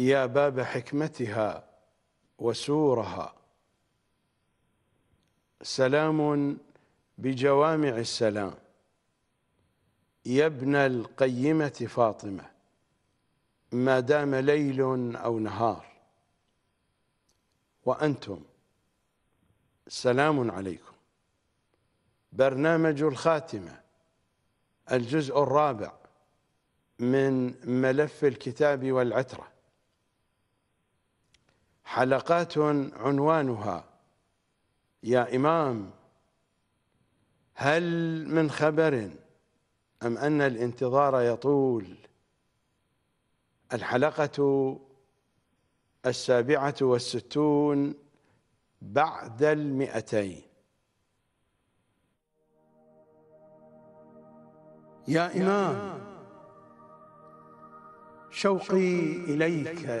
يا باب حكمتها وسورها سلام بجوامع السلام يا ابن القيمة فاطمة ما دام ليل أو نهار وأنتم سلام عليكم برنامج الخاتمة الجزء الرابع من ملف الكتاب والعترة حلقات عنوانها يا إمام هل من خبر أم أن الانتظار يطول الحلقة السابعة والستون بعد المئتين يا إمام شوقي إليك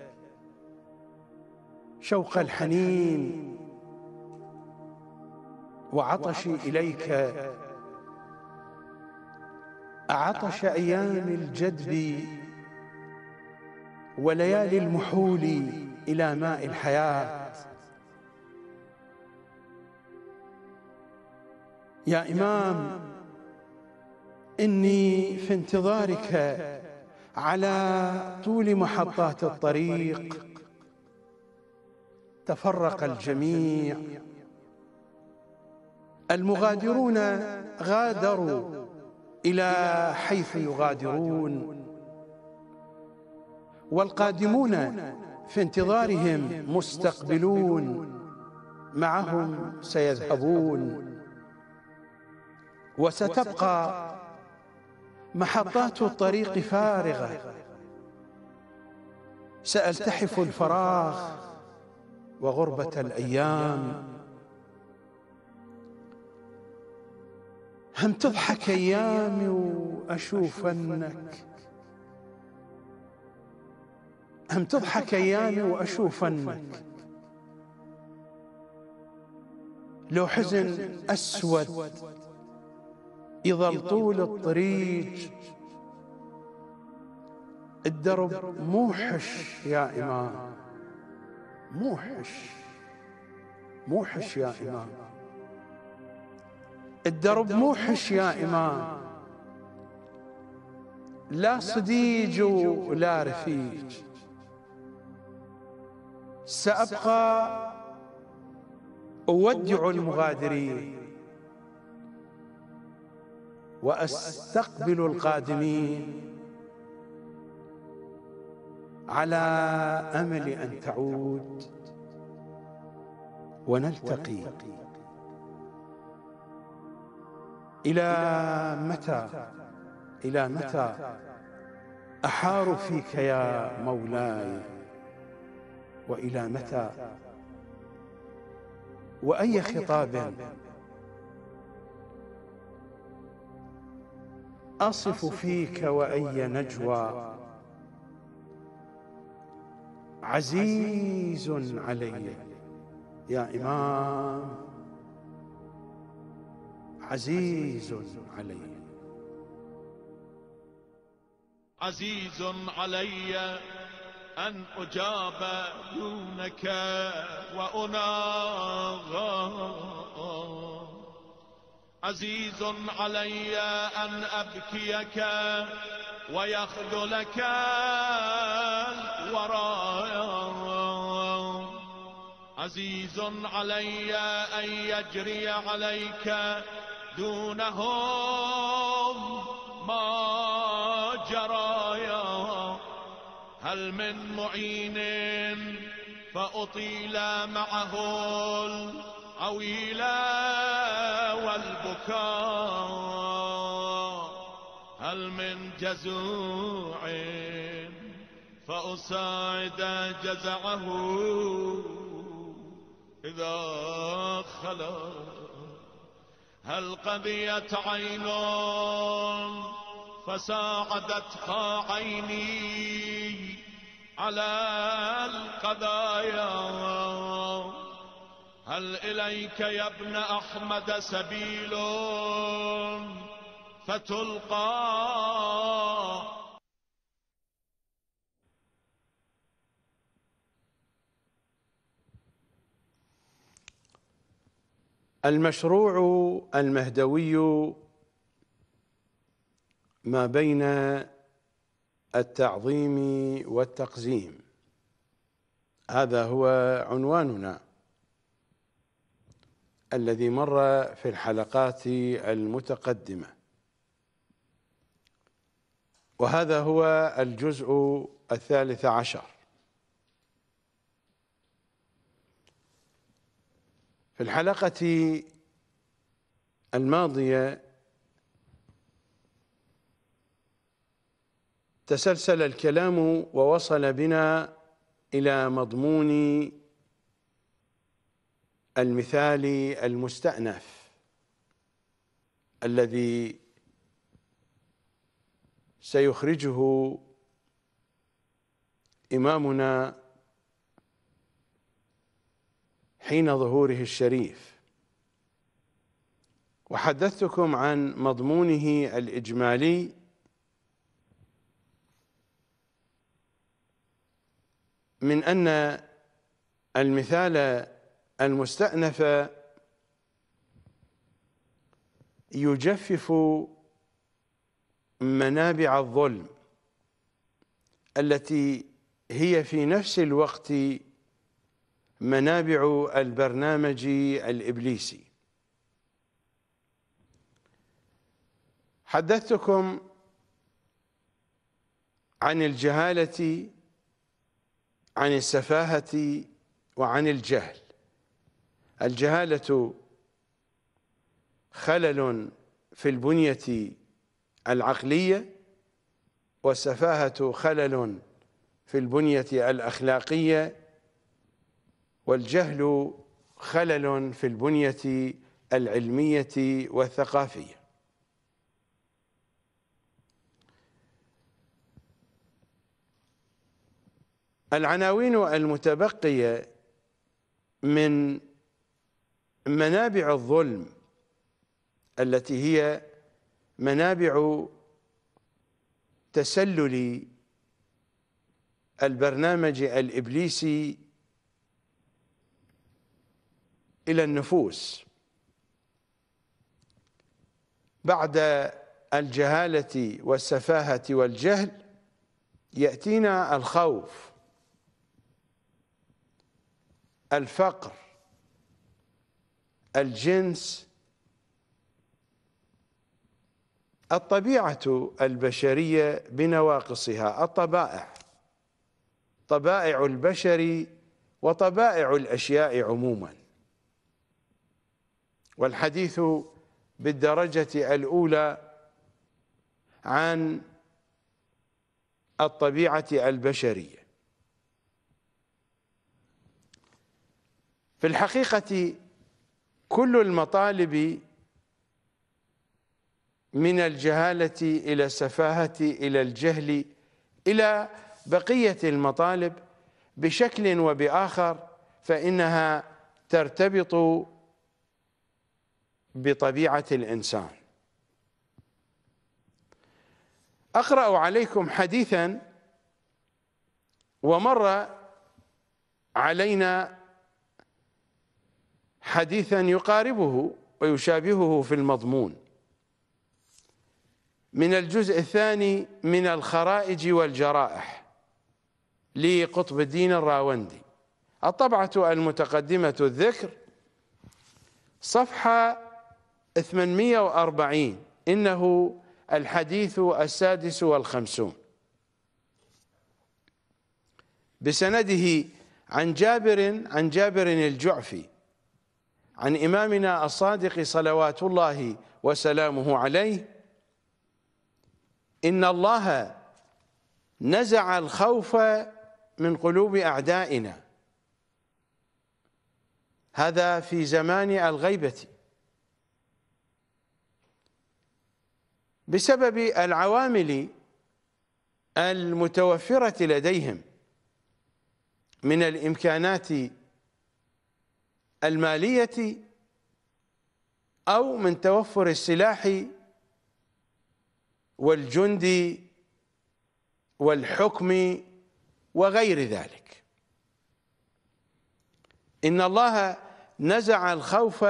شوق الحنين وعطشي إليك عطش أيام الجدب وليالي المحول إلى ماء الحياة يا إمام إني في انتظارك على طول محطات الطريق تفرق الجميع المغادرون غادروا إلى حيث يغادرون والقادمون في انتظارهم مستقبلون معهم سيذهبون وستبقى محطات الطريق فارغة سألتحف الفراغ وغربة الأيام هم تضحك أيامي وأشوف أنك هم تضحك أيامي وأشوف أنك لو حزن أسود يظل طول الطريق الدرب موحش يا إمام موحش موحش يا إمام الدرب موحش يا إمام لا صديج ولا رفيق سأبقى أودع المغادرين وأستقبل القادمين على امل ان تعود ونلتقي الى متى الى متى احار فيك يا مولاي والى متى واي خطاب اصف فيك واي نجوى عزيز علي يا إمام عزيز علي عزيز علي أن أجاب دونك وأناغى عزيز علي أن أبكيك ويخذلك الوراء عزيز علي أن يجري عليك دونهم ما جرى هل من معين فأطيل معه العويل والبكار جزوع فأساعد جزعه إذا خلا هل قضيت عين فساعدتها عيني على القضايا هل إليك يا ابن أحمد سبيل فتلقى المشروع المهدوي ما بين التعظيم والتقزيم هذا هو عنواننا الذي مر في الحلقات المتقدمه وهذا هو الجزء الثالث عشر في الحلقة الماضية تسلسل الكلام ووصل بنا إلى مضمون المثال المستأنف الذي سيخرجه إمامنا حين ظهوره الشريف وحدثتكم عن مضمونه الإجمالي من أن المثال المستأنف يجفف منابع الظلم التي هي في نفس الوقت منابع البرنامج الإبليسي حدثتكم عن الجهالة عن السفاهة وعن الجهل الجهالة خلل في البنية العقلية والسفاهة خلل في البنية الأخلاقية والجهل خلل في البنية العلمية والثقافية العناوين المتبقية من منابع الظلم التي هي منابع تسلل البرنامج الإبليسي إلى النفوس بعد الجهالة والسفاهة والجهل يأتينا الخوف الفقر الجنس الطبيعة البشرية بنواقصها الطبائع طبائع البشر وطبائع الأشياء عموما والحديث بالدرجة الأولى عن الطبيعة البشرية في الحقيقة كل المطالب من الجهالة إلى السفاهة إلى الجهل إلى بقية المطالب بشكل وبآخر فإنها ترتبط بطبيعة الإنسان أقرأ عليكم حديثا ومر علينا حديثا يقاربه ويشابهه في المضمون من الجزء الثاني من الخرائج والجرائح لقطب الدين الراوندي الطبعة المتقدمة الذكر صفحة 840 إنه الحديث السادس والخمسون بسنده عن جابر عن جابر الجعفي عن إمامنا الصادق صلوات الله وسلامه عليه إن الله نزع الخوف من قلوب أعدائنا هذا في زمان الغيبة بسبب العوامل المتوفرة لديهم من الإمكانات المالية أو من توفر السلاح والجند والحكم وغير ذلك إن الله نزع الخوف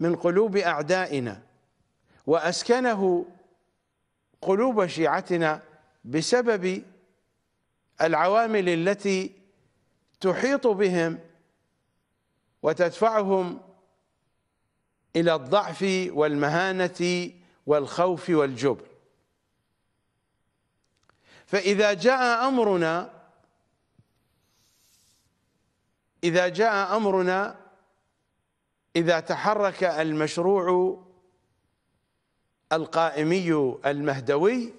من قلوب أعدائنا وأسكنه قلوب شيعتنا بسبب العوامل التي تحيط بهم وتدفعهم إلى الضعف والمهانة والخوف والجبن فإذا جاء أمرنا إذا جاء أمرنا إذا تحرك المشروع القائمي المهدوي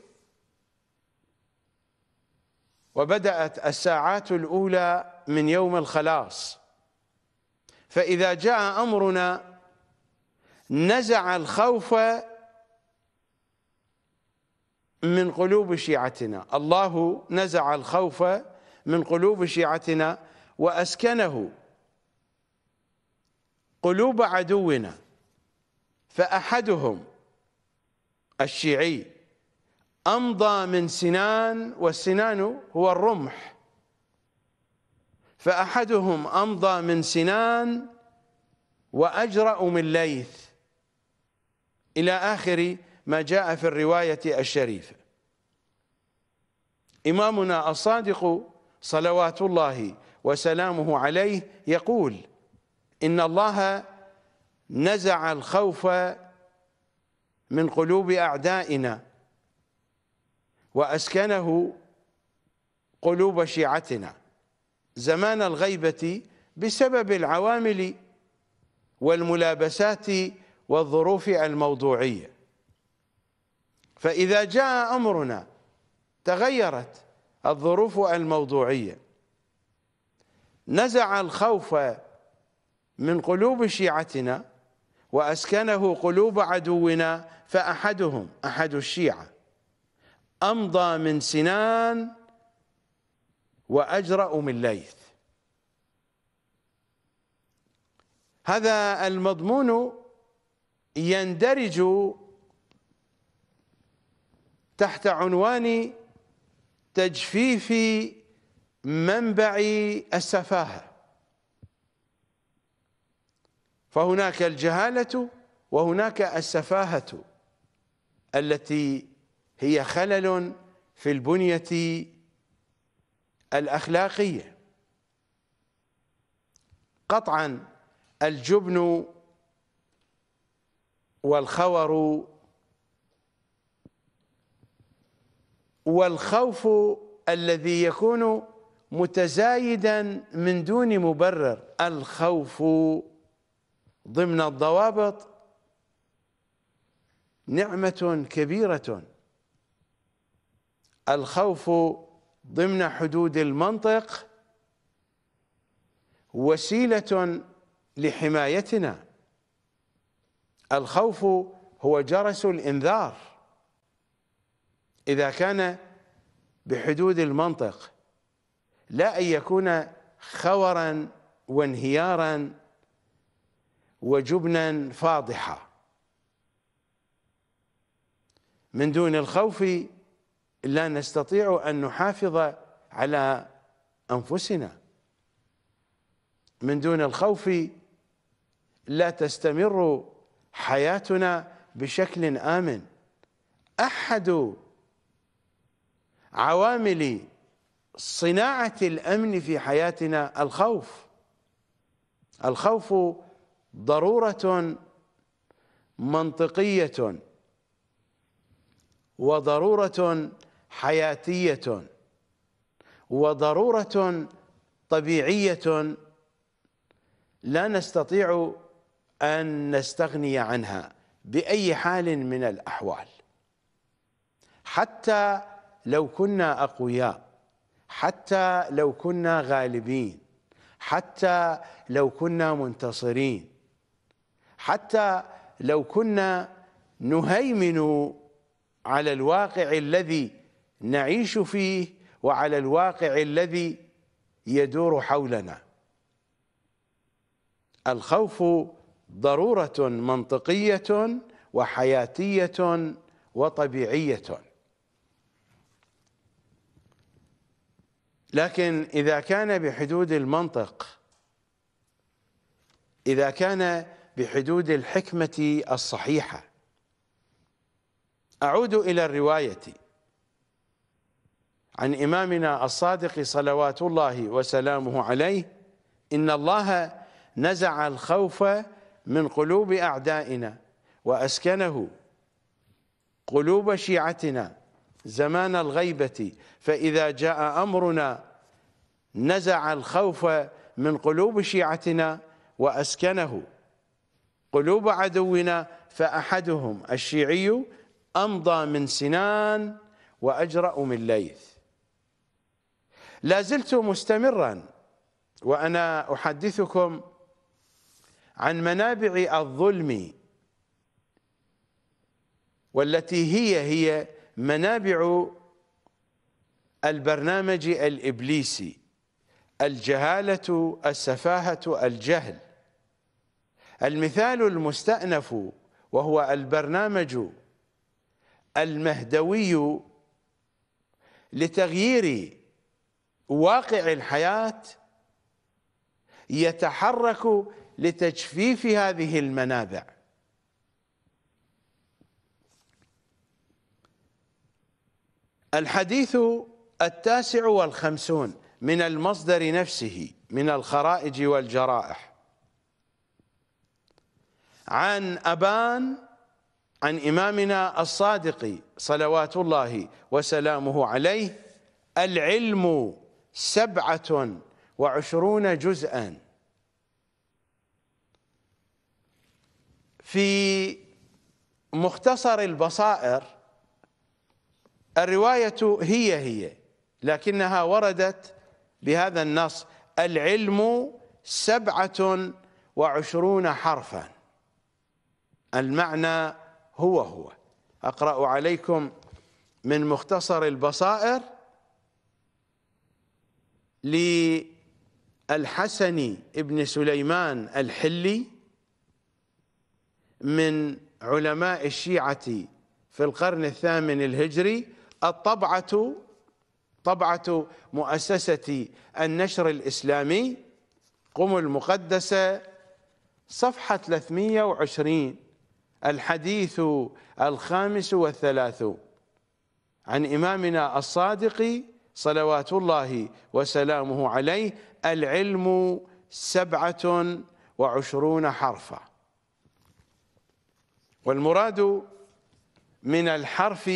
وبدأت الساعات الأولى من يوم الخلاص فإذا جاء أمرنا نزع الخوف من قلوب شيعتنا الله نزع الخوف من قلوب شيعتنا وأسكنه قلوب عدونا فأحدهم الشيعي أمضى من سنان والسنان هو الرمح فأحدهم أمضى من سنان وأجرأ من ليث إلى آخر ما جاء في الرواية الشريفة إمامنا الصادق صلوات الله وسلامه عليه يقول إن الله نزع الخوف من قلوب أعدائنا وأسكنه قلوب شيعتنا زمان الغيبة بسبب العوامل والملابسات والظروف الموضوعيه فإذا جاء أمرنا تغيرت الظروف الموضوعية نزع الخوف من قلوب شيعتنا وأسكنه قلوب عدونا فأحدهم أحد الشيعة أمضى من سنان وأجرأ من ليث هذا المضمون يندرج تحت عنوان تجفيف منبع السفاهة فهناك الجهالة وهناك السفاهة التي هي خلل في البنية الأخلاقية قطعا الجبن والخور والخوف الذي يكون متزايدا من دون مبرر الخوف ضمن الضوابط نعمة كبيرة الخوف ضمن حدود المنطق وسيلة لحمايتنا الخوف هو جرس الإنذار إذا كان بحدود المنطق لا أن يكون خورا وانهيارا وجبنا فاضحة من دون الخوف لا نستطيع أن نحافظ على أنفسنا من دون الخوف لا تستمر حياتنا بشكل آمن أحد عوامل صناعة الأمن في حياتنا الخوف الخوف ضرورة منطقية وضرورة حياتية وضرورة طبيعية لا نستطيع أن نستغني عنها بأي حال من الأحوال حتى لو كنا أقوياء حتى لو كنا غالبين حتى لو كنا منتصرين حتى لو كنا نهيمن على الواقع الذي نعيش فيه وعلى الواقع الذي يدور حولنا الخوف ضرورة منطقية وحياتية وطبيعية لكن إذا كان بحدود المنطق إذا كان بحدود الحكمة الصحيحة أعود إلى الرواية عن إمامنا الصادق صلوات الله وسلامه عليه إن الله نزع الخوف من قلوب أعدائنا وأسكنه قلوب شيعتنا زمان الغيبة فإذا جاء أمرنا نزع الخوف من قلوب شيعتنا وأسكنه قلوب عدونا فأحدهم الشيعي أمضى من سنان وأجرأ من ليث لا زلت مستمرا وأنا أحدثكم عن منابع الظلم والتي هي هي منابع البرنامج الإبليسي الجهالة السفاهة الجهل المثال المستأنف وهو البرنامج المهدوي لتغيير واقع الحياة يتحرك لتجفيف هذه المنابع الحديث التاسع والخمسون من المصدر نفسه من الخرائج والجرائح عن أبان عن إمامنا الصادق صلوات الله وسلامه عليه العلم سبعة وعشرون جزءا في مختصر البصائر الرواية هي هي لكنها وردت بهذا النص العلم سبعة وعشرون حرفا المعنى هو هو أقرأ عليكم من مختصر البصائر للحسن ابن سليمان الحلي من علماء الشيعة في القرن الثامن الهجري الطبعة طبعة مؤسسة النشر الإسلامي قم المقدسة صفحة 320 الحديث الخامس والثلاثون عن إمامنا الصادق صلوات الله وسلامه عليه العلم سبعة وعشرون حرفا والمراد من الحرف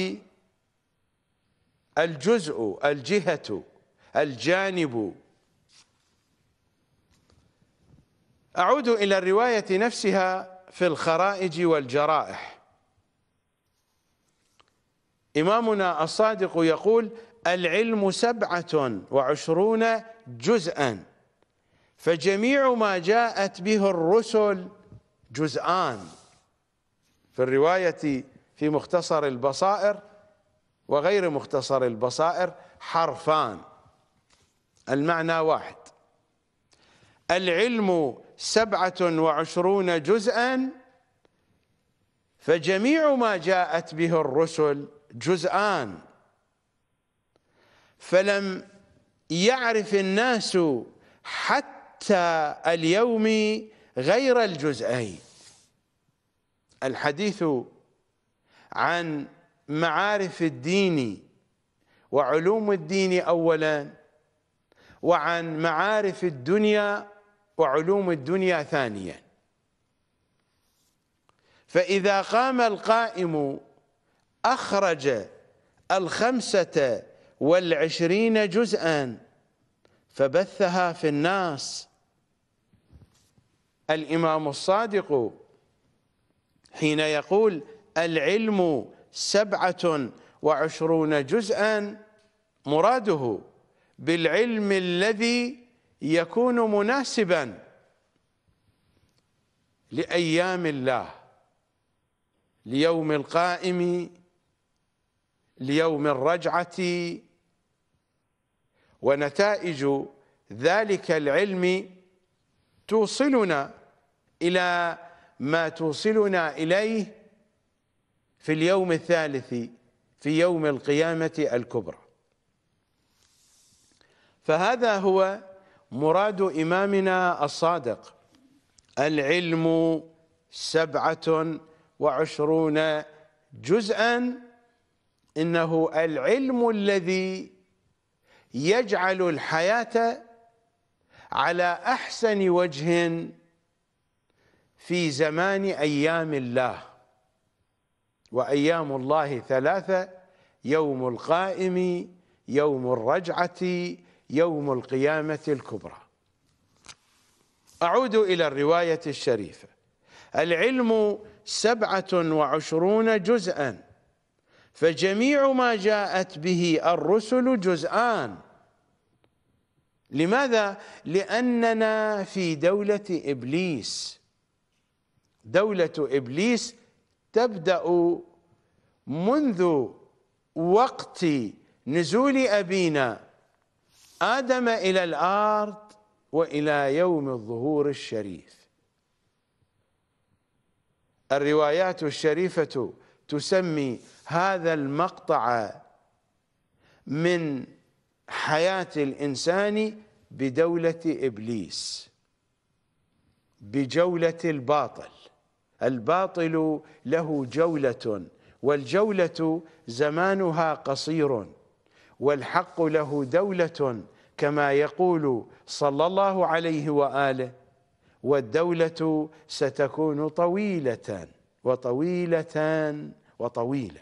الجزء الجهة الجانب أعود إلى الرواية نفسها في الخرائج والجرائح إمامنا الصادق يقول العلم سبعة وعشرون جزءا فجميع ما جاءت به الرسل جزءان في الرواية في مختصر البصائر وغير مختصر البصائر حرفان المعنى واحد العلم سبعة وعشرون جزءا فجميع ما جاءت به الرسل جزءان فلم يعرف الناس حتى اليوم غير الجزئين الحديث عن معارف الدين وعلوم الدين اولا وعن معارف الدنيا وعلوم الدنيا ثانيا فاذا قام القائم اخرج الخمسه والعشرين جزءا فبثها في الناس الامام الصادق حين يقول العلم سبعة وعشرون جزءا مراده بالعلم الذي يكون مناسبا لأيام الله ليوم القائم ليوم الرجعة ونتائج ذلك العلم توصلنا إلى ما توصلنا إليه في اليوم الثالث في يوم القيامة الكبرى فهذا هو مراد إمامنا الصادق العلم سبعة وعشرون جزءا إنه العلم الذي يجعل الحياة على أحسن وجه في زمان أيام الله وأيام الله ثلاثة يوم القائم يوم الرجعة يوم القيامة الكبرى أعود إلى الرواية الشريفة العلم سبعة وعشرون جزءا فجميع ما جاءت به الرسل جزءان لماذا؟ لأننا في دولة إبليس دولة إبليس تبدأ منذ وقت نزول أبينا آدم إلى الأرض وإلى يوم الظهور الشريف الروايات الشريفة تسمي هذا المقطع من حياة الإنسان بدولة إبليس بجولة الباطل الباطل له جولة والجولة زمانها قصير والحق له دولة كما يقول صلى الله عليه وآله والدولة ستكون طويلة وطويلة وطويلة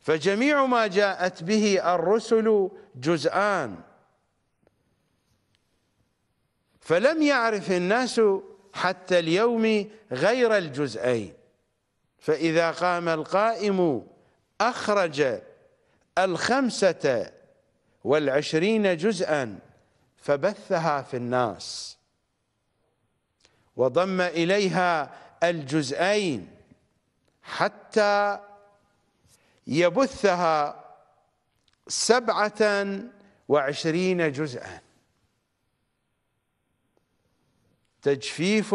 فجميع ما جاءت به الرسل جزءان فلم يعرف الناس حتى اليوم غير الجزئين فإذا قام القائم أخرج الخمسة والعشرين جزءا فبثها في الناس وضم إليها الجزئين حتى يبثها سبعة وعشرين جزءا تجفيف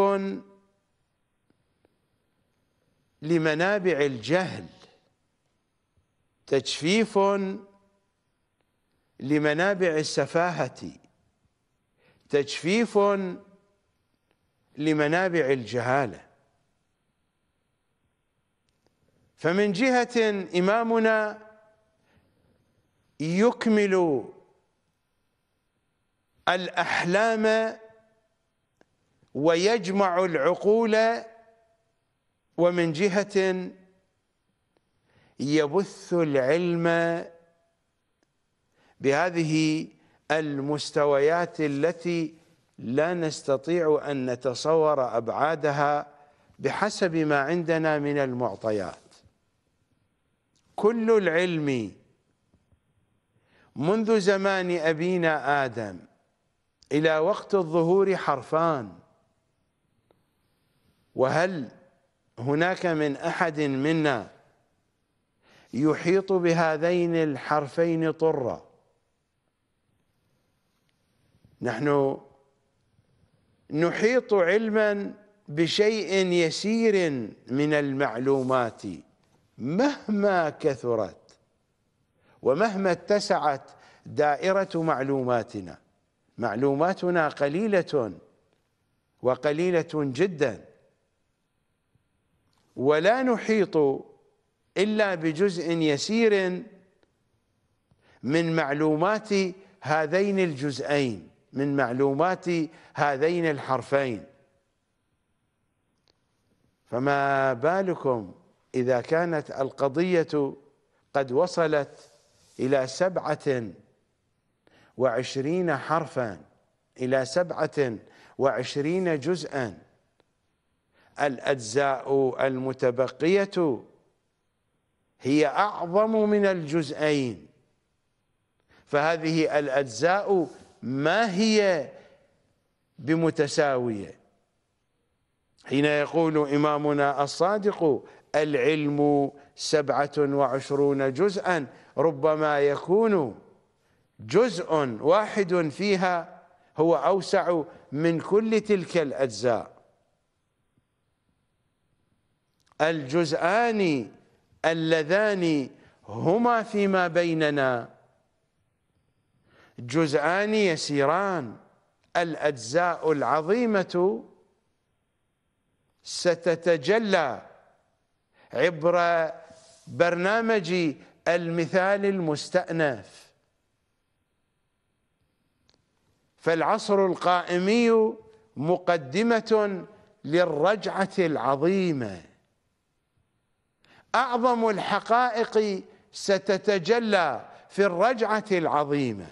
لمنابع الجهل تجفيف لمنابع السفاهة تجفيف لمنابع الجهالة فمن جهة إمامنا يكمل الأحلام ويجمع العقول ومن جهة يبث العلم بهذه المستويات التي لا نستطيع أن نتصور أبعادها بحسب ما عندنا من المعطيات كل العلم منذ زمان أبينا آدم إلى وقت الظهور حرفان وهل هناك من أحد منا يحيط بهذين الحرفين طرا نحن نحيط علما بشيء يسير من المعلومات مهما كثرت ومهما اتسعت دائرة معلوماتنا معلوماتنا قليلة وقليلة جدا ولا نحيط إلا بجزء يسير من معلومات هذين الجزئين من معلومات هذين الحرفين فما بالكم إذا كانت القضية قد وصلت إلى سبعة وعشرين حرفا إلى سبعة وعشرين جزءا الأجزاء المتبقية هي أعظم من الجزئين فهذه الأجزاء ما هي بمتساوية حين يقول إمامنا الصادق العلم سبعة وعشرون جزءا ربما يكون جزء واحد فيها هو أوسع من كل تلك الأجزاء الجزآن اللذان هما فيما بيننا جزآن يسيران الأجزاء العظيمة ستتجلى عبر برنامج المثال المستأنف فالعصر القائمي مقدمة للرجعة العظيمة اعظم الحقائق ستتجلى في الرجعه العظيمه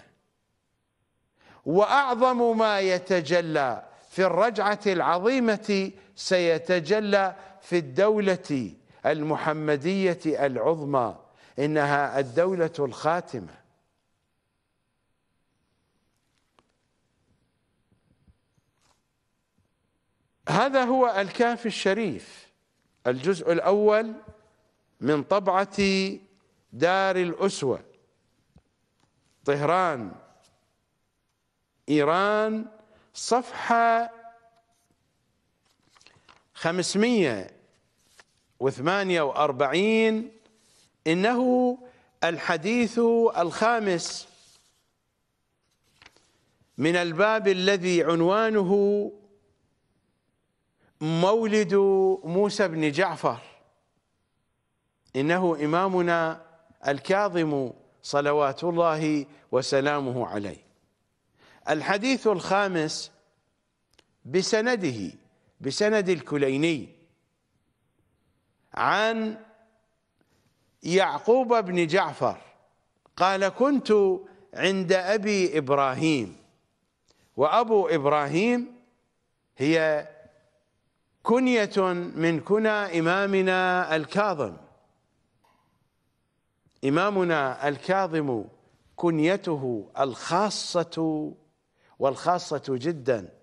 واعظم ما يتجلى في الرجعه العظيمه سيتجلى في الدوله المحمديه العظمى انها الدوله الخاتمه هذا هو الكافي الشريف الجزء الاول من طبعة دار الأسوة طهران إيران صفحة 548 إنه الحديث الخامس من الباب الذي عنوانه مولد موسى بن جعفر إنه إمامنا الكاظم صلوات الله وسلامه عليه الحديث الخامس بسنده بسند الكليني عن يعقوب بن جعفر قال كنت عند أبي إبراهيم وأبو إبراهيم هي كنية من كنى إمامنا الكاظم إمامنا الكاظم كنيته الخاصة والخاصة جدا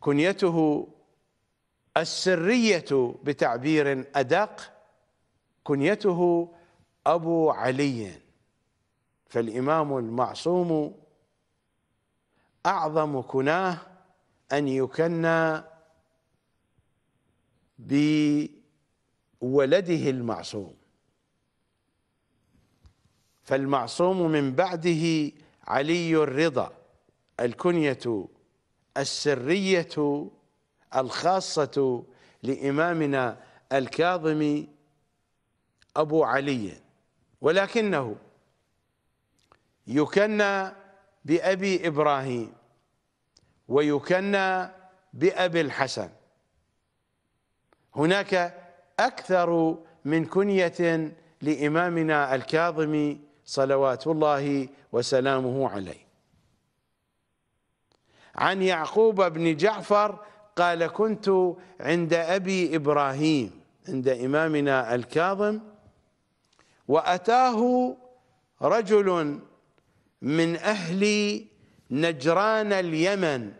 كنيته السرية بتعبير أدق كنيته أبو علي فالإمام المعصوم أعظم كناه أن يكنى ب ولده المعصوم فالمعصوم من بعده علي الرضا الكنية السرية الخاصة لإمامنا الكاظم أبو علي ولكنه يكنى بأبي إبراهيم ويكنى بأبي الحسن هناك أكثر من كنية لإمامنا الكاظم صلوات الله وسلامه عليه عن يعقوب بن جعفر قال كنت عند أبي إبراهيم عند إمامنا الكاظم وأتاه رجل من أهل نجران اليمن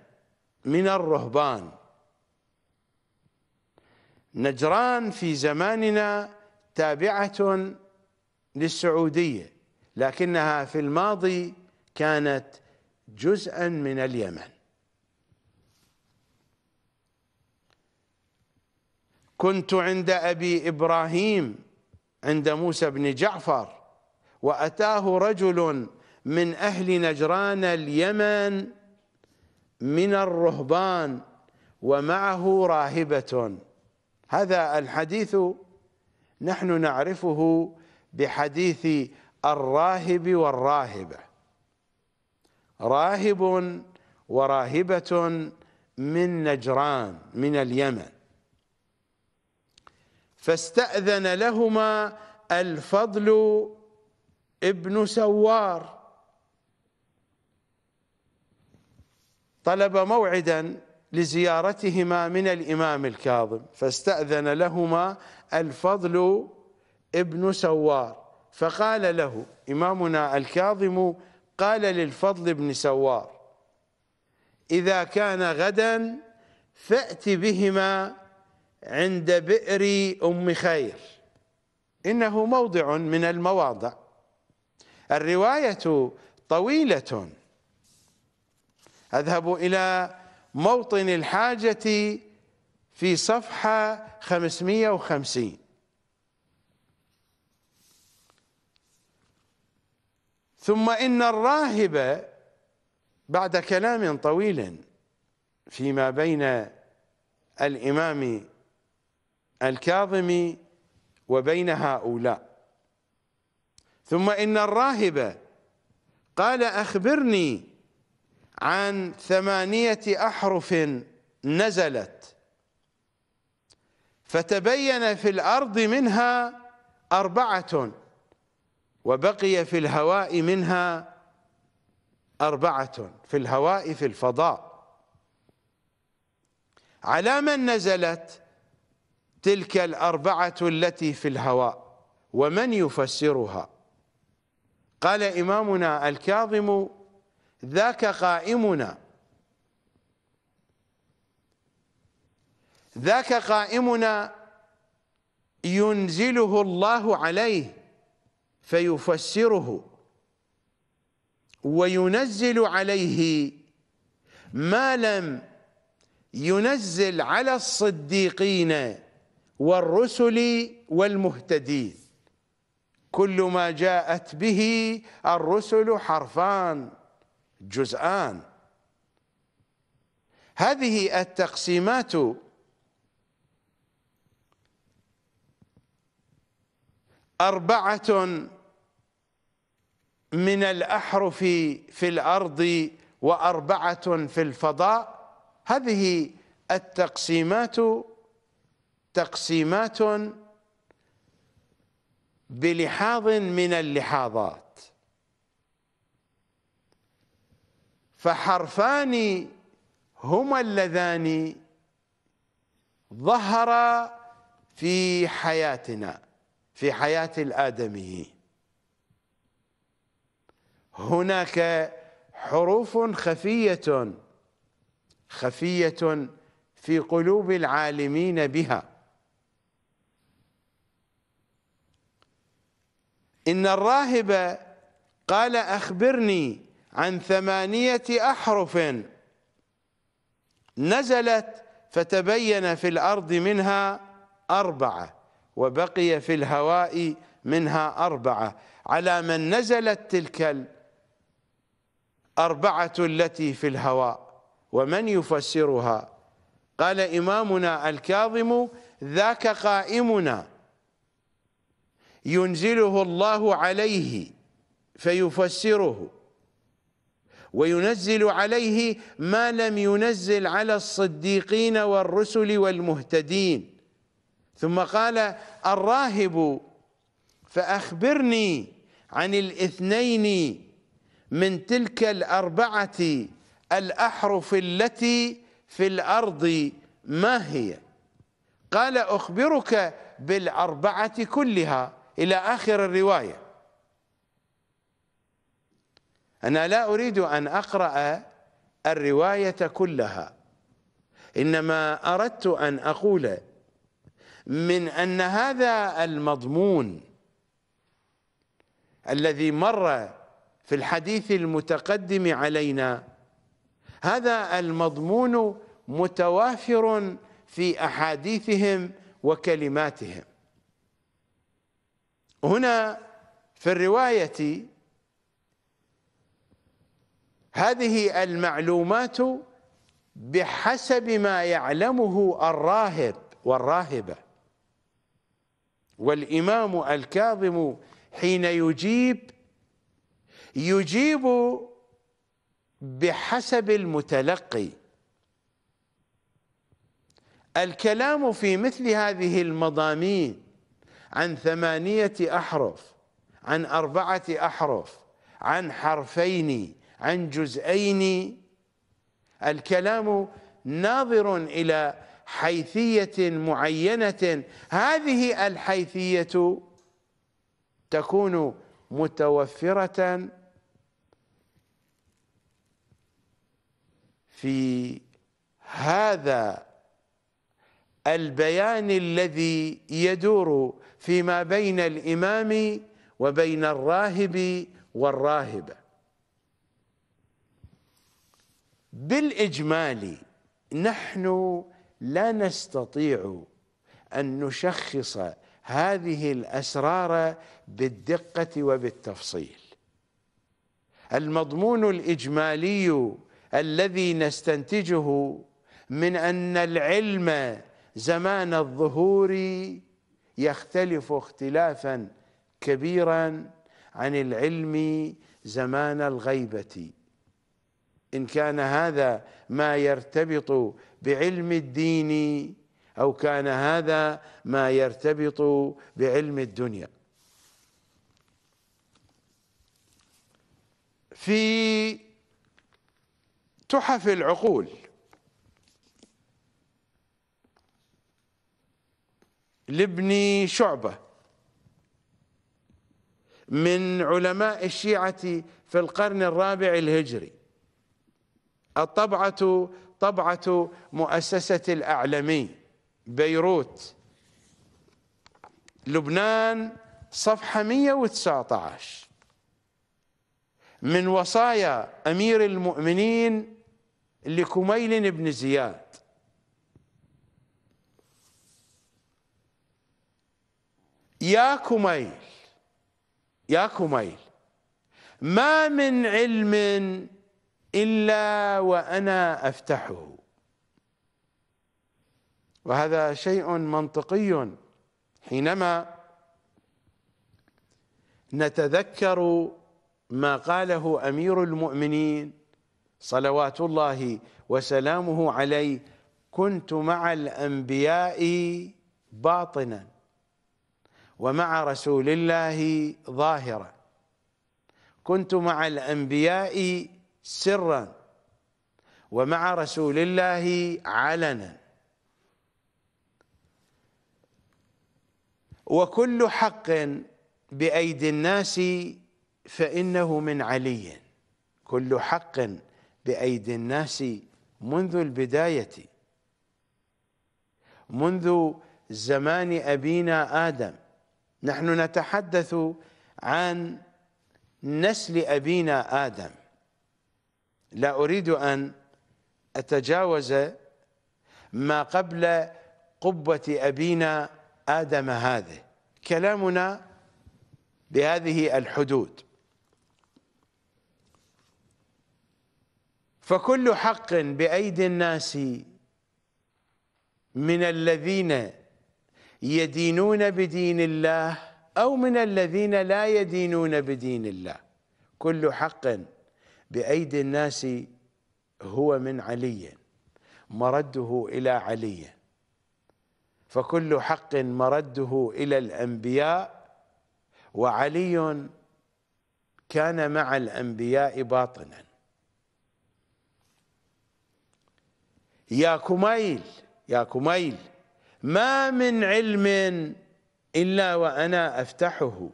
من الرهبان نجران في زماننا تابعة للسعودية لكنها في الماضي كانت جزءا من اليمن كنت عند أبي إبراهيم عند موسى بن جعفر وأتاه رجل من أهل نجران اليمن من الرهبان ومعه راهبة هذا الحديث نحن نعرفه بحديث الراهب والراهبة راهب وراهبة من نجران من اليمن فاستأذن لهما الفضل ابن سوار طلب موعدا لزيارتهما من الإمام الكاظم فاستأذن لهما الفضل ابن سوار فقال له إمامنا الكاظم قال للفضل ابن سوار إذا كان غدا فأت بهما عند بئر أم خير إنه موضع من المواضع الرواية طويلة أذهب إلى موطن الحاجة في صفحة 550 ثم إن الراهب بعد كلام طويل فيما بين الإمام الكاظم وبين هؤلاء ثم إن الراهب قال أخبرني عن ثمانية أحرف نزلت فتبين في الأرض منها أربعة وبقي في الهواء منها أربعة في الهواء في الفضاء على من نزلت تلك الأربعة التي في الهواء ومن يفسرها قال إمامنا الكاظم ذاك قائمنا ذاك قائمنا ينزله الله عليه فيفسره وينزل عليه ما لم ينزل على الصديقين والرسل والمهتدين كل ما جاءت به الرسل حرفان جزءان هذه التقسيمات أربعة من الأحرف في الأرض وأربعة في الفضاء هذه التقسيمات تقسيمات بلحاظ من اللحاظات فحرفان هما اللذان ظهرا في حياتنا في حياة الآدمي هناك حروف خفية خفية في قلوب العالمين بها إن الراهب قال أخبرني عن ثمانية أحرف نزلت فتبين في الأرض منها أربعة وبقي في الهواء منها أربعة على من نزلت تلك الأربعة التي في الهواء ومن يفسرها قال إمامنا الكاظم ذاك قائمنا ينزله الله عليه فيفسره وينزل عليه ما لم ينزل على الصديقين والرسل والمهتدين ثم قال الراهب فأخبرني عن الاثنين من تلك الأربعة الأحرف التي في الأرض ما هي قال أخبرك بالأربعة كلها إلى آخر الرواية أنا لا أريد أن أقرأ الرواية كلها إنما أردت أن أقول من أن هذا المضمون الذي مر في الحديث المتقدم علينا هذا المضمون متوافر في أحاديثهم وكلماتهم هنا في الرواية هذه المعلومات بحسب ما يعلمه الراهب والراهبة والإمام الكاظم حين يجيب يجيب بحسب المتلقي الكلام في مثل هذه المضامين عن ثمانية أحرف عن أربعة أحرف عن حرفين عن جزئين الكلام ناظر إلى حيثية معينة هذه الحيثية تكون متوفرة في هذا البيان الذي يدور فيما بين الإمام وبين الراهب والراهبه بالاجمالي نحن لا نستطيع ان نشخص هذه الاسرار بالدقه وبالتفصيل المضمون الاجمالي الذي نستنتجه من ان العلم زمان الظهور يختلف اختلافا كبيرا عن العلم زمان الغيبه إن كان هذا ما يرتبط بعلم الدين أو كان هذا ما يرتبط بعلم الدنيا في تحف العقول لابن شعبة من علماء الشيعة في القرن الرابع الهجري الطبعة طبعة مؤسسة الأعلمي بيروت لبنان صفحة 119 من وصايا أمير المؤمنين لكميل بن زياد يا كميل يا كميل ما من علم إلا وأنا أفتحه وهذا شيء منطقي حينما نتذكر ما قاله أمير المؤمنين صلوات الله وسلامه عليه كنت مع الأنبياء باطنا ومع رسول الله ظاهرا كنت مع الأنبياء سرا ومع رسول الله علنا وكل حق بأيدي الناس فإنه من علي كل حق بأيدي الناس منذ البداية منذ زمان أبينا آدم نحن نتحدث عن نسل أبينا آدم لا أريد أن أتجاوز ما قبل قبة أبينا آدم هذه كلامنا بهذه الحدود فكل حق بأيدي الناس من الذين يدينون بدين الله أو من الذين لا يدينون بدين الله كل حق بأيدي الناس هو من علي مرده إلى علي فكل حق مرده إلى الأنبياء وعلي كان مع الأنبياء باطنا يا كميل يا كميل ما من علم إلا وأنا أفتحه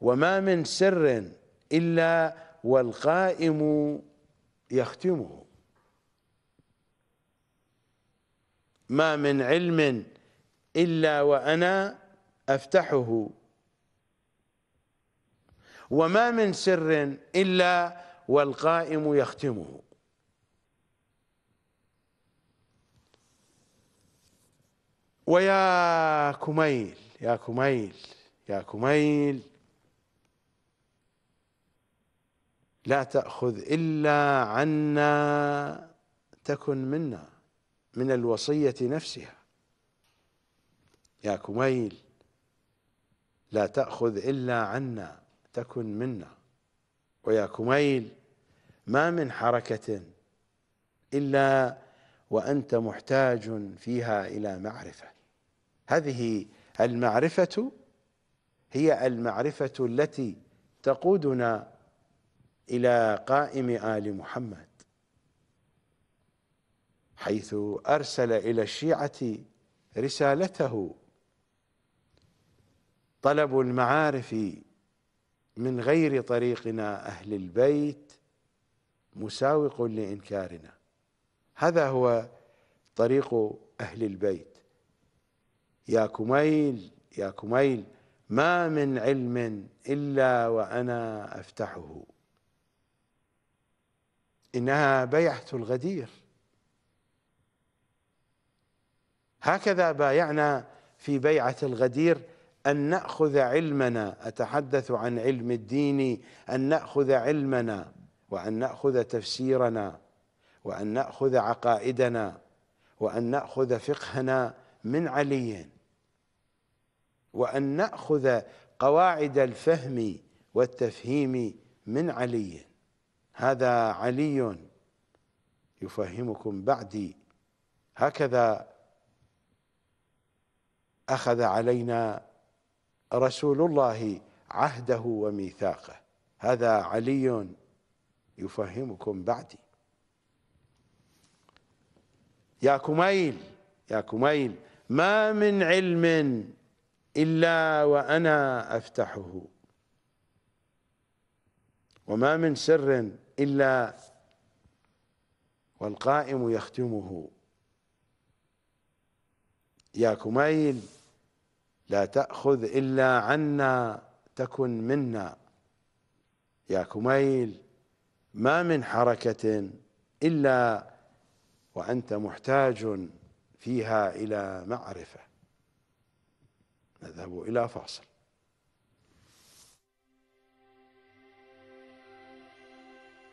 وما من سر إلا والقائم يختمه ما من علم إلا وأنا أفتحه وما من سر إلا والقائم يختمه ويا كميل يا كميل يا كميل لا تأخذ إلا عنا تكن منا من الوصية نفسها يا كميل لا تأخذ إلا عنا تكن منا ويا كميل ما من حركة إلا وأنت محتاج فيها إلى معرفة هذه المعرفة هي المعرفة التي تقودنا إلى قائم آل محمد حيث أرسل إلى الشيعة رسالته طلب المعارف من غير طريقنا أهل البيت مساوق لإنكارنا هذا هو طريق أهل البيت يا كميل يا كميل ما من علم إلا وأنا أفتحه إنها بيعة الغدير هكذا بايعنا في بيعة الغدير أن نأخذ علمنا أتحدث عن علم الدين أن نأخذ علمنا وأن نأخذ تفسيرنا وأن نأخذ عقائدنا وأن نأخذ فقهنا من علي وأن نأخذ قواعد الفهم والتفهيم من علي هذا علي يفهمكم بعدي هكذا أخذ علينا رسول الله عهده وميثاقه هذا علي يفهمكم بعدي يا كميل يا كميل ما من علم إلا وأنا أفتحه وما من سر إلا والقائم يختمه يا كميل لا تأخذ إلا عنا تكن منا يا كميل ما من حركة إلا وأنت محتاج فيها إلى معرفة نذهب إلى فاصل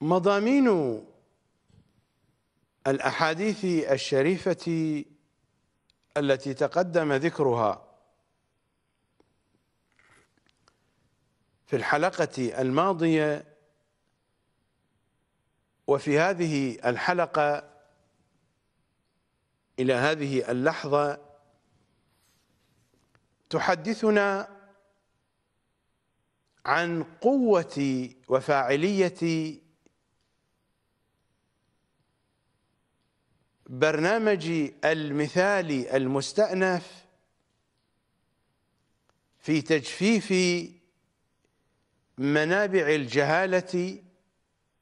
مضامين الأحاديث الشريفة التي تقدم ذكرها في الحلقة الماضية وفي هذه الحلقة إلى هذه اللحظة تحدثنا عن قوة وفاعلية برنامج المثال المستأنف في تجفيف منابع الجهالة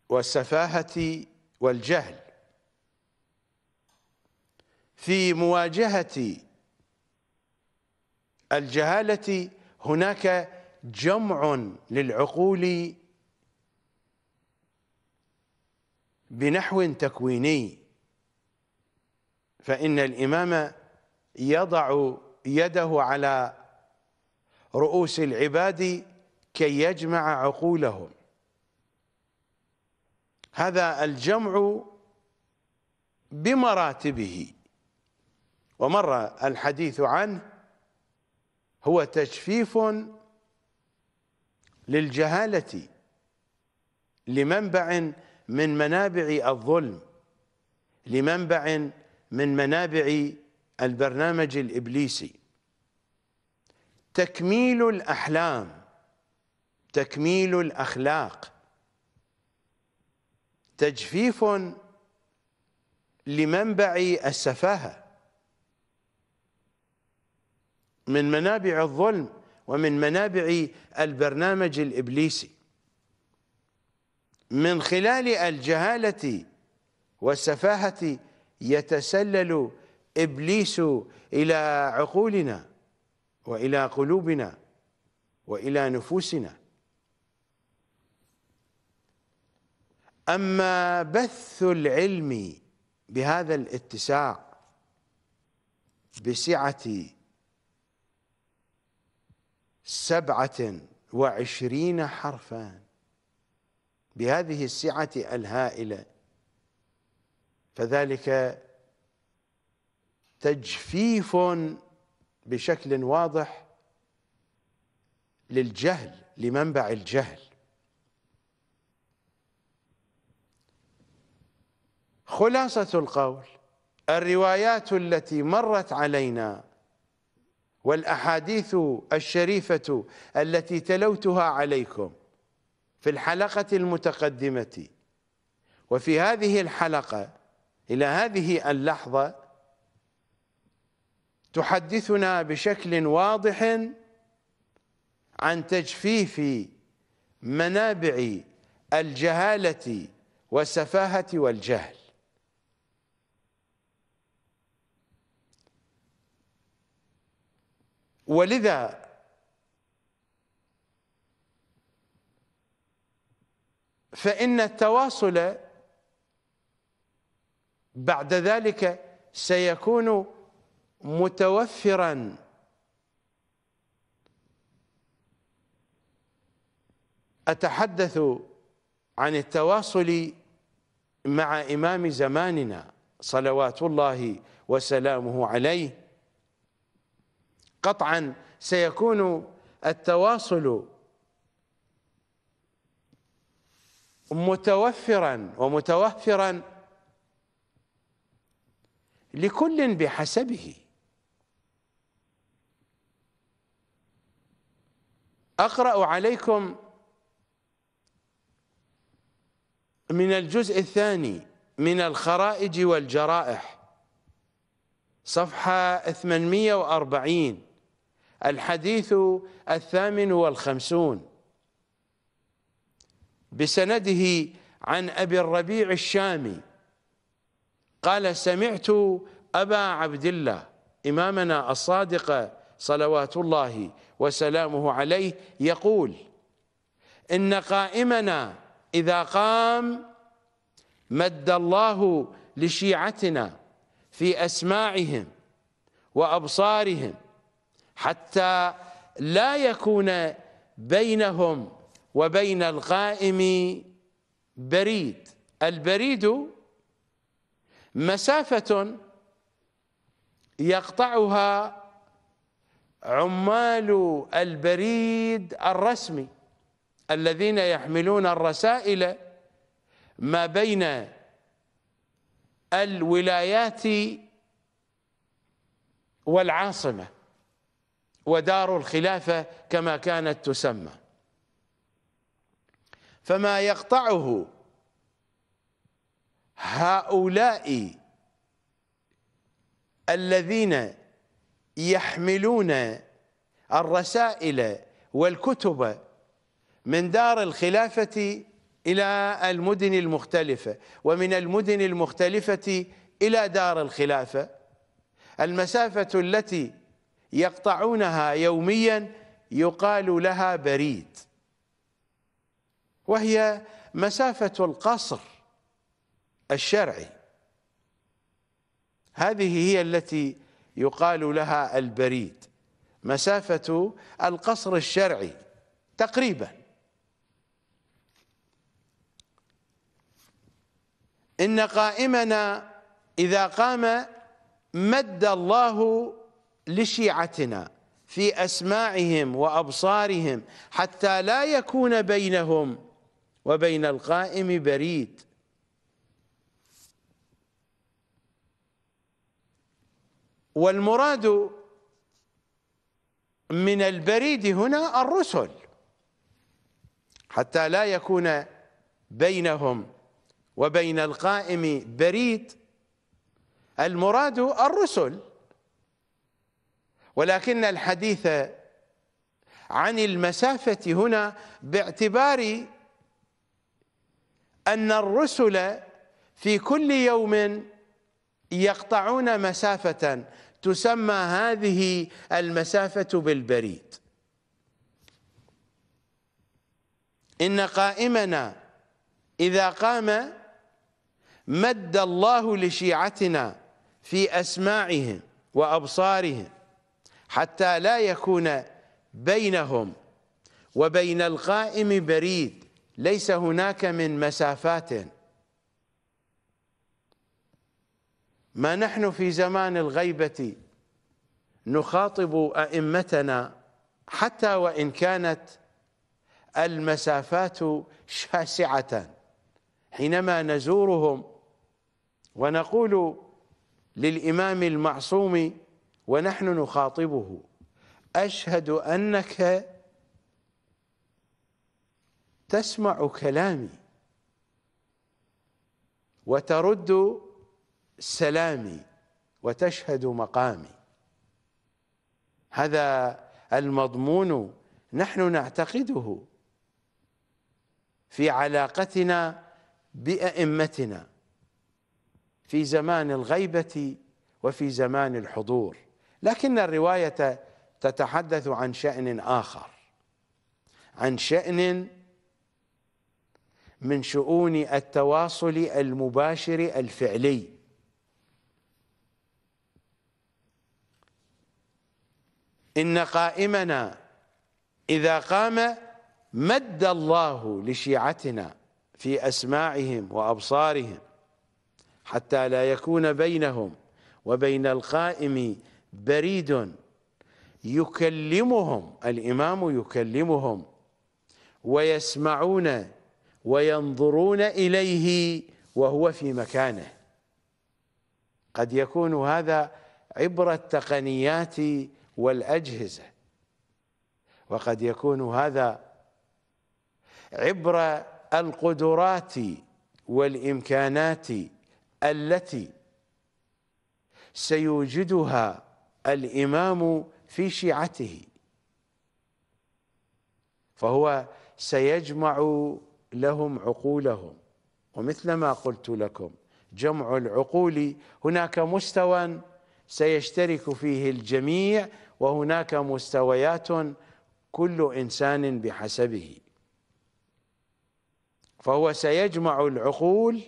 والسفاهة والجهل في مواجهة الجهالة هناك جمع للعقول بنحو تكويني فإن الإمام يضع يده على رؤوس العباد كي يجمع عقولهم هذا الجمع بمراتبه ومر الحديث عنه هو تجفيف للجهالة لمنبع من منابع الظلم لمنبع من منابع البرنامج الإبليسي تكميل الأحلام تكميل الأخلاق تجفيف لمنبع السفاهة من منابع الظلم ومن منابع البرنامج الإبليسي من خلال الجهالة والسفاهة يتسلل إبليس إلى عقولنا وإلى قلوبنا وإلى نفوسنا أما بث العلم بهذا الاتساع بسعة سبعة وعشرين حرفا بهذه السعة الهائلة فذلك تجفيف بشكل واضح للجهل لمنبع الجهل خلاصة القول الروايات التي مرت علينا والأحاديث الشريفة التي تلوتها عليكم في الحلقة المتقدمة وفي هذه الحلقة إلى هذه اللحظة تحدثنا بشكل واضح عن تجفيف منابع الجهالة والسفاهة والجهل ولذا فإن التواصل بعد ذلك سيكون متوفرا أتحدث عن التواصل مع إمام زماننا صلوات الله وسلامه عليه قطعا سيكون التواصل متوفرا ومتوفرا لكل بحسبه اقرا عليكم من الجزء الثاني من الخرائج والجرائح صفحه 840 الحديث الثامن والخمسون بسنده عن ابي الربيع الشامي قال سمعت أبا عبد الله إمامنا الصادق صلوات الله وسلامه عليه يقول إن قائمنا إذا قام مد الله لشيعتنا في أسماعهم وأبصارهم حتى لا يكون بينهم وبين القائم بريد البريد مسافة يقطعها عمال البريد الرسمي الذين يحملون الرسائل ما بين الولايات والعاصمة ودار الخلافة كما كانت تسمى فما يقطعه هؤلاء الذين يحملون الرسائل والكتب من دار الخلافة إلى المدن المختلفة ومن المدن المختلفة إلى دار الخلافة المسافة التي يقطعونها يوميا يقال لها بريد وهي مسافة القصر الشرعي هذه هي التي يقال لها البريد مسافة القصر الشرعي تقريبا إن قائمنا إذا قام مد الله لشيعتنا في أسماعهم وأبصارهم حتى لا يكون بينهم وبين القائم بريد والمراد من البريد هنا الرسل حتى لا يكون بينهم وبين القائم بريد المراد الرسل ولكن الحديث عن المسافة هنا باعتبار أن الرسل في كل يوم يقطعون مسافة تسمى هذه المسافة بالبريد إن قائمنا إذا قام مد الله لشيعتنا في أسماعهم وأبصارهم حتى لا يكون بينهم وبين القائم بريد ليس هناك من مسافات ما نحن في زمان الغيبة نخاطب أئمتنا حتى وإن كانت المسافات شاسعة حينما نزورهم ونقول للإمام المعصوم ونحن نخاطبه أشهد أنك تسمع كلامي وترد سلامي وتشهد مقامي هذا المضمون نحن نعتقده في علاقتنا بأئمتنا في زمان الغيبة وفي زمان الحضور لكن الرواية تتحدث عن شأن آخر عن شأن من شؤون التواصل المباشر الفعلي إن قائمنا إذا قام مد الله لشيعتنا في أسماعهم وأبصارهم حتى لا يكون بينهم وبين القائم بريد يكلمهم الإمام يكلمهم ويسمعون وينظرون إليه وهو في مكانه قد يكون هذا عبر التقنيات والأجهزة وقد يكون هذا عبر القدرات والإمكانات التي سيوجدها الإمام في شيعته فهو سيجمع لهم عقولهم ومثل ما قلت لكم جمع العقول هناك مستوى سيشترك فيه الجميع وهناك مستويات كل إنسان بحسبه فهو سيجمع العقول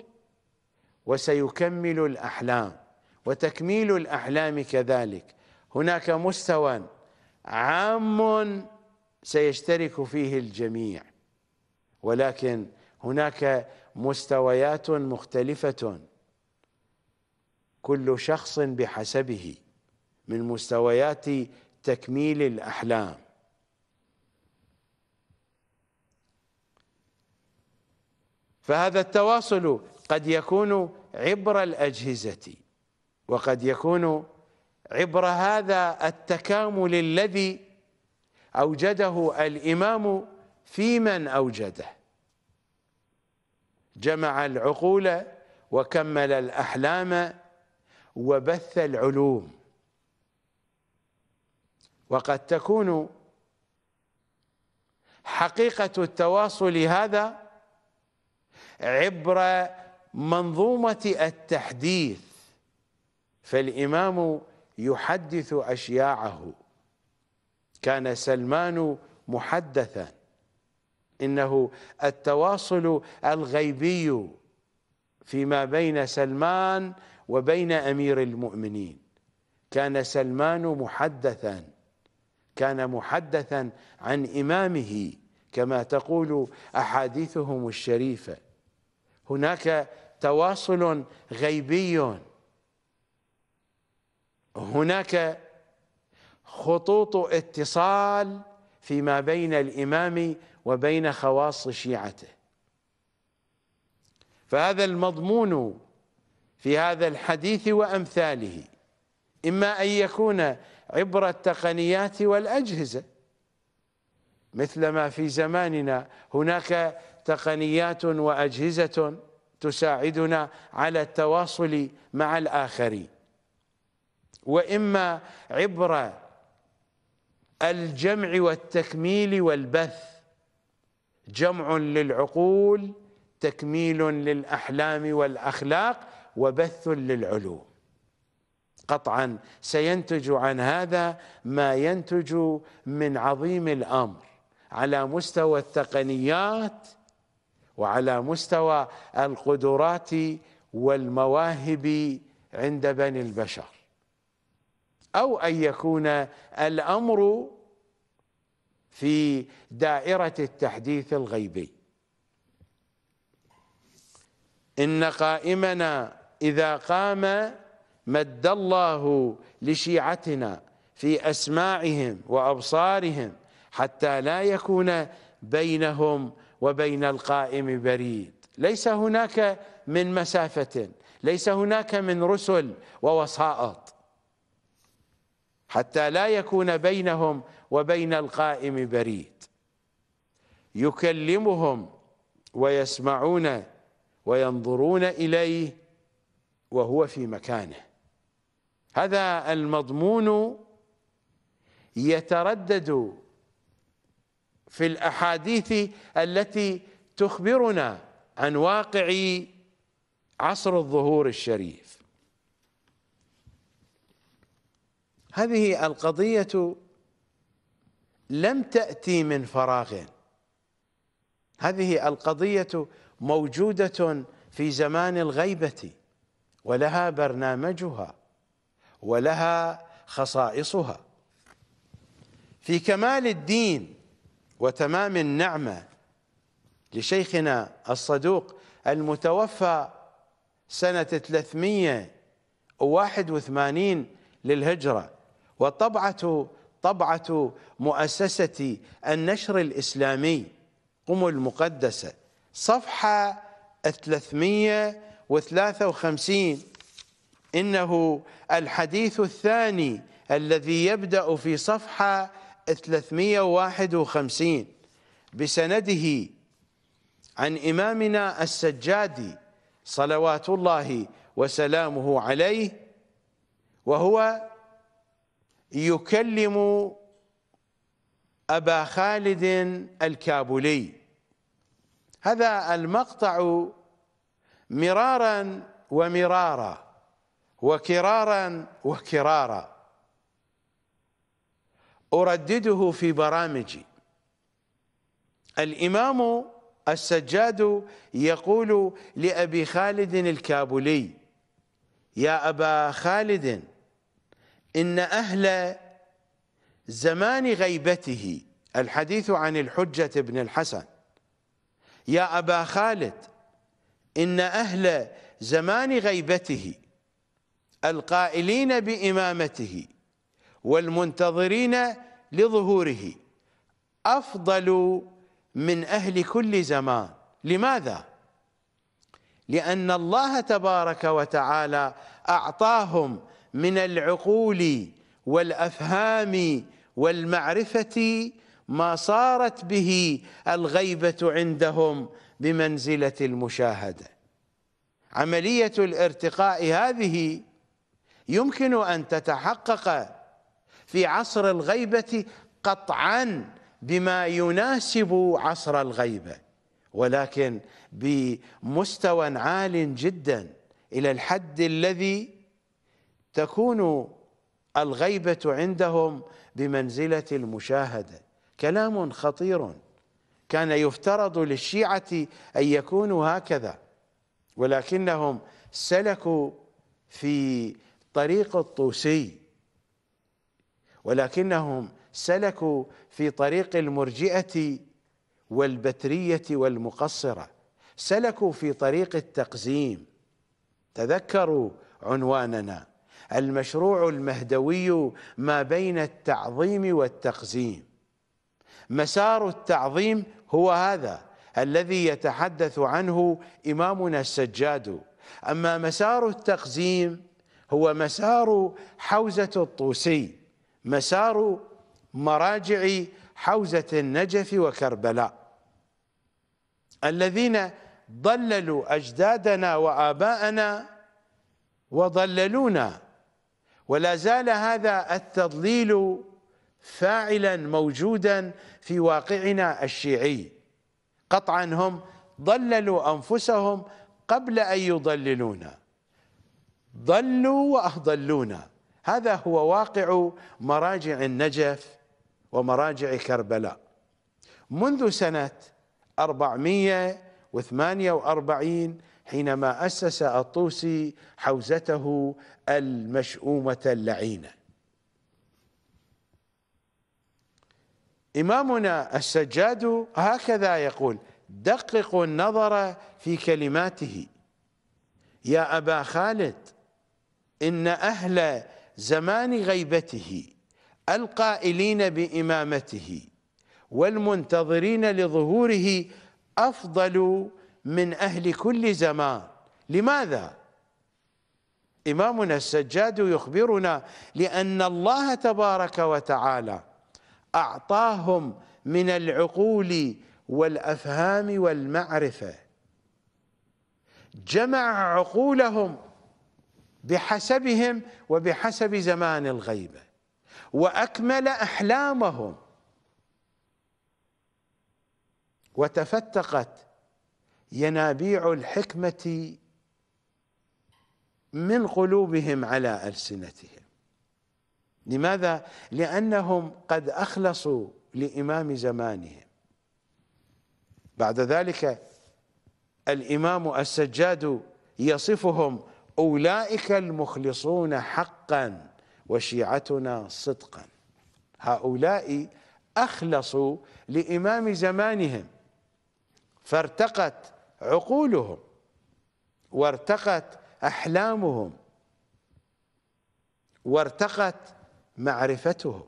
وسيكمل الأحلام وتكميل الأحلام كذلك هناك مستوى عام سيشترك فيه الجميع ولكن هناك مستويات مختلفة كل شخص بحسبه من مستويات تكميل الأحلام فهذا التواصل قد يكون عبر الأجهزة وقد يكون عبر هذا التكامل الذي أوجده الإمام في من أوجده جمع العقول وكمل الأحلام وبث العلوم وقد تكون حقيقة التواصل هذا عبر منظومة التحديث فالإمام يحدث أشياعه كان سلمان محدثا إنه التواصل الغيبي فيما بين سلمان وبين أمير المؤمنين كان سلمان محدثاً كان محدثا عن إمامه كما تقول أحاديثهم الشريفة هناك تواصل غيبي هناك خطوط اتصال فيما بين الإمام وبين خواص شيعته فهذا المضمون في هذا الحديث وأمثاله إما أن يكون عبر التقنيات والأجهزة مثلما في زماننا هناك تقنيات وأجهزة تساعدنا على التواصل مع الآخرين وإما عبر الجمع والتكميل والبث جمع للعقول تكميل للأحلام والأخلاق وبث للعلوم قطعا سينتج عن هذا ما ينتج من عظيم الامر على مستوى التقنيات وعلى مستوى القدرات والمواهب عند بني البشر او ان يكون الامر في دائره التحديث الغيبي ان قائمنا اذا قام مد الله لشيعتنا في أسماعهم وأبصارهم حتى لا يكون بينهم وبين القائم بريد ليس هناك من مسافة ليس هناك من رسل ووسائط حتى لا يكون بينهم وبين القائم بريد يكلمهم ويسمعون وينظرون إليه وهو في مكانه هذا المضمون يتردد في الاحاديث التي تخبرنا عن واقع عصر الظهور الشريف هذه القضيه لم تاتي من فراغ هذه القضيه موجوده في زمان الغيبه ولها برنامجها ولها خصائصها في كمال الدين وتمام النعمة لشيخنا الصدوق المتوفى سنة 381 للهجرة وطبعه طبعة مؤسسة النشر الإسلامي قم المقدسة صفحة 353 إنه الحديث الثاني الذي يبدأ في صفحة 351 بسنده عن إمامنا السجادي صلوات الله وسلامه عليه وهو يكلم أبا خالد الكابولي هذا المقطع مرارا ومرارا وكرارا وكرارا اردده في برامجي الامام السجاد يقول لابي خالد الكابولي يا ابا خالد ان اهل زمان غيبته الحديث عن الحجه بن الحسن يا ابا خالد ان اهل زمان غيبته القائلين بإمامته والمنتظرين لظهوره أفضل من أهل كل زمان لماذا؟ لأن الله تبارك وتعالى أعطاهم من العقول والأفهام والمعرفة ما صارت به الغيبة عندهم بمنزلة المشاهدة عملية الارتقاء هذه يمكن أن تتحقق في عصر الغيبة قطعا بما يناسب عصر الغيبة ولكن بمستوى عال جدا إلى الحد الذي تكون الغيبة عندهم بمنزلة المشاهدة كلام خطير كان يفترض للشيعة أن يكونوا هكذا ولكنهم سلكوا في طريق الطوسي ولكنهم سلكوا في طريق المرجئة والبترية والمقصرة سلكوا في طريق التقزيم تذكروا عنواننا المشروع المهدوي ما بين التعظيم والتقزيم مسار التعظيم هو هذا الذي يتحدث عنه إمامنا السجاد أما مسار التقزيم هو مسار حوزة الطوسي مسار مراجع حوزة النجف وكربلاء الذين ضللوا أجدادنا وآباءنا وضللونا ولا زال هذا التضليل فاعلا موجودا في واقعنا الشيعي قطعا هم ضللوا أنفسهم قبل أن يضللونا ضلوا واضلونا هذا هو واقع مراجع النجف ومراجع كربلاء منذ سنه 448 حينما أسس الطوسي حوزته المشؤومة اللعينة إمامنا السجاد هكذا يقول دققوا النظر في كلماته يا أبا خالد إن أهل زمان غيبته القائلين بإمامته والمنتظرين لظهوره أفضل من أهل كل زمان لماذا؟ إمامنا السجاد يخبرنا لأن الله تبارك وتعالى أعطاهم من العقول والأفهام والمعرفة جمع عقولهم بحسبهم وبحسب زمان الغيبه واكمل احلامهم وتفتقت ينابيع الحكمه من قلوبهم على السنتهم لماذا لانهم قد اخلصوا لامام زمانهم بعد ذلك الامام السجاد يصفهم أولئك المخلصون حقا وشيعتنا صدقا هؤلاء أخلصوا لإمام زمانهم فارتقت عقولهم وارتقت أحلامهم وارتقت معرفتهم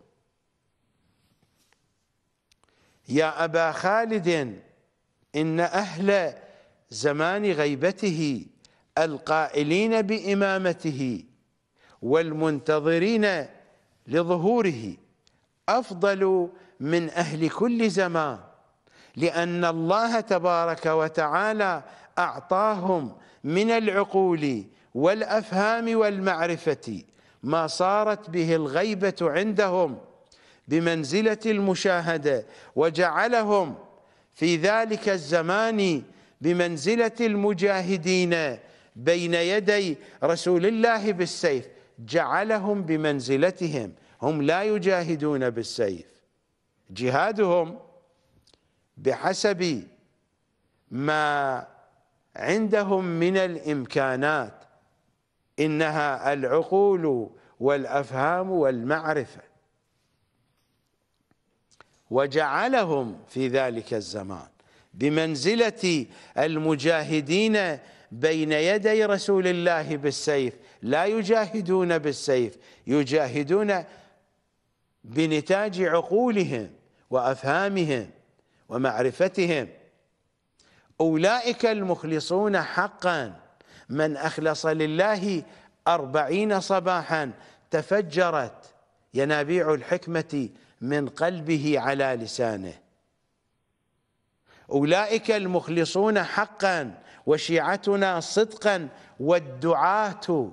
يا أبا خالد إن أهل زمان غيبته القائلين بإمامته والمنتظرين لظهوره أفضل من أهل كل زمان لأن الله تبارك وتعالى أعطاهم من العقول والأفهام والمعرفة ما صارت به الغيبة عندهم بمنزلة المشاهدة وجعلهم في ذلك الزمان بمنزلة المجاهدين بين يدي رسول الله بالسيف جعلهم بمنزلتهم هم لا يجاهدون بالسيف جهادهم بحسب ما عندهم من الامكانات انها العقول والافهام والمعرفه وجعلهم في ذلك الزمان بمنزله المجاهدين بين يدي رسول الله بالسيف لا يجاهدون بالسيف يجاهدون بنتاج عقولهم وأفهامهم ومعرفتهم أولئك المخلصون حقا من أخلص لله أربعين صباحا تفجرت ينابيع الحكمة من قلبه على لسانه أولئك المخلصون حقا وشيعتنا صدقا والدعاة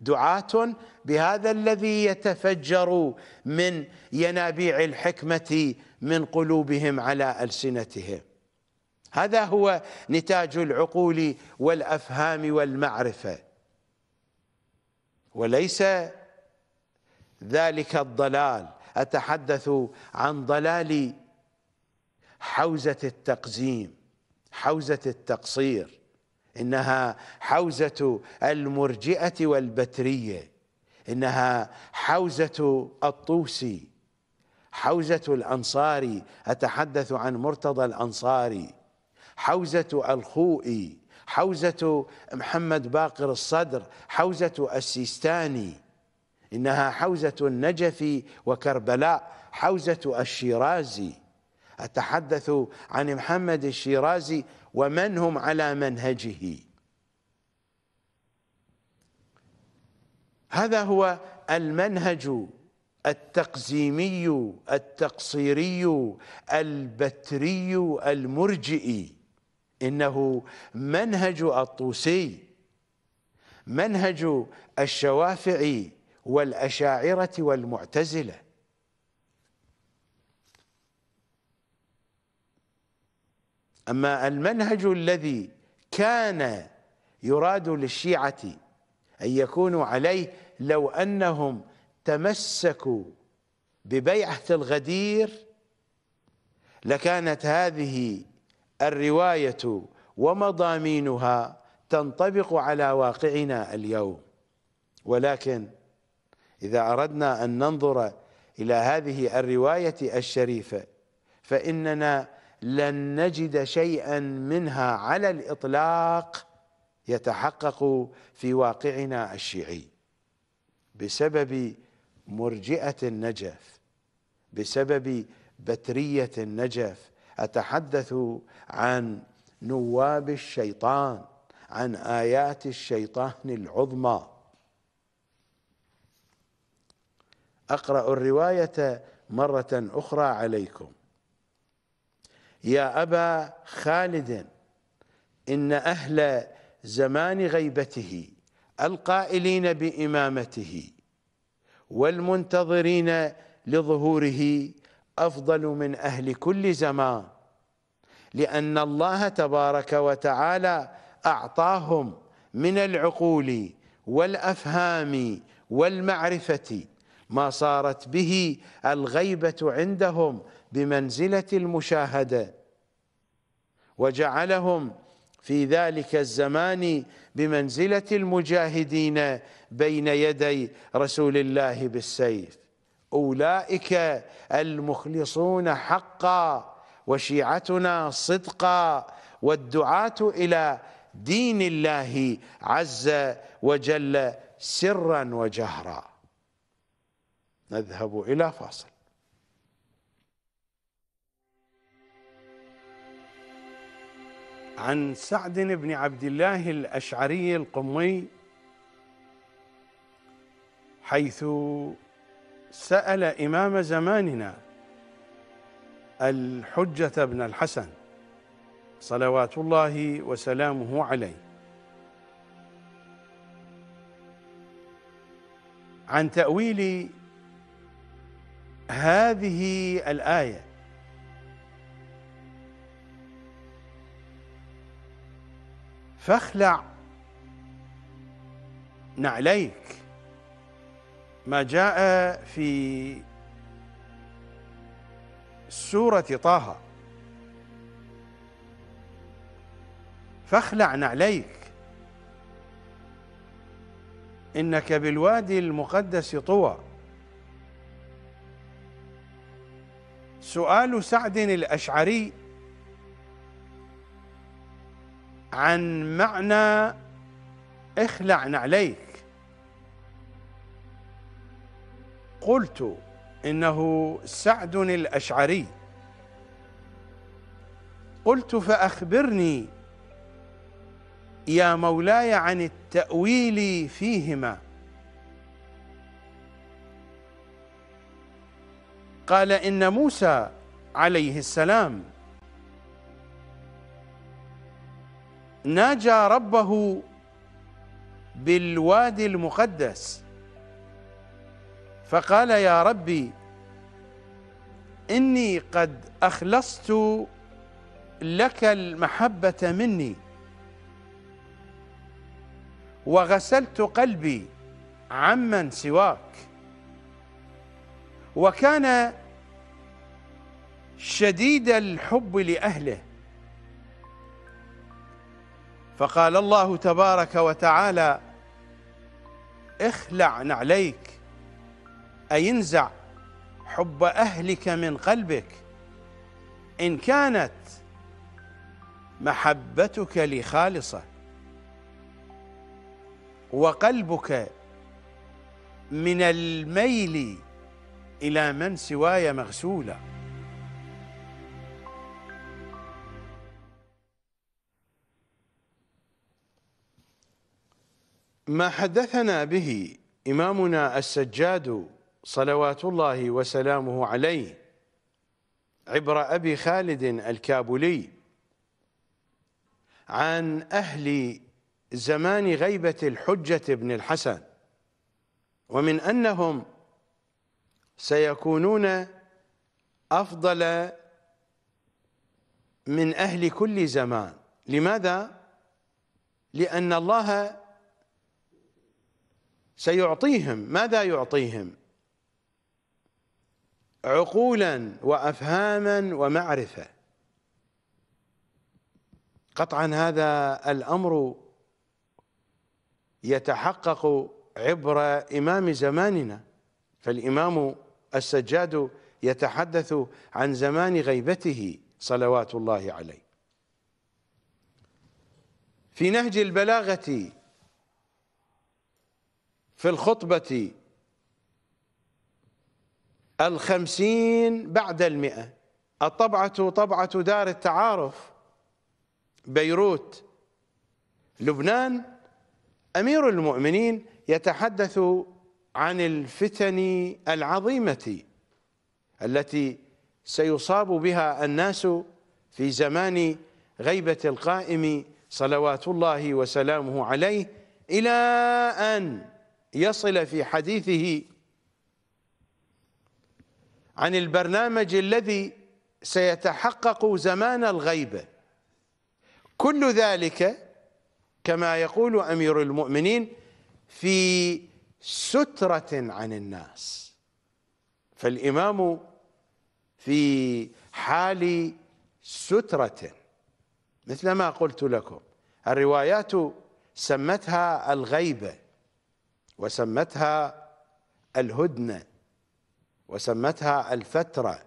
دعاة بهذا الذي يتفجر من ينابيع الحكمة من قلوبهم على ألسنتهم هذا هو نتاج العقول والأفهام والمعرفة وليس ذلك الضلال أتحدث عن ضلال حوزة التقزيم حوزة التقصير انها حوزه المرجئه والبتريه انها حوزه الطوسي حوزه الانصاري اتحدث عن مرتضى الانصاري حوزه الخوئي حوزه محمد باقر الصدر حوزه السيستاني انها حوزه النجفي وكربلاء حوزه الشيرازي اتحدث عن محمد الشيرازي ومن هم على منهجه هذا هو المنهج التقزيمي التقصيري البتري المرجئي انه منهج الطوسي منهج الشوافعي والاشاعره والمعتزله أما المنهج الذي كان يراد للشيعة أن يكونوا عليه لو أنهم تمسكوا ببيعة الغدير لكانت هذه الرواية ومضامينها تنطبق على واقعنا اليوم ولكن إذا أردنا أن ننظر إلى هذه الرواية الشريفة فإننا لن نجد شيئا منها على الإطلاق يتحقق في واقعنا الشيعي بسبب مرجئة النجف بسبب بترية النجف أتحدث عن نواب الشيطان عن آيات الشيطان العظمى أقرأ الرواية مرة أخرى عليكم يا أبا خالد إن أهل زمان غيبته القائلين بإمامته والمنتظرين لظهوره أفضل من أهل كل زمان لأن الله تبارك وتعالى أعطاهم من العقول والأفهام والمعرفة ما صارت به الغيبة عندهم بمنزله المشاهده وجعلهم في ذلك الزمان بمنزله المجاهدين بين يدي رسول الله بالسيف اولئك المخلصون حقا وشيعتنا صدقا والدعاه الى دين الله عز وجل سرا وجهرا نذهب الى فاصل عن سعد بن عبد الله الاشعري القمي حيث سال امام زماننا الحجه بن الحسن صلوات الله وسلامه عليه عن تاويل هذه الايه فاخلع نعليك ما جاء في سورة طه فاخلع نعليك إنك بالوادي المقدس طوى سؤال سعد الأشعري عن معنى اخلع نعليك قلت انه سعد الاشعري قلت فاخبرني يا مولاي عن التاويل فيهما قال ان موسى عليه السلام ناجى ربه بالوادي المقدس فقال يا ربي اني قد اخلصت لك المحبه مني وغسلت قلبي عمن سواك وكان شديد الحب لاهله فقال الله تبارك وتعالى اخلع نعليك أي انزع حب أهلك من قلبك إن كانت محبتك لي خالصة وقلبك من الميل إلى من سواي مغسولاً ما حدثنا به إمامنا السجاد صلوات الله وسلامه عليه عبر أبي خالد الكابولي عن أهل زمان غيبة الحجة بن الحسن ومن أنهم سيكونون أفضل من أهل كل زمان لماذا؟ لأن الله سيعطيهم ماذا يعطيهم عقولا وأفهاما ومعرفة قطعا هذا الأمر يتحقق عبر إمام زماننا فالإمام السجاد يتحدث عن زمان غيبته صلوات الله عليه في نهج البلاغة في الخطبة الخمسين بعد المئة الطبعة طبعة دار التعارف بيروت لبنان أمير المؤمنين يتحدث عن الفتن العظيمة التي سيصاب بها الناس في زمان غيبة القائم صلوات الله وسلامه عليه إلى أن يصل في حديثه عن البرنامج الذي سيتحقق زمان الغيبة كل ذلك كما يقول أمير المؤمنين في سترة عن الناس فالإمام في حال سترة مثل ما قلت لكم الروايات سمتها الغيبة وسمتها الهدنه وسمتها الفتره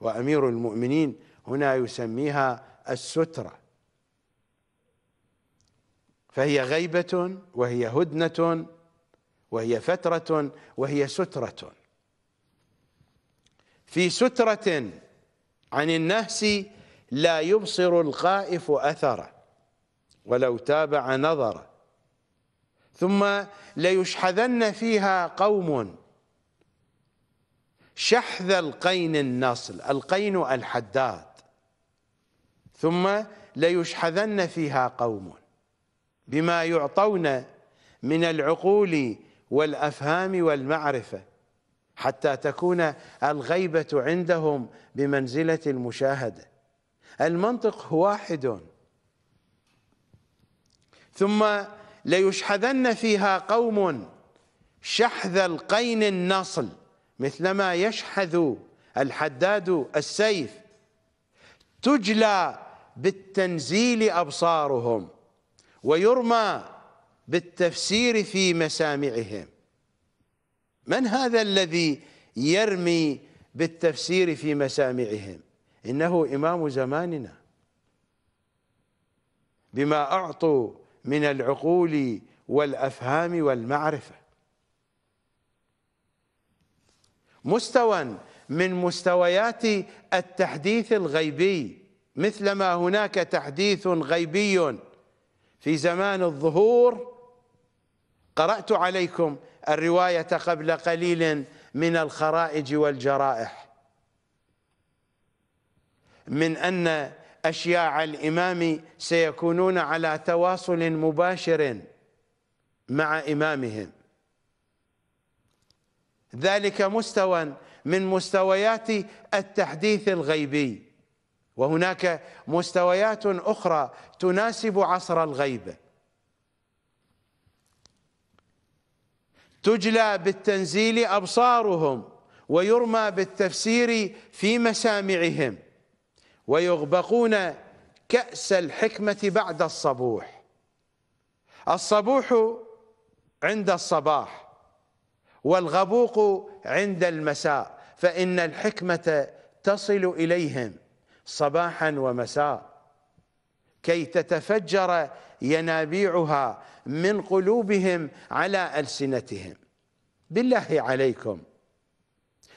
وامير المؤمنين هنا يسميها الستره فهي غيبه وهي هدنه وهي فتره وهي ستره في ستره عن النهس لا يبصر الخائف اثره ولو تابع نظره ثم ليشحذن فيها قوم شحذ القين النصل القين الحداد ثم ليشحذن فيها قوم بما يعطون من العقول والأفهام والمعرفة حتى تكون الغيبة عندهم بمنزلة المشاهدة المنطق واحد ثم ليشحذن فيها قوم شحذ القين النصل مثلما يشحذ الحداد السيف تجلى بالتنزيل أبصارهم ويرمى بالتفسير في مسامعهم من هذا الذي يرمي بالتفسير في مسامعهم إنه إمام زماننا بما أعطوا من العقول والأفهام والمعرفة مستوى من مستويات التحديث الغيبي مثلما هناك تحديث غيبي في زمان الظهور قرأت عليكم الرواية قبل قليل من الخرائج والجرائح من أن أشياع الإمام سيكونون على تواصل مباشر مع إمامهم ذلك مستوى من مستويات التحديث الغيبي وهناك مستويات أخرى تناسب عصر الغيب تجلى بالتنزيل أبصارهم ويرمى بالتفسير في مسامعهم ويغبقون كأس الحكمة بعد الصبوح الصبوح عند الصباح والغبوق عند المساء فإن الحكمة تصل إليهم صباحا ومساء كي تتفجر ينابيعها من قلوبهم على ألسنتهم بالله عليكم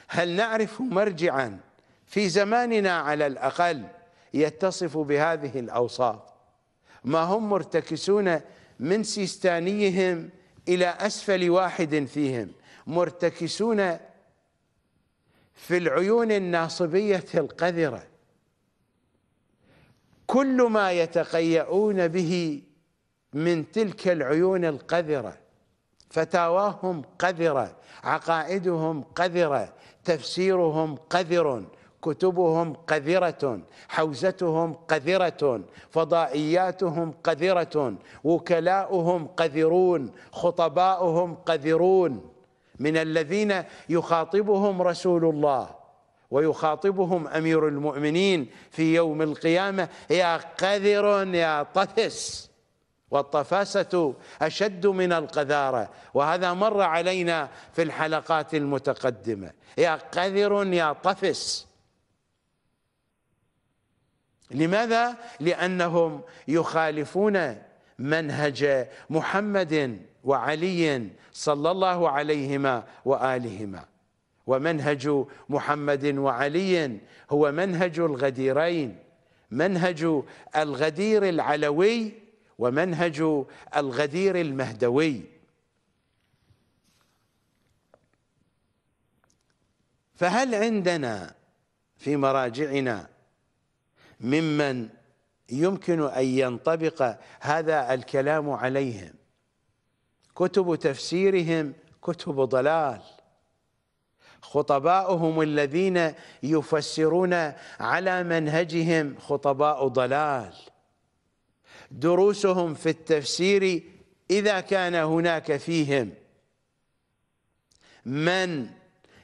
هل نعرف مرجعا في زماننا على الأقل يتصف بهذه الأوصاف ما هم مرتكسون من سيستانيهم إلى أسفل واحد فيهم مرتكسون في العيون الناصبية القذرة كل ما يتقيؤون به من تلك العيون القذره فتاواهم قذره عقائدهم قذره تفسيرهم قذر كتبهم قذرة حوزتهم قذرة فضائياتهم قذرة وكلاؤهم قذرون خطباؤهم قذرون من الذين يخاطبهم رسول الله ويخاطبهم أمير المؤمنين في يوم القيامة يا قذر يا طفس والطفاسة أشد من القذارة وهذا مر علينا في الحلقات المتقدمة يا قذر يا طفس لماذا؟ لأنهم يخالفون منهج محمد وعلي صلى الله عليهما وآلهما ومنهج محمد وعلي هو منهج الغديرين منهج الغدير العلوي ومنهج الغدير المهدوي فهل عندنا في مراجعنا ممن يمكن أن ينطبق هذا الكلام عليهم كتب تفسيرهم كتب ضلال خطباؤهم الذين يفسرون على منهجهم خطباء ضلال دروسهم في التفسير إذا كان هناك فيهم من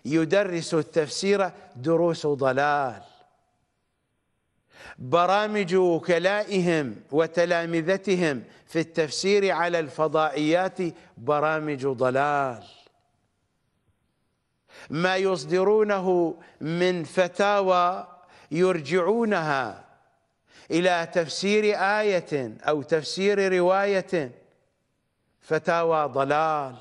يدرس التفسير دروس ضلال برامج وكلائهم وتلامذتهم في التفسير على الفضائيات برامج ضلال ما يصدرونه من فتاوى يرجعونها إلى تفسير آية أو تفسير رواية فتاوى ضلال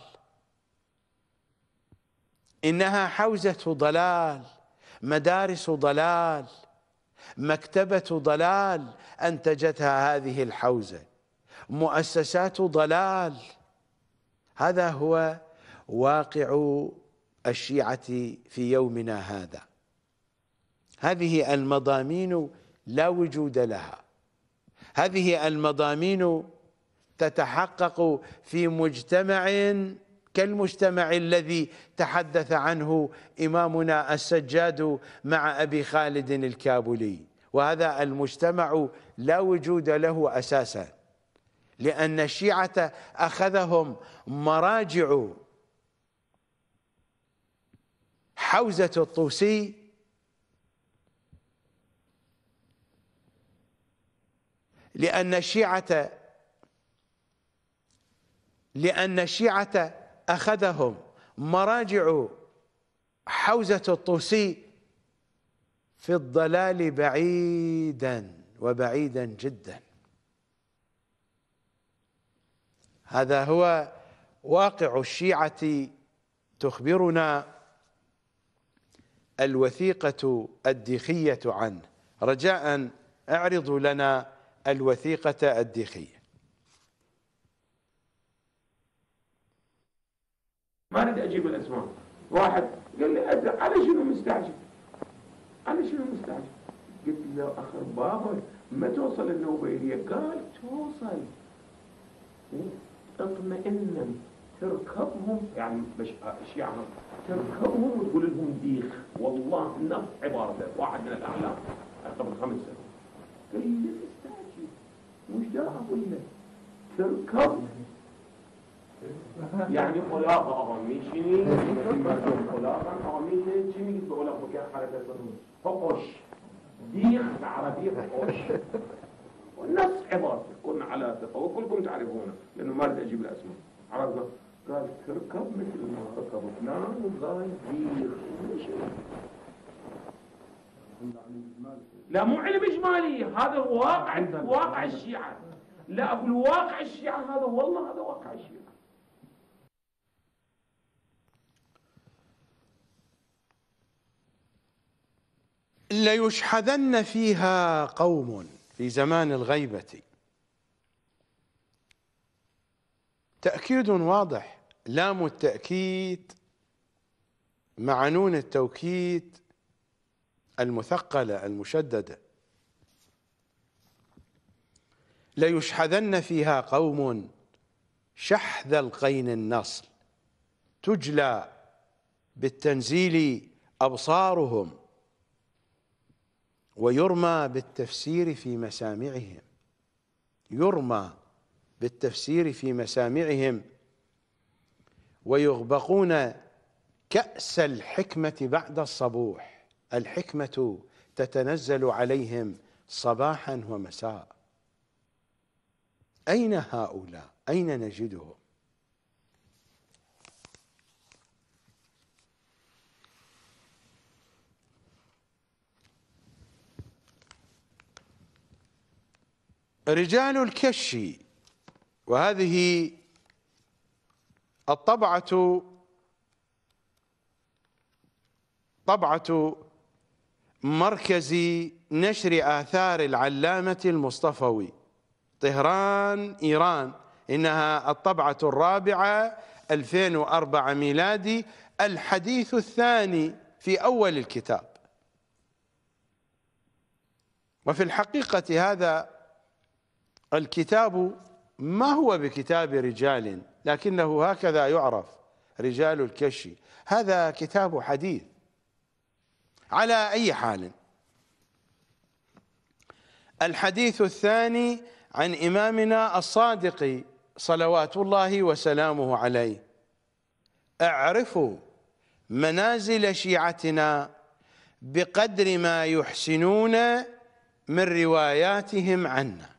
إنها حوزة ضلال مدارس ضلال مكتبة ضلال أنتجتها هذه الحوزة مؤسسات ضلال هذا هو واقع الشيعة في يومنا هذا هذه المضامين لا وجود لها هذه المضامين تتحقق في مجتمع كالمجتمع الذي تحدث عنه إمامنا السجاد مع أبي خالد الكابولي وهذا المجتمع لا وجود له أساسا لأن الشيعة أخذهم مراجع حوزة الطوسي لأن الشيعة لأن الشيعة أخذهم مراجع حوزة الطوسي في الضلال بعيدا وبعيدا جدا هذا هو واقع الشيعة تخبرنا الوثيقة الديخية عنه رجاء اعرضوا لنا الوثيقة الديخية ما اريد اجيب الاسماء واحد قال لي انت على شنو مستعجل على شنو مستعجل قلت له اخر بابك ما توصل النوبه الي قال توصل اطمئن تركبهم يعني مش يعني تركبهم وتقول لهم ديخ والله نفس عبارته واحد من الاعلام قبل خمس سنوات قال لي مستعجل وش دا اقول له تركب یعنی خلاق آقا میشینی خلاقا آمیه چی میگید به اولا خوکه حرکتتون حقش ديخ بالعربية حقش والنفس عبارة كن على ثقة وكلكم تعرفونه لأنه ما رد أجيب الأسماء عرفنا قال تركب مثل ما ركب فلان وقال ديخ لا مو علم إجمالي هذا واقع واقع الشيعة لا أقول واقع الشيعة هذا والله هذا واقع الشيعة ليشحذن فيها قوم في زمان الغيبة تأكيد واضح لام التأكيد مع نون التوكيد المثقلة المشددة ليشحذن فيها قوم شحذ القين النصل تجلى بالتنزيل أبصارهم ويرمى بالتفسير في مسامعهم يرمى بالتفسير في مسامعهم ويغبقون كأس الحكمة بعد الصبوح الحكمة تتنزل عليهم صباحا ومساء أين هؤلاء؟ أين نجدهم؟ رجال الكش وهذه الطبعة طبعة مركز نشر آثار العلامة المصطفوي طهران إيران إنها الطبعة الرابعة 2004 ميلادي الحديث الثاني في أول الكتاب وفي الحقيقة هذا الكتاب ما هو بكتاب رجال لكنه هكذا يعرف رجال الكشي هذا كتاب حديث على أي حال الحديث الثاني عن إمامنا الصادق صلوات الله وسلامه عليه اعرفوا منازل شيعتنا بقدر ما يحسنون من رواياتهم عنا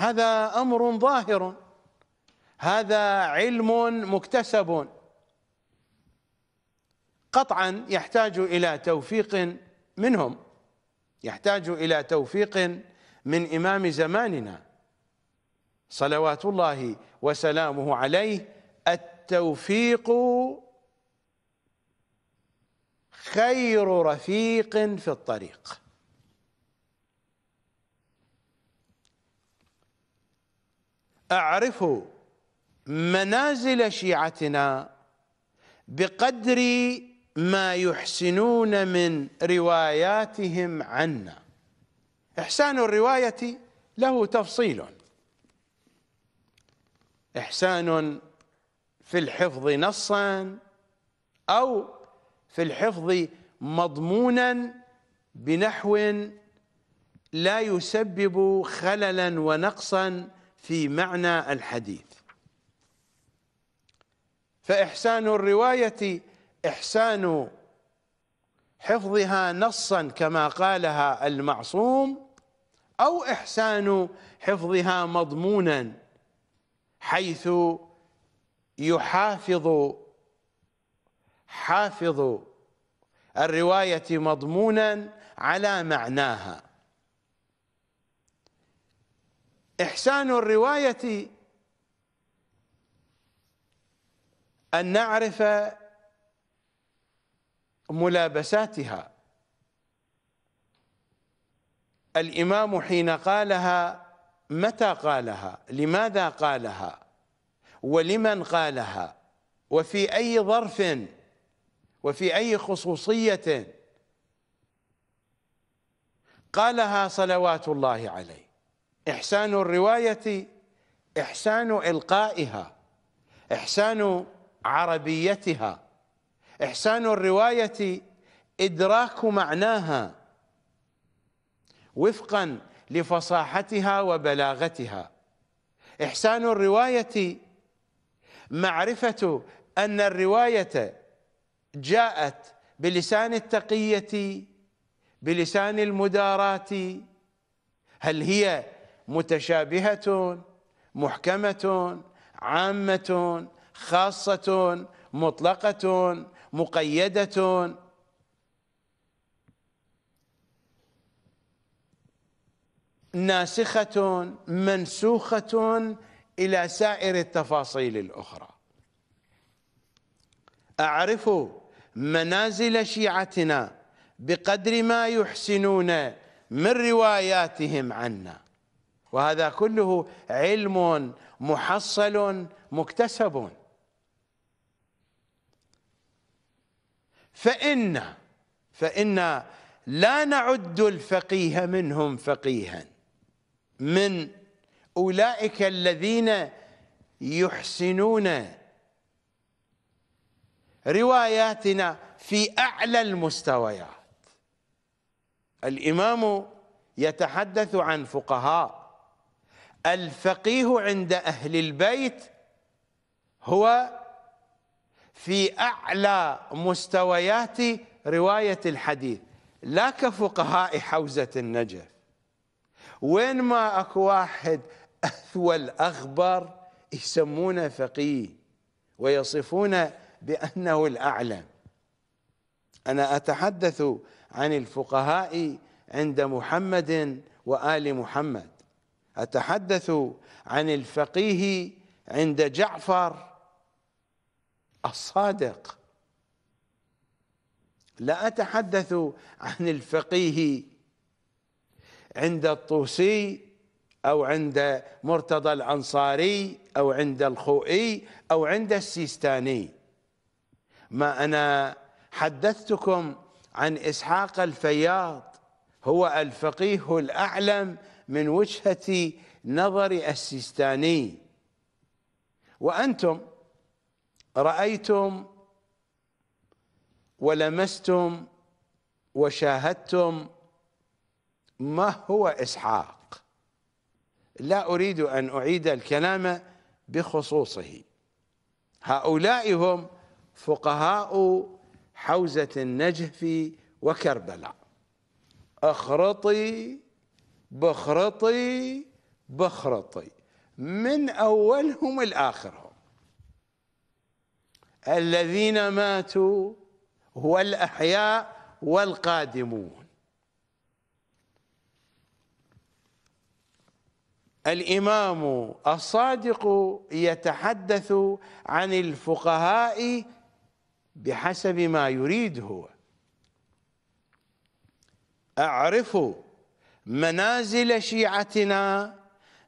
هذا امر ظاهر هذا علم مكتسب قطعا يحتاج الى توفيق منهم يحتاج الى توفيق من امام زماننا صلوات الله وسلامه عليه التوفيق خير رفيق في الطريق اعرف منازل شيعتنا بقدر ما يحسنون من رواياتهم عنا احسان الروايه له تفصيل احسان في الحفظ نصا او في الحفظ مضمونا بنحو لا يسبب خللا ونقصا في معنى الحديث فإحسان الرواية إحسان حفظها نصا كما قالها المعصوم أو إحسان حفظها مضمونا حيث يحافظ حافظ الرواية مضمونا على معناها إحسان الرواية أن نعرف ملابساتها الإمام حين قالها متى قالها لماذا قالها ولمن قالها وفي أي ظرف وفي أي خصوصية قالها صلوات الله عليه إحسان الرواية إحسان إلقائها إحسان عربيتها إحسان الرواية إدراك معناها وفقا لفصاحتها وبلاغتها إحسان الرواية معرفة أن الرواية جاءت بلسان التقية بلسان المداراة هل هي متشابهة محكمة عامة خاصة مطلقة مقيدة ناسخة منسوخة إلى سائر التفاصيل الأخرى أعرف منازل شيعتنا بقدر ما يحسنون من رواياتهم عنا وهذا كله علم محصل مكتسب فإن فإن لا نعد الفقيه منهم فقيها من أولئك الذين يحسنون رواياتنا في أعلى المستويات الإمام يتحدث عن فقهاء الفقيه عند أهل البيت هو في أعلى مستويات رواية الحديث لا كفقهاء حوزة النجف وين ما أكو واحد أثول أغبر يسمونه فقيه ويصفون بأنه الأعلى أنا أتحدث عن الفقهاء عند محمد وآل محمد أتحدث عن الفقيه عند جعفر الصادق لا أتحدث عن الفقيه عند الطوسي أو عند مرتضى الأنصاري أو عند الخوئي أو عند السيستاني ما أنا حدثتكم عن إسحاق الفياض هو الفقيه الأعلم من وجهة نظر السيستاني وأنتم رأيتم ولمستم وشاهدتم ما هو إسحاق لا أريد أن أعيد الكلام بخصوصه هؤلاء هم فقهاء حوزة النجف وكربلاء اخرطي بخرطي بخرطي من أولهم الآخرهم الذين ماتوا والأحياء والقادمون الإمام الصادق يتحدث عن الفقهاء بحسب ما يريد هو أعرفوا منازل شيعتنا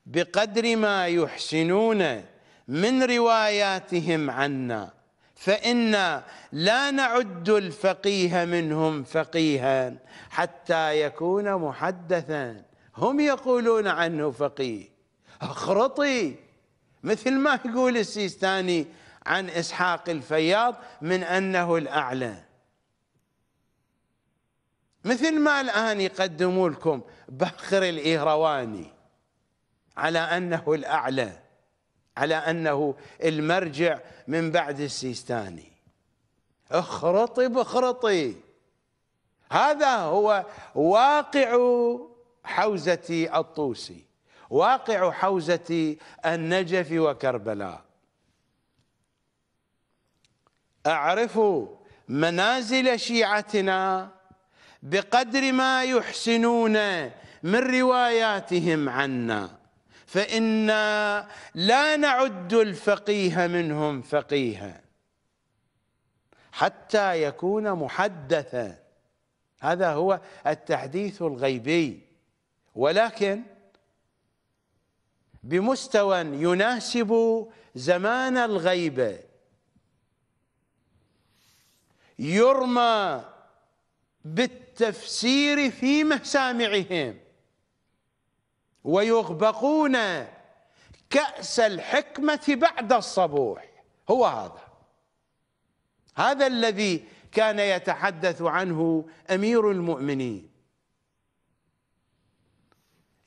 بقدر ما يحسنون من رواياتهم عنا فإنا لا نعد الفقيه منهم فقيها حتى يكون محدثا هم يقولون عنه فقيه اخرطي مثل ما يقول السيستاني عن إسحاق الفياض من أنه الأعلى مثل ما الآن يقدموا لكم باخر الإيرواني على أنه الأعلى على أنه المرجع من بعد السيستاني اخرطي بخرطي هذا هو واقع حوزة الطوسي واقع حوزة النجف وكربلاء أعرفوا منازل شيعتنا بقدر ما يحسنون من رواياتهم عنا فإنا لا نعد الفقيه منهم فقيها حتى يكون محدثا هذا هو التحديث الغيبي ولكن بمستوى يناسب زمان الغيبة يرمى بالتحديث التفسير في مسامعهم ويغبقون كأس الحكمة بعد الصبوح هو هذا هذا الذي كان يتحدث عنه أمير المؤمنين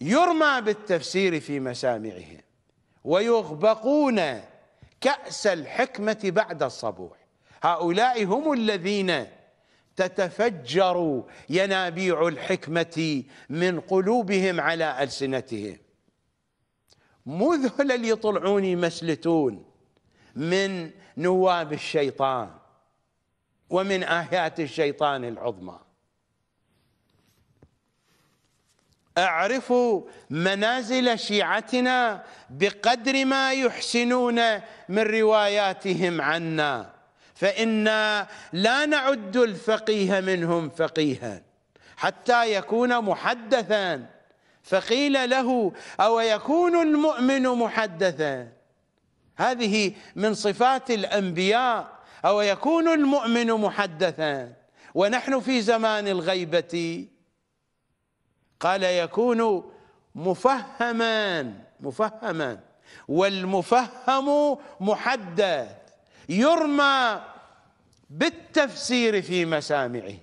يرمى بالتفسير في مسامعهم ويغبقون كأس الحكمة بعد الصبوح هؤلاء هم الذين تتفجر ينابيع الحكمة من قلوبهم على ألسنتهم مذهل اللي يطلعوني مسلتون من نواب الشيطان ومن آيات الشيطان العظمى اعرفوا منازل شيعتنا بقدر ما يحسنون من رواياتهم عنا فإنا لا نعد الفقيه منهم فقيها حتى يكون محدثا فقيل له أو يكون المؤمن محدثا هذه من صفات الأنبياء أو يكون المؤمن محدثا ونحن في زمان الغيبة قال يكون مفهما مفهما والمفهم محدث يرمى بالتفسير في مسامعه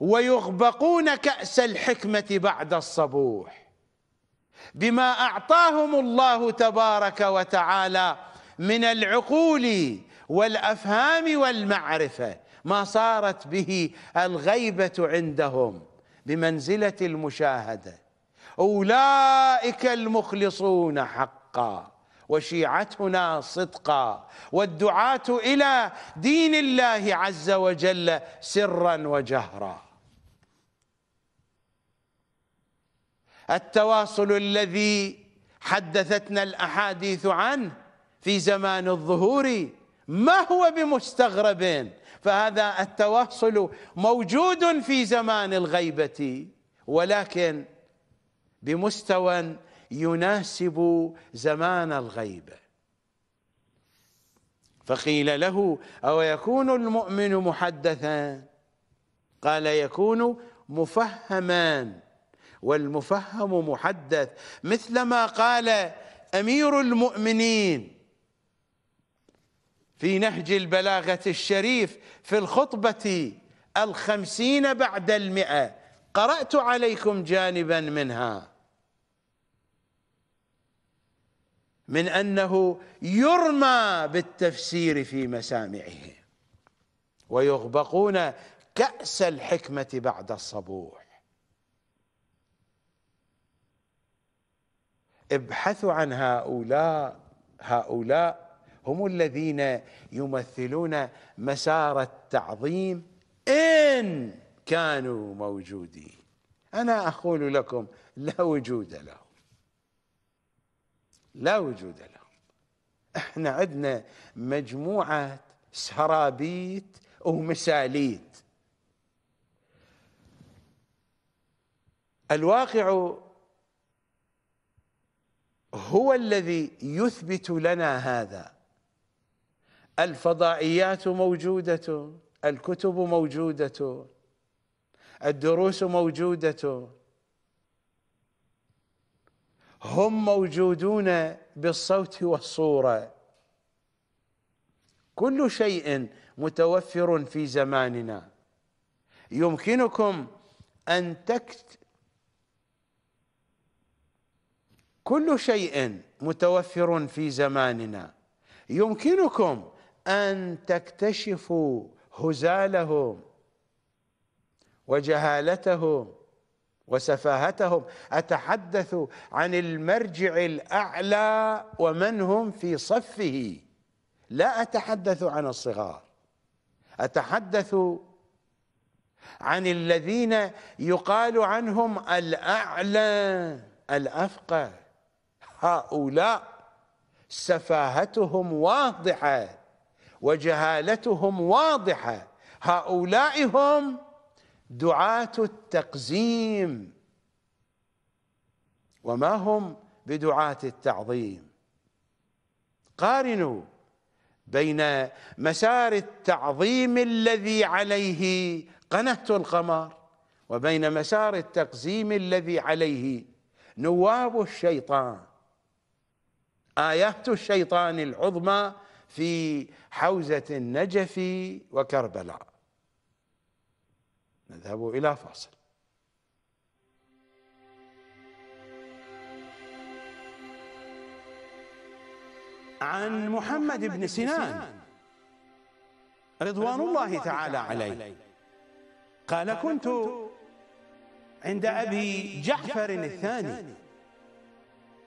ويغبقون كأس الحكمة بعد الصبوح بما أعطاهم الله تبارك وتعالى من العقول والأفهام والمعرفة ما صارت به الغيبة عندهم بمنزلة المشاهدة أولئك المخلصون حقاً وشيعتنا صدقا والدعاة إلى دين الله عز وجل سرا وجهرا التواصل الذي حدثتنا الأحاديث عنه في زمان الظهور ما هو بمستغرب فهذا التواصل موجود في زمان الغيبة ولكن بمستوى يناسب زمان الغيبه فقيل له او يكون المؤمن محدثا قال يكون مفهما والمفهم محدث مثلما قال امير المؤمنين في نهج البلاغه الشريف في الخطبه الخمسين بعد المئه قرات عليكم جانبا منها من انه يرمى بالتفسير في مسامعهم ويغبقون كأس الحكمة بعد الصبوح ابحثوا عن هؤلاء هؤلاء هم الذين يمثلون مسار التعظيم إن كانوا موجودين أنا أقول لكم لا وجود لهم لا وجود لهم احنا عندنا مجموعة سرابيت ومساليت الواقع هو الذي يثبت لنا هذا الفضائيات موجودة الكتب موجودة الدروس موجودة هم موجودون بالصوت والصورة كل شيء متوفر في زماننا يمكنكم أن تكت كل شيء متوفر في زماننا يمكنكم أن تكتشفوا هزالهم وجهالتهم وسفاهتهم اتحدث عن المرجع الاعلى ومن هم في صفه لا اتحدث عن الصغار اتحدث عن الذين يقال عنهم الاعلى الافقى هؤلاء سفاهتهم واضحه وجهالتهم واضحه هؤلاء هم دعاة التقزيم وما هم بدعاة التعظيم قارنوا بين مسار التعظيم الذي عليه قناة القمر وبين مسار التقزيم الذي عليه نواب الشيطان آيات الشيطان العظمى في حوزة النجف وكربلاء نذهب إلى فاصل عن محمد بن سنان رضوان الله تعالى عليه قال كنت عند أبي جعفر الثاني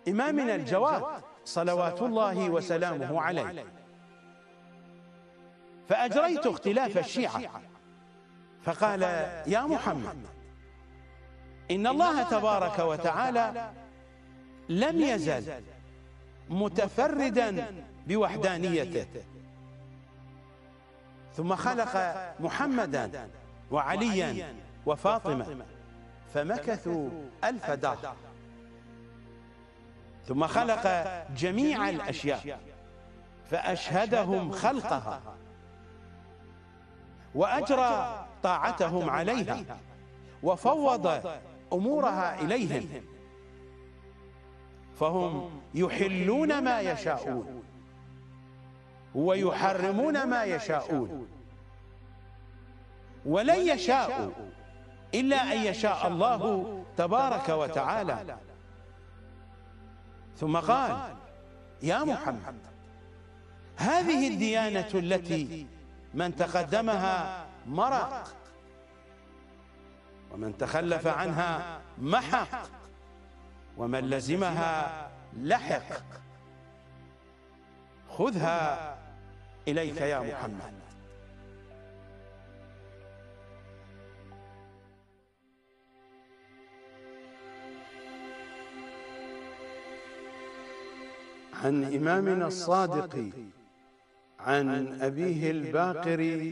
إمامنا الجواد صلوات الله وسلامه عليه فأجريت اختلاف الشيعة فقال يا محمد إن الله تبارك وتعالى لم يزل متفردا بوحدانيته ثم خلق محمدا وعليا وفاطمة فمكثوا ألف دهر ثم خلق جميع الأشياء فأشهدهم خلقها وأجرى طاعتهم عليها وفوض أمورها إليهم فهم يحلون ما يشاءون ويحرمون ما يشاءون ولن يشاءوا إلا أن يشاء الله تبارك وتعالى ثم قال يا محمد هذه الديانة التي من تقدمها مرق ومن تخلف عنها محق ومن لزمها لحق خذها إليك يا محمد عن إمامنا الصادق عن أبيه الباقر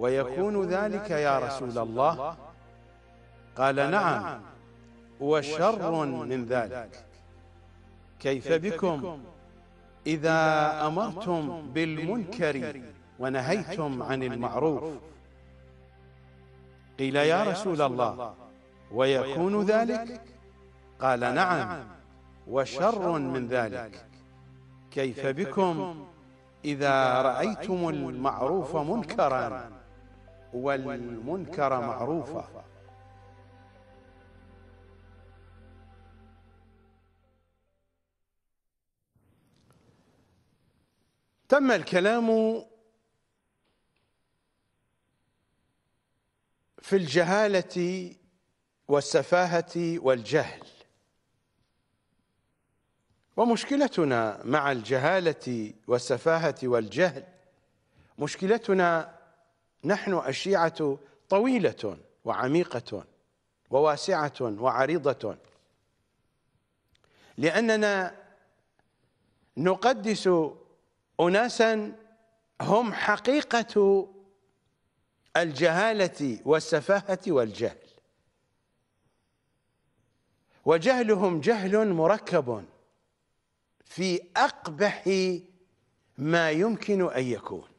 ويكون ذلك يا رسول الله قال نعم, نعم. وشر من ذلك كيف بكم إذا أمرتم بالمنكر ونهيتم عن المعروف قيل يا رسول الله ويكون ذلك قال نعم, نعم. وشر من ذلك كيف بكم إذا رأيتم المعروف منكرا والمنكر معروفا تم الكلام في الجهالة والسفاهة والجهل ومشكلتنا مع الجهالة والسفاهة والجهل مشكلتنا نحن الشيعة طويلة وعميقة وواسعة وعريضة لأننا نقدس أناسا هم حقيقة الجهالة والسفاهة والجهل وجهلهم جهل مركب في أقبح ما يمكن أن يكون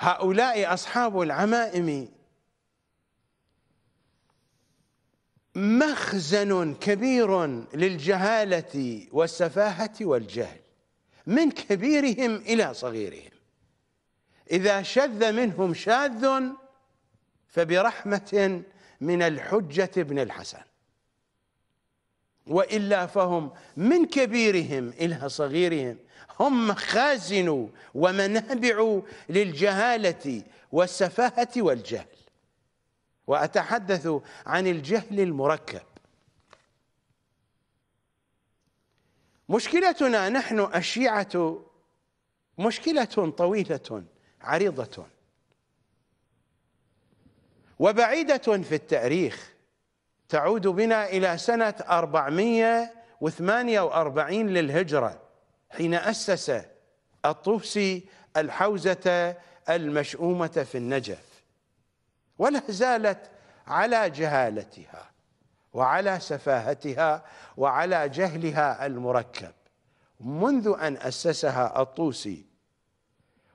هؤلاء أصحاب العمائم مخزن كبير للجهالة والسفاهة والجهل من كبيرهم إلى صغيرهم إذا شذ منهم شاذ فبرحمة من الحجة بن الحسن وإلا فهم من كبيرهم إلى صغيرهم هم خازن ومنابع للجهالة والسفاهة والجهل وأتحدث عن الجهل المركب مشكلتنا نحن الشيعة مشكلة طويلة عريضة وبعيدة في التاريخ تعود بنا إلى سنة 448 للهجرة حين أسس الطوسي الحوزة المشؤومة في النجف ولا زالت على جهالتها وعلى سفاهتها وعلى جهلها المركب منذ أن أسسها الطوسي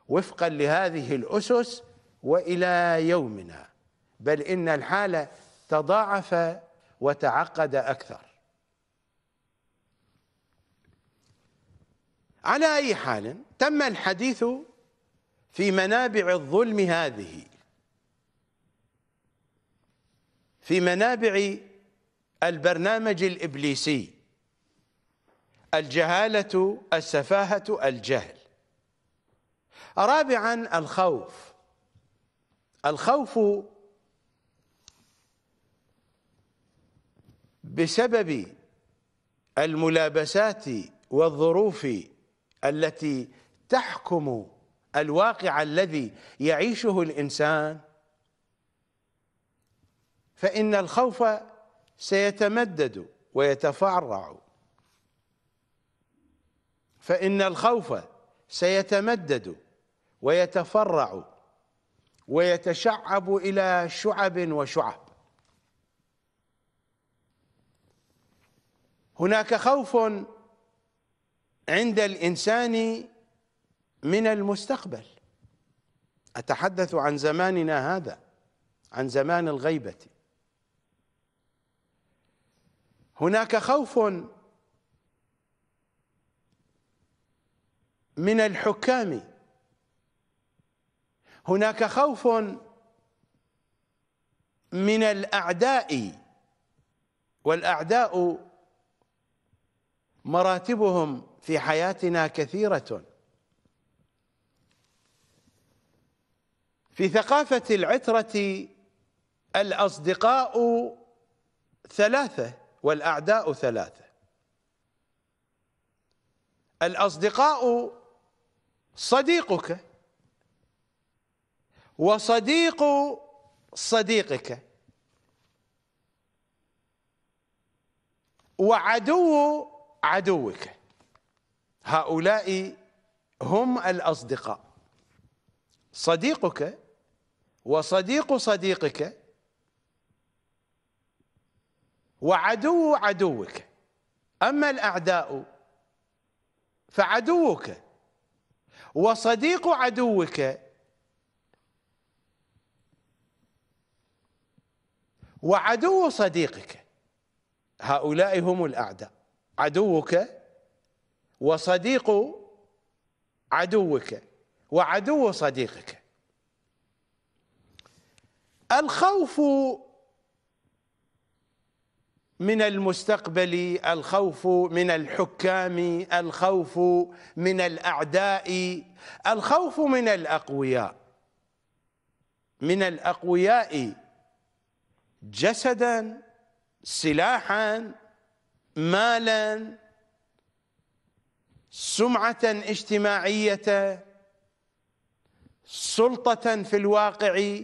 وفقا لهذه الأسس وإلى يومنا بل إن الحالة تضاعف وتعقد أكثر على أي حال تم الحديث في منابع الظلم هذه في منابع البرنامج الإبليسي الجهالة السفاهة الجهل رابعا الخوف الخوف بسبب الملابسات والظروف التي تحكم الواقع الذي يعيشه الانسان فان الخوف سيتمدد ويتفرع فان الخوف سيتمدد ويتفرع ويتشعب الى شعب وشعب هناك خوف عند الإنسان من المستقبل أتحدث عن زماننا هذا عن زمان الغيبة هناك خوف من الحكام هناك خوف من الأعداء والأعداء مراتبهم في حياتنا كثيرة في ثقافة العترة الأصدقاء ثلاثة والأعداء ثلاثة الأصدقاء صديقك وصديق صديقك وعدو عدوك هؤلاء هم الأصدقاء صديقك وصديق صديقك وعدو عدوك أما الأعداء فعدوك وصديق عدوك وعدو صديقك هؤلاء هم الأعداء عدوك وصديق عدوك وعدو صديقك الخوف من المستقبل الخوف من الحكام الخوف من الاعداء الخوف من الاقوياء من الاقوياء جسدا سلاحا مالا سمعة اجتماعية سلطة في الواقع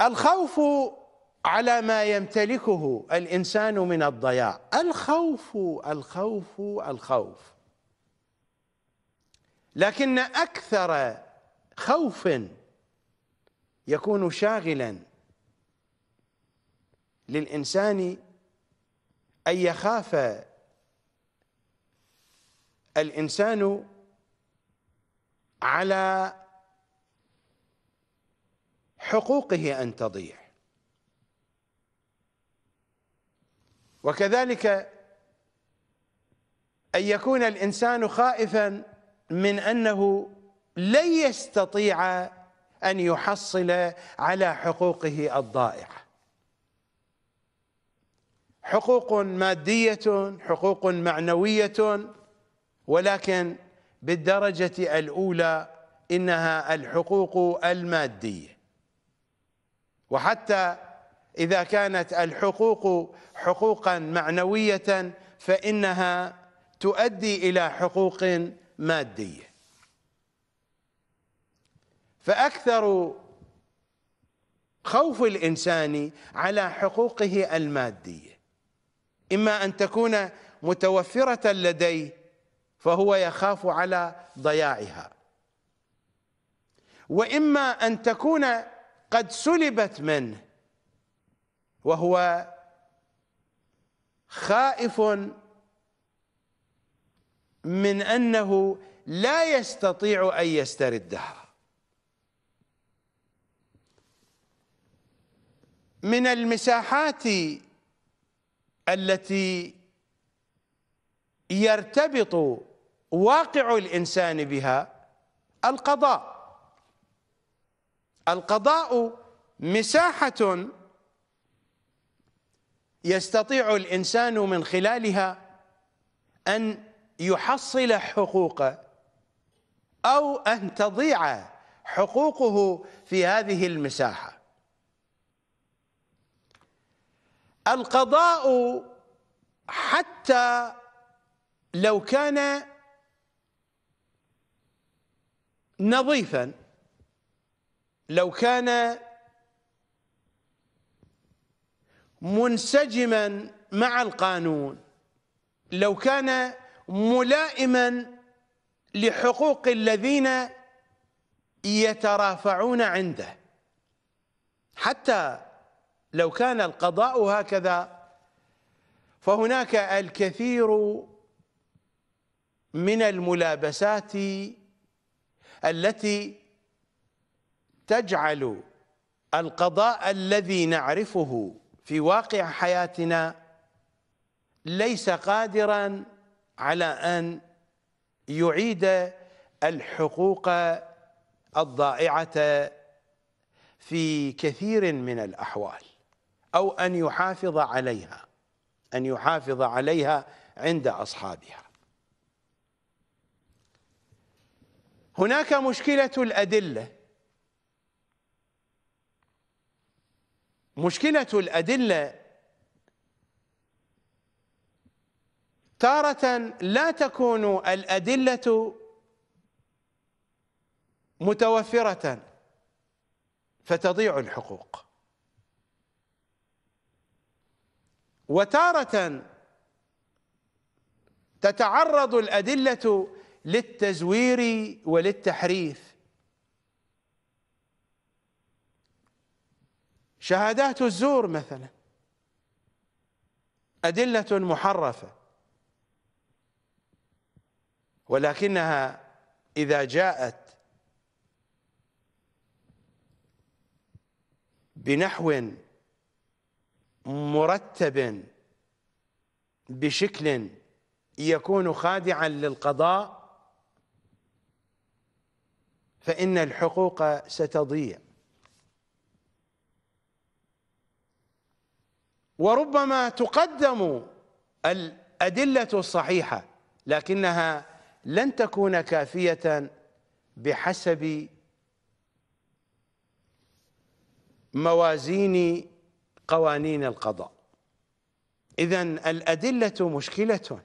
الخوف على ما يمتلكه الإنسان من الضياع الخوف الخوف الخوف لكن أكثر خوف يكون شاغلا للإنسان أن يخاف الإنسان على حقوقه أن تضيع وكذلك أن يكون الإنسان خائفا من أنه لن يستطيع أن يحصل على حقوقه الضائعه حقوق مادية حقوق معنوية ولكن بالدرجة الأولى إنها الحقوق المادية وحتى إذا كانت الحقوق حقوقا معنوية فإنها تؤدي إلى حقوق مادية فأكثر خوف الإنسان على حقوقه المادية إما أن تكون متوفرة لديه فهو يخاف على ضياعها وإما أن تكون قد سلبت منه وهو خائف من أنه لا يستطيع أن يستردها من المساحات التي يرتبط واقع الإنسان بها القضاء القضاء مساحة يستطيع الإنسان من خلالها أن يحصل حقوقه أو أن تضيع حقوقه في هذه المساحة القضاء حتى لو كان نظيفا لو كان منسجما مع القانون لو كان ملائما لحقوق الذين يترافعون عنده حتى لو كان القضاء هكذا فهناك الكثير من الملابسات التي تجعل القضاء الذي نعرفه في واقع حياتنا ليس قادرا على ان يعيد الحقوق الضائعه في كثير من الاحوال أو أن يحافظ عليها أن يحافظ عليها عند أصحابها هناك مشكلة الأدلة مشكلة الأدلة تارة لا تكون الأدلة متوفرة فتضيع الحقوق وتارة تتعرض الأدلة للتزوير وللتحريف شهادات الزور مثلا أدلة محرفة ولكنها إذا جاءت بنحو مرتب بشكل يكون خادعا للقضاء فإن الحقوق ستضيع وربما تقدم الأدلة الصحيحة لكنها لن تكون كافية بحسب موازين قوانين القضاء إذا الأدلة مشكلة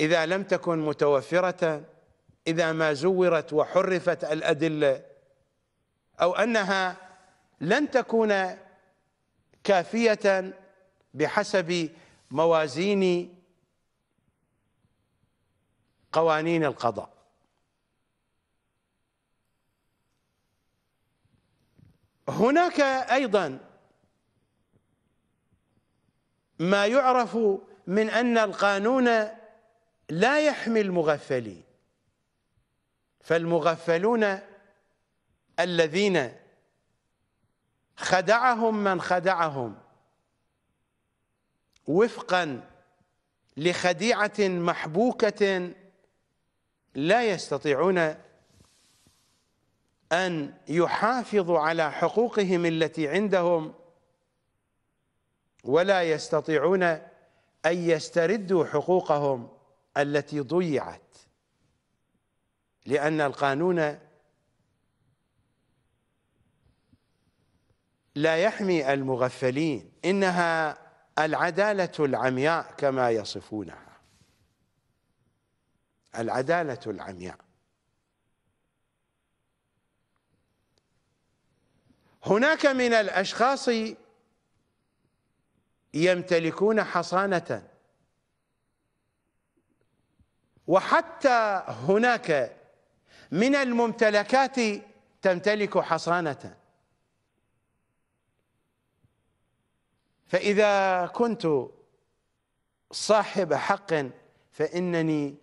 إذا لم تكن متوفرة إذا ما زورت وحرفت الأدلة أو أنها لن تكون كافية بحسب موازين قوانين القضاء هناك أيضا ما يعرف من أن القانون لا يحمي المغفلين فالمغفلون الذين خدعهم من خدعهم وفقا لخديعة محبوكة لا يستطيعون أن يحافظوا على حقوقهم التي عندهم ولا يستطيعون أن يستردوا حقوقهم التي ضيعت لأن القانون لا يحمي المغفلين إنها العدالة العمياء كما يصفونها العدالة العمياء هناك من الاشخاص يمتلكون حصانه وحتى هناك من الممتلكات تمتلك حصانه فاذا كنت صاحب حق فانني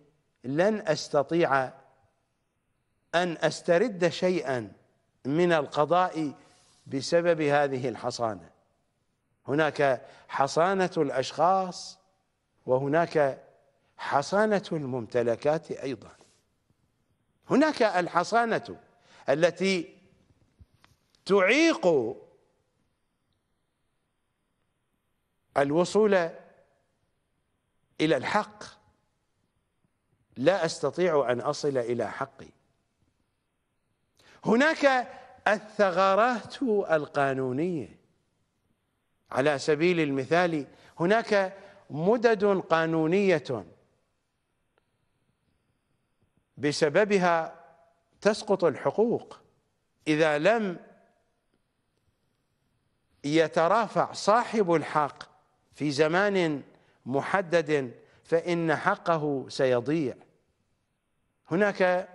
لن استطيع ان استرد شيئا من القضاء بسبب هذه الحصانة هناك حصانة الأشخاص وهناك حصانة الممتلكات أيضا هناك الحصانة التي تعيق الوصول إلى الحق لا أستطيع أن أصل إلى حقي هناك الثغرات القانونية على سبيل المثال هناك مدد قانونية بسببها تسقط الحقوق إذا لم يترافع صاحب الحق في زمان محدد فإن حقه سيضيع هناك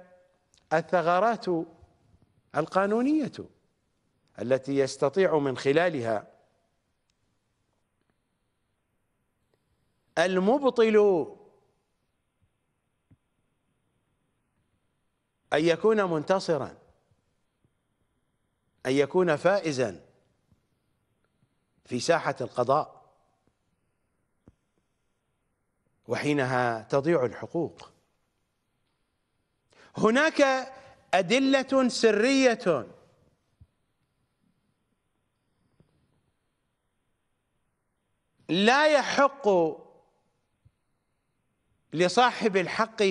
الثغرات القانونية التي يستطيع من خلالها المبطل أن يكون منتصرا أن يكون فائزا في ساحة القضاء وحينها تضيع الحقوق هناك أدلة سرية لا يحق لصاحب الحق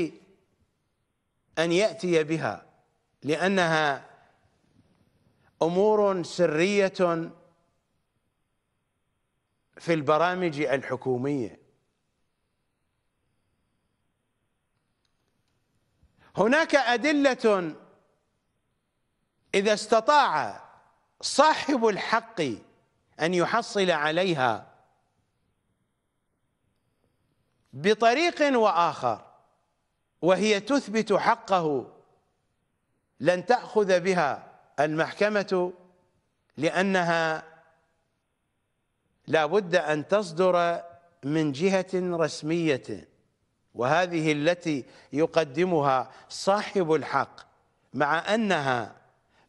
أن يأتي بها لأنها أمور سرية في البرامج الحكومية هناك أدلة إذا استطاع صاحب الحق أن يحصل عليها بطريق وآخر وهي تثبت حقه لن تأخذ بها المحكمة لأنها لا بد أن تصدر من جهة رسمية وهذه التي يقدمها صاحب الحق مع أنها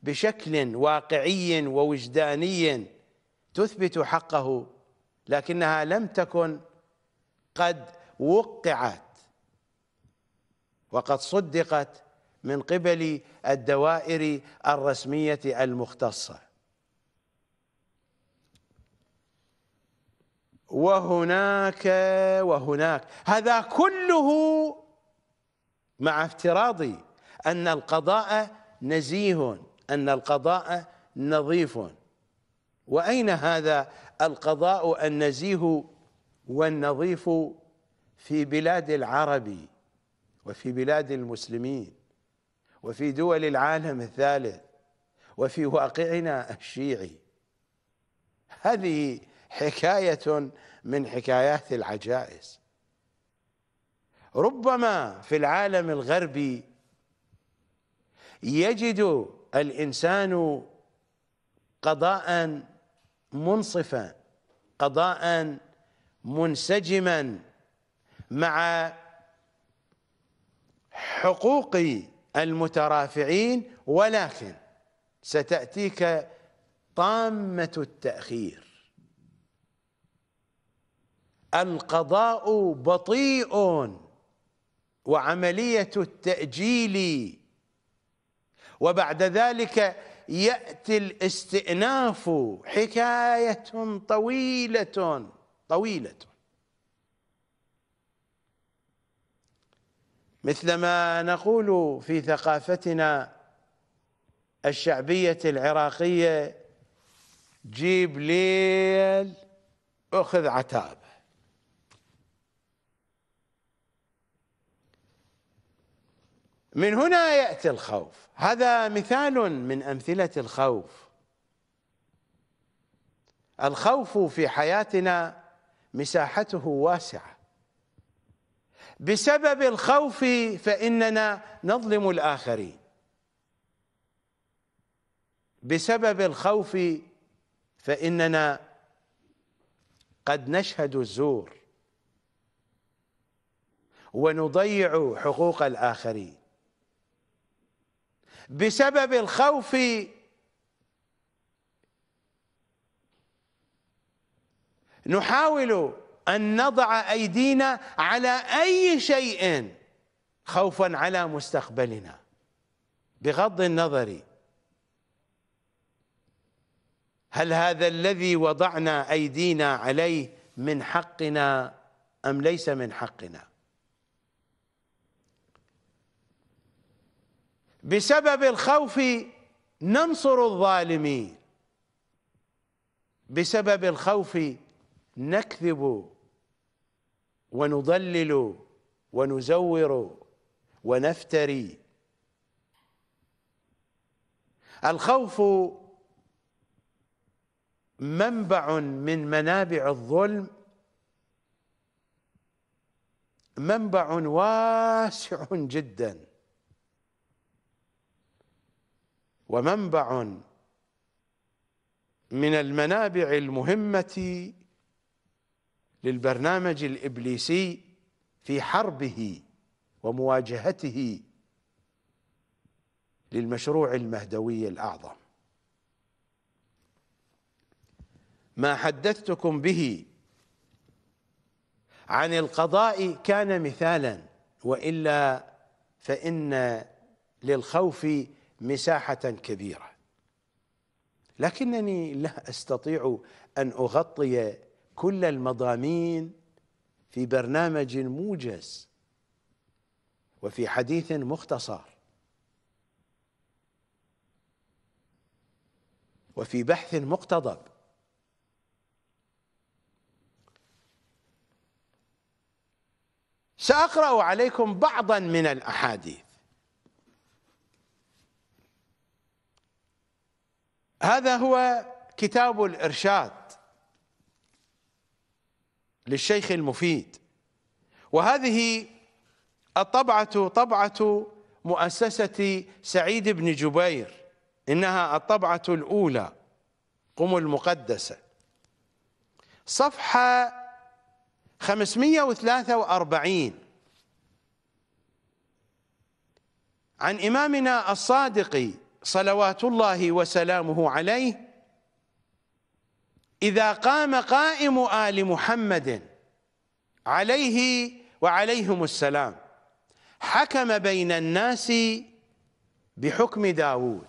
بشكل واقعي ووجداني تثبت حقه لكنها لم تكن قد وقعت وقد صدقت من قبل الدوائر الرسمية المختصة وهناك وهناك هذا كله مع افتراضي أن القضاء نزيه أن القضاء نظيف وأين هذا القضاء النزيه والنظيف في بلاد العرب وفي بلاد المسلمين وفي دول العالم الثالث وفي واقعنا الشيعي هذه حكاية من حكايات العجائز ربما في العالم الغربي يجد الإنسان قضاء منصفا قضاء منسجما مع حقوق المترافعين ولكن ستأتيك طامة التأخير القضاء بطيء وعملية التأجيل وبعد ذلك ياتي الاستئناف حكايه طويله طويله مثلما نقول في ثقافتنا الشعبيه العراقيه جيب ليل اخذ عتاب من هنا يأتي الخوف هذا مثال من أمثلة الخوف الخوف في حياتنا مساحته واسعة بسبب الخوف فإننا نظلم الآخرين بسبب الخوف فإننا قد نشهد الزور ونضيع حقوق الآخرين بسبب الخوف نحاول ان نضع ايدينا على اي شيء خوفا على مستقبلنا بغض النظر هل هذا الذي وضعنا ايدينا عليه من حقنا ام ليس من حقنا بسبب الخوف ننصر الظالمين بسبب الخوف نكذب ونضلل ونزور ونفتري الخوف منبع من منابع الظلم منبع واسع جداً ومنبع من المنابع المهمة للبرنامج الإبليسي في حربه ومواجهته للمشروع المهدوي الأعظم ما حدثتكم به عن القضاء كان مثالا وإلا فإن للخوف مساحة كبيرة لكنني لا أستطيع أن أغطي كل المضامين في برنامج موجز وفي حديث مختصر وفي بحث مقتضب سأقرأ عليكم بعضا من الأحاديث هذا هو كتاب الإرشاد للشيخ المفيد وهذه الطبعة طبعة مؤسسة سعيد بن جبير إنها الطبعة الأولى قم المقدسة صفحة 543 عن إمامنا الصادقي صلوات الله وسلامه عليه إذا قام قائم آل محمد عليه وعليهم السلام حكم بين الناس بحكم داوود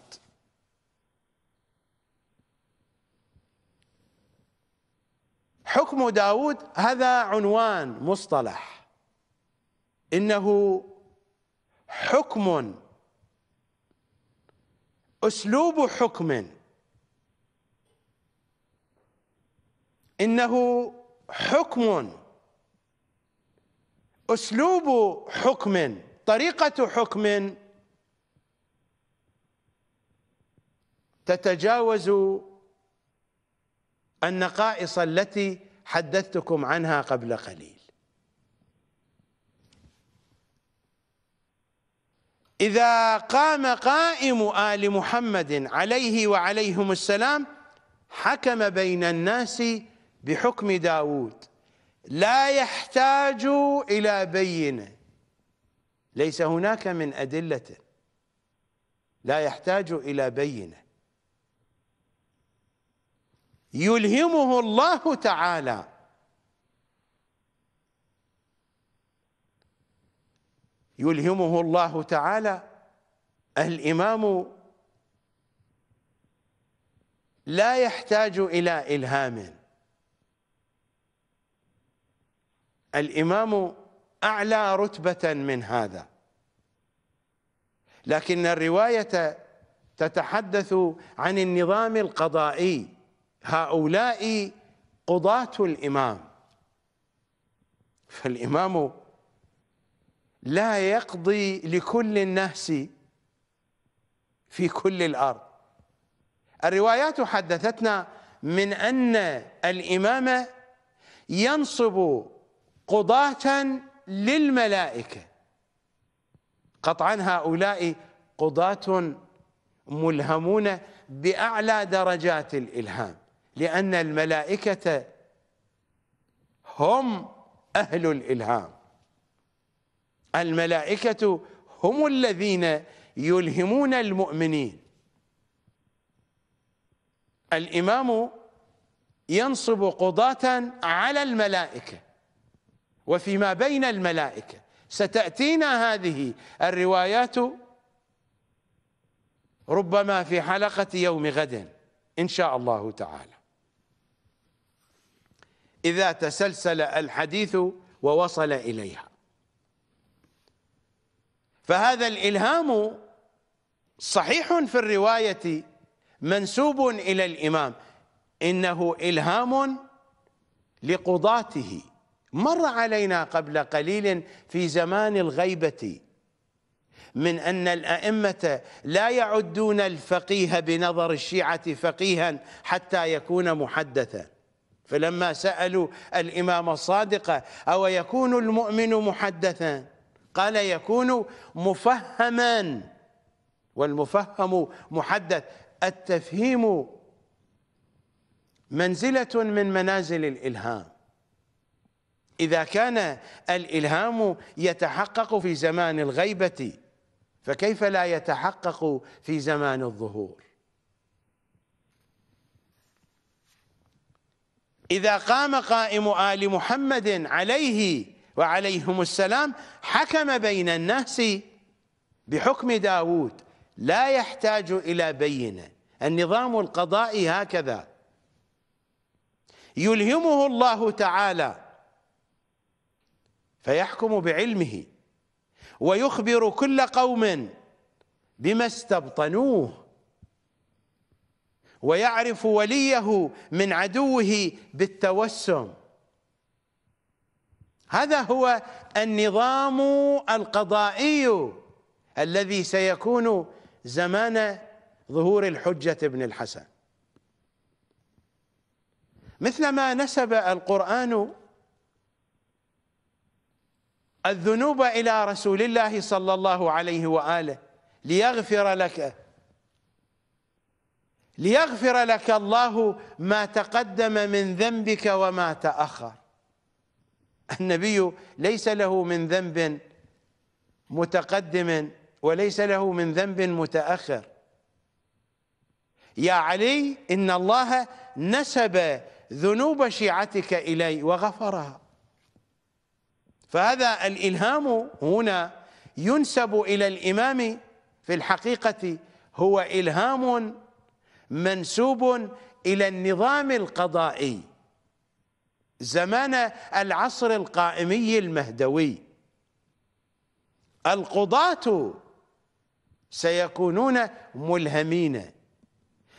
حكم داود هذا عنوان مصطلح إنه حكم اسلوب حكم انه حكم اسلوب حكم طريقه حكم تتجاوز النقائص التي حدثتكم عنها قبل قليل إذا قام قائم آل محمد عليه وعليهم السلام حكم بين الناس بحكم داود لا يحتاج إلى بينة ليس هناك من أدلة لا يحتاج إلى بينة يلهمه الله تعالى يلهمه الله تعالى الامام لا يحتاج الى الهام الامام اعلى رتبه من هذا لكن الروايه تتحدث عن النظام القضائي هؤلاء قضاه الامام فالامام لا يقضي لكل الناس في كل الارض الروايات حدثتنا من ان الامام ينصب قضاة للملائكه قطعا هؤلاء قضاة ملهمون باعلى درجات الالهام لان الملائكه هم اهل الالهام الملائكة هم الذين يلهمون المؤمنين الإمام ينصب قضاة على الملائكة وفيما بين الملائكة ستأتينا هذه الروايات ربما في حلقة يوم غد إن شاء الله تعالى إذا تسلسل الحديث ووصل إليها فهذا الإلهام صحيح في الرواية منسوب إلى الإمام إنه إلهام لقضاته مر علينا قبل قليل في زمان الغيبة من أن الأئمة لا يعدون الفقيه بنظر الشيعة فقيها حتى يكون محدثا فلما سألوا الإمام الصادق أو يكون المؤمن محدثا قال يكون مفهما والمفهم محدث التفهيم منزلة من منازل الإلهام إذا كان الإلهام يتحقق في زمان الغيبة فكيف لا يتحقق في زمان الظهور إذا قام قائم آل محمد عليه وعليهم السلام حكم بين الناس بحكم داود لا يحتاج إلى بينة النظام القضائي هكذا يلهمه الله تعالى فيحكم بعلمه ويخبر كل قوم بما استبطنوه ويعرف وليه من عدوه بالتوسم هذا هو النظام القضائي الذي سيكون زمان ظهور الحجة ابن الحسن مثلما نسب القرآن الذنوب إلى رسول الله صلى الله عليه وآله ليغفر لك ليغفر لك الله ما تقدم من ذنبك وما تأخر النبي ليس له من ذنب متقدم وليس له من ذنب متأخر يا علي إن الله نسب ذنوب شيعتك إلي وغفرها فهذا الإلهام هنا ينسب إلى الإمام في الحقيقة هو إلهام منسوب إلى النظام القضائي زمان العصر القائمي المهدوي القضاة سيكونون ملهمين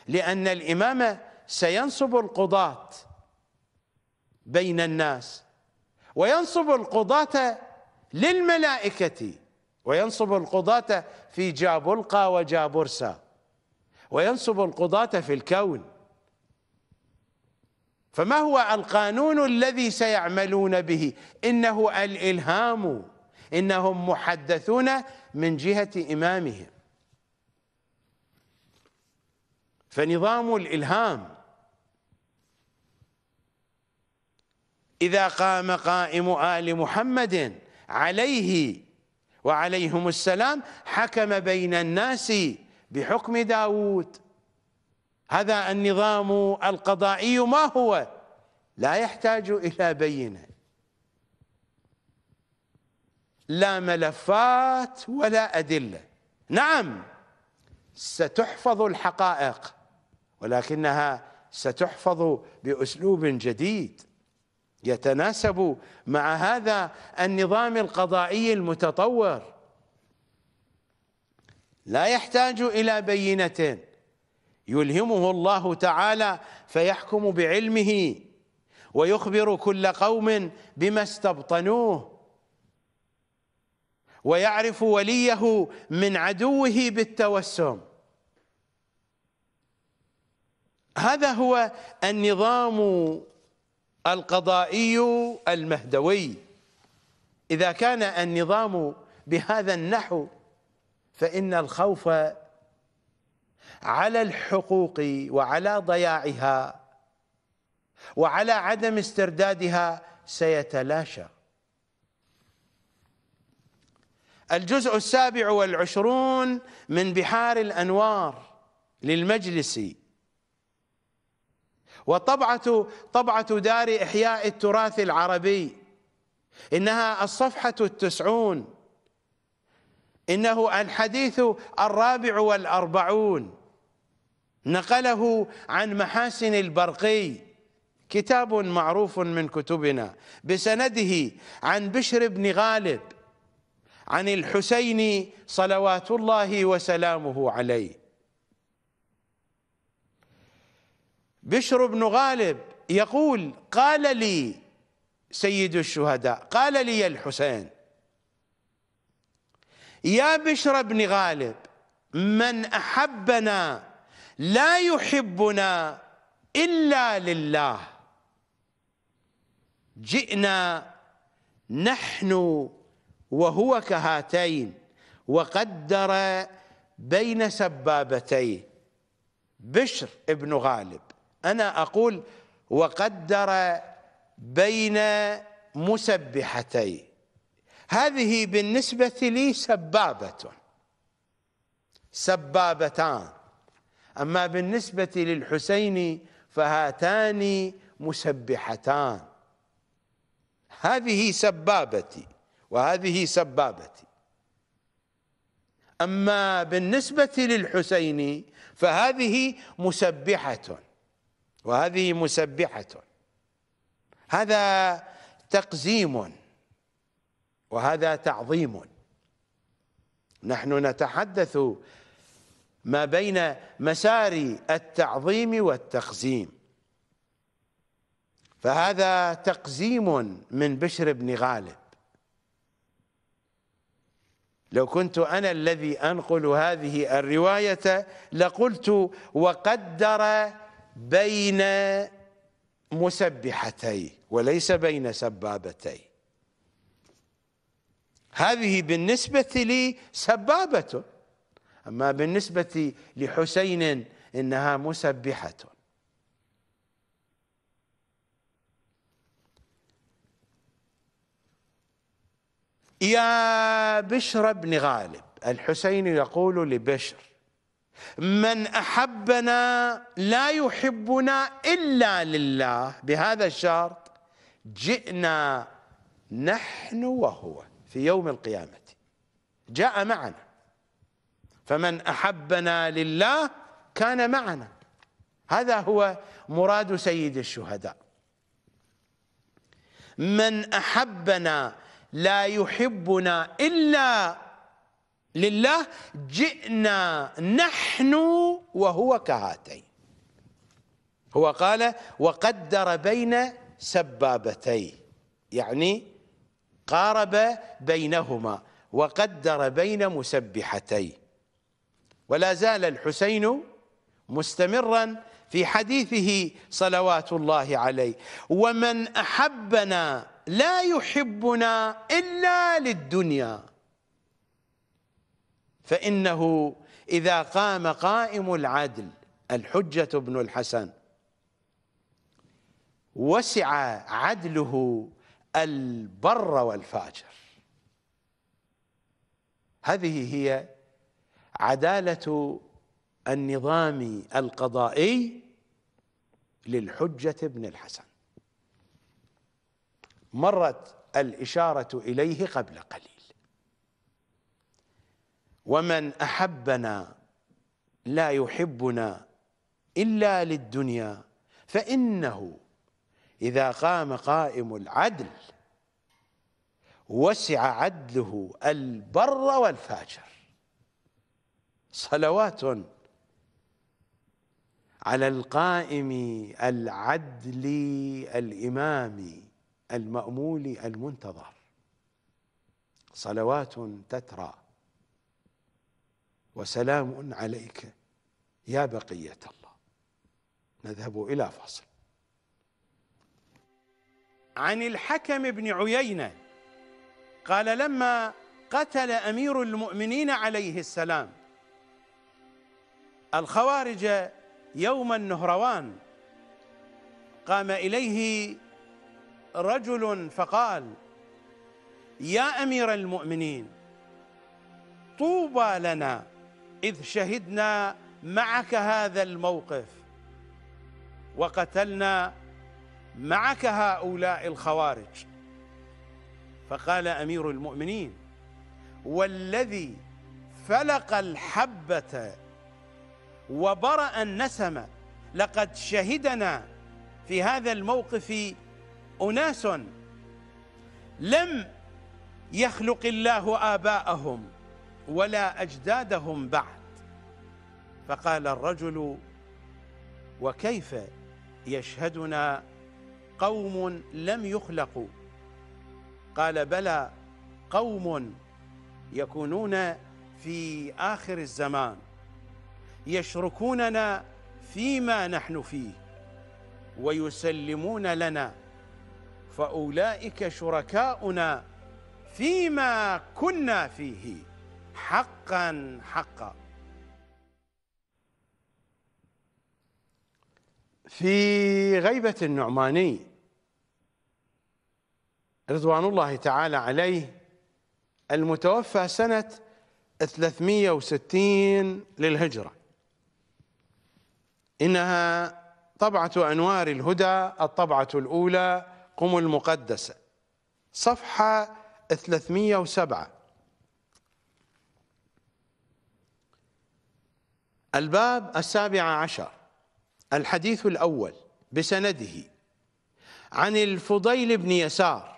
لأن الإمام سينصب القضاة بين الناس وينصب القضاة للملائكة وينصب القضاة في جابلقا وجابرسا وينصب القضاة في الكون فما هو القانون الذي سيعملون به إنه الإلهام إنهم محدثون من جهة إمامهم فنظام الإلهام إذا قام قائم آل محمد عليه وعليهم السلام حكم بين الناس بحكم داود هذا النظام القضائي ما هو لا يحتاج إلى بينة لا ملفات ولا أدلة نعم ستحفظ الحقائق ولكنها ستحفظ بأسلوب جديد يتناسب مع هذا النظام القضائي المتطور لا يحتاج إلى بينة يلهمه الله تعالى فيحكم بعلمه ويخبر كل قوم بما استبطنوه ويعرف وليه من عدوه بالتوسم هذا هو النظام القضائي المهدوي إذا كان النظام بهذا النحو فإن الخوف على الحقوق وعلى ضياعها وعلى عدم استردادها سيتلاشى الجزء السابع والعشرون من بحار الأنوار للمجلس وطبعة طبعة دار إحياء التراث العربي إنها الصفحة التسعون إنه الحديث الرابع والأربعون نقله عن محاسن البرقي كتاب معروف من كتبنا بسنده عن بشر بن غالب عن الحسين صلوات الله وسلامه عليه بشر بن غالب يقول قال لي سيد الشهداء قال لي الحسين يا بشر بن غالب من أحبنا لا يحبنا الا لله جئنا نحن وهو كهاتين وقدر بين سبابتين بشر ابن غالب انا اقول وقدر بين مسبحتي هذه بالنسبه لي سبابه سبابتان أما بالنسبة للحسين فهاتان مسبحتان هذه سبابتي وهذه سبابتي أما بالنسبة للحسين فهذه مسبحة وهذه مسبحة هذا تقزيم وهذا تعظيم نحن نتحدث ما بين مسار التعظيم والتقزيم فهذا تقزيم من بشر بن غالب لو كنت أنا الذي أنقل هذه الرواية لقلت وقدر بين مسبحتي وليس بين سبابتي هذه بالنسبة لي سبابة أما بالنسبة لحسين إنها مسبحة يا بشر بن غالب الحسين يقول لبشر من أحبنا لا يحبنا إلا لله بهذا الشرط جئنا نحن وهو في يوم القيامة جاء معنا فمن أحبنا لله كان معنا هذا هو مراد سيد الشهداء من أحبنا لا يحبنا إلا لله جئنا نحن وهو كهاتين هو قال وقدر بين سبابتي يعني قارب بينهما وقدر بين مسبحتين ولا زال الحسين مستمرا في حديثه صلوات الله عليه ومن أحبنا لا يحبنا إلا للدنيا فإنه إذا قام قائم العدل الحجة بن الحسن وسع عدله البر والفاجر هذه هي عدالة النظام القضائي للحجة بن الحسن مرت الإشارة إليه قبل قليل ومن أحبنا لا يحبنا إلا للدنيا فإنه إذا قام قائم العدل وسع عدله البر والفاجر صلوات على القائم العدل الإمام المأمول المنتظر صلوات تترى وسلام عليك يا بقية الله نذهب إلى فصل عن الحكم بن عيينة قال لما قتل أمير المؤمنين عليه السلام الخوارج يوم النهروان قام إليه رجل فقال يا أمير المؤمنين طوبى لنا إذ شهدنا معك هذا الموقف وقتلنا معك هؤلاء الخوارج فقال أمير المؤمنين والذي فلق الحبة وبرأ النسمة لقد شهدنا في هذا الموقف أناس لم يخلق الله آباءهم ولا أجدادهم بعد فقال الرجل وكيف يشهدنا قوم لم يخلقوا قال بلى قوم يكونون في آخر الزمان يشركوننا فيما نحن فيه ويسلمون لنا فاولئك شركاؤنا فيما كنا فيه حقا حقا في غيبه النعماني رضوان الله تعالى عليه المتوفى سنه 360 للهجره إنها طبعة أنوار الهدى الطبعة الأولى قم المقدسة صفحة 307 الباب السابع عشر الحديث الأول بسنده عن الفضيل بن يسار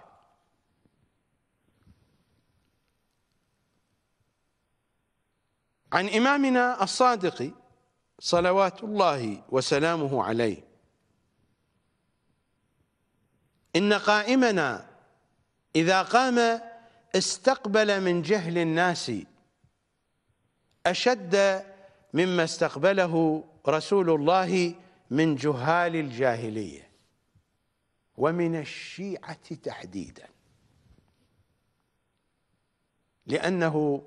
عن إمامنا الصادق صلوات الله وسلامه عليه إن قائمنا إذا قام استقبل من جهل الناس أشد مما استقبله رسول الله من جهال الجاهلية ومن الشيعة تحديدا لأنه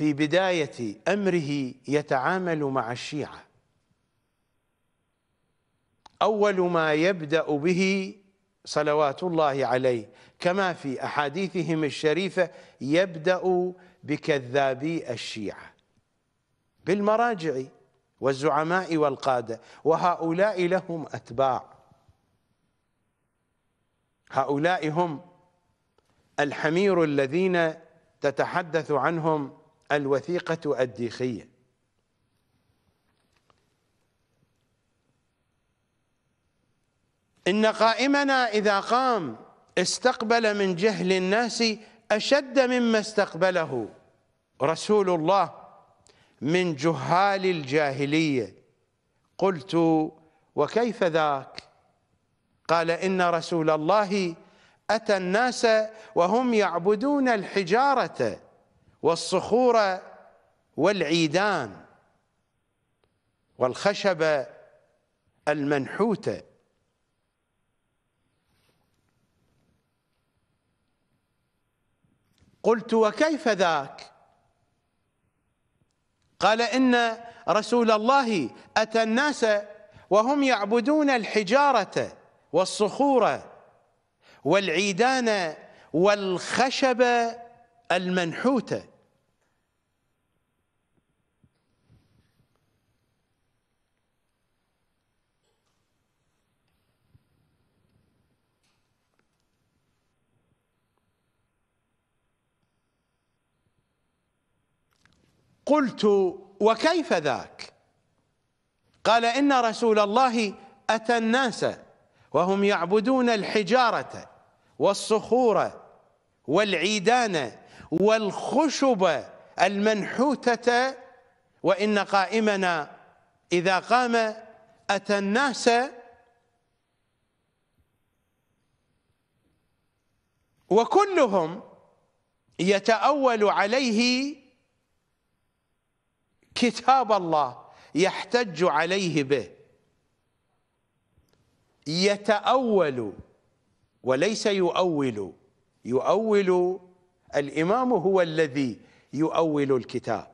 في بداية أمره يتعامل مع الشيعة أول ما يبدأ به صلوات الله عليه كما في أحاديثهم الشريفة يبدأ بكذابي الشيعة بالمراجع والزعماء والقادة وهؤلاء لهم أتباع هؤلاء هم الحمير الذين تتحدث عنهم الوثيقة الديخية إن قائمنا إذا قام استقبل من جهل الناس أشد مما استقبله رسول الله من جهال الجاهلية قلت وكيف ذاك قال إن رسول الله أتى الناس وهم يعبدون الحجارة والصخور والعيدان والخشب المنحوته قلت وكيف ذاك قال ان رسول الله اتى الناس وهم يعبدون الحجاره والصخور والعيدان والخشب المنحوته قلت وكيف ذاك قال إن رسول الله أتى الناس وهم يعبدون الحجارة والصخور والعيدان والخشب المنحوتة وإن قائمنا إذا قام أتى الناس وكلهم يتأول عليه كتاب الله يحتج عليه به يتأول وليس يؤول يؤول الإمام هو الذي يؤول الكتاب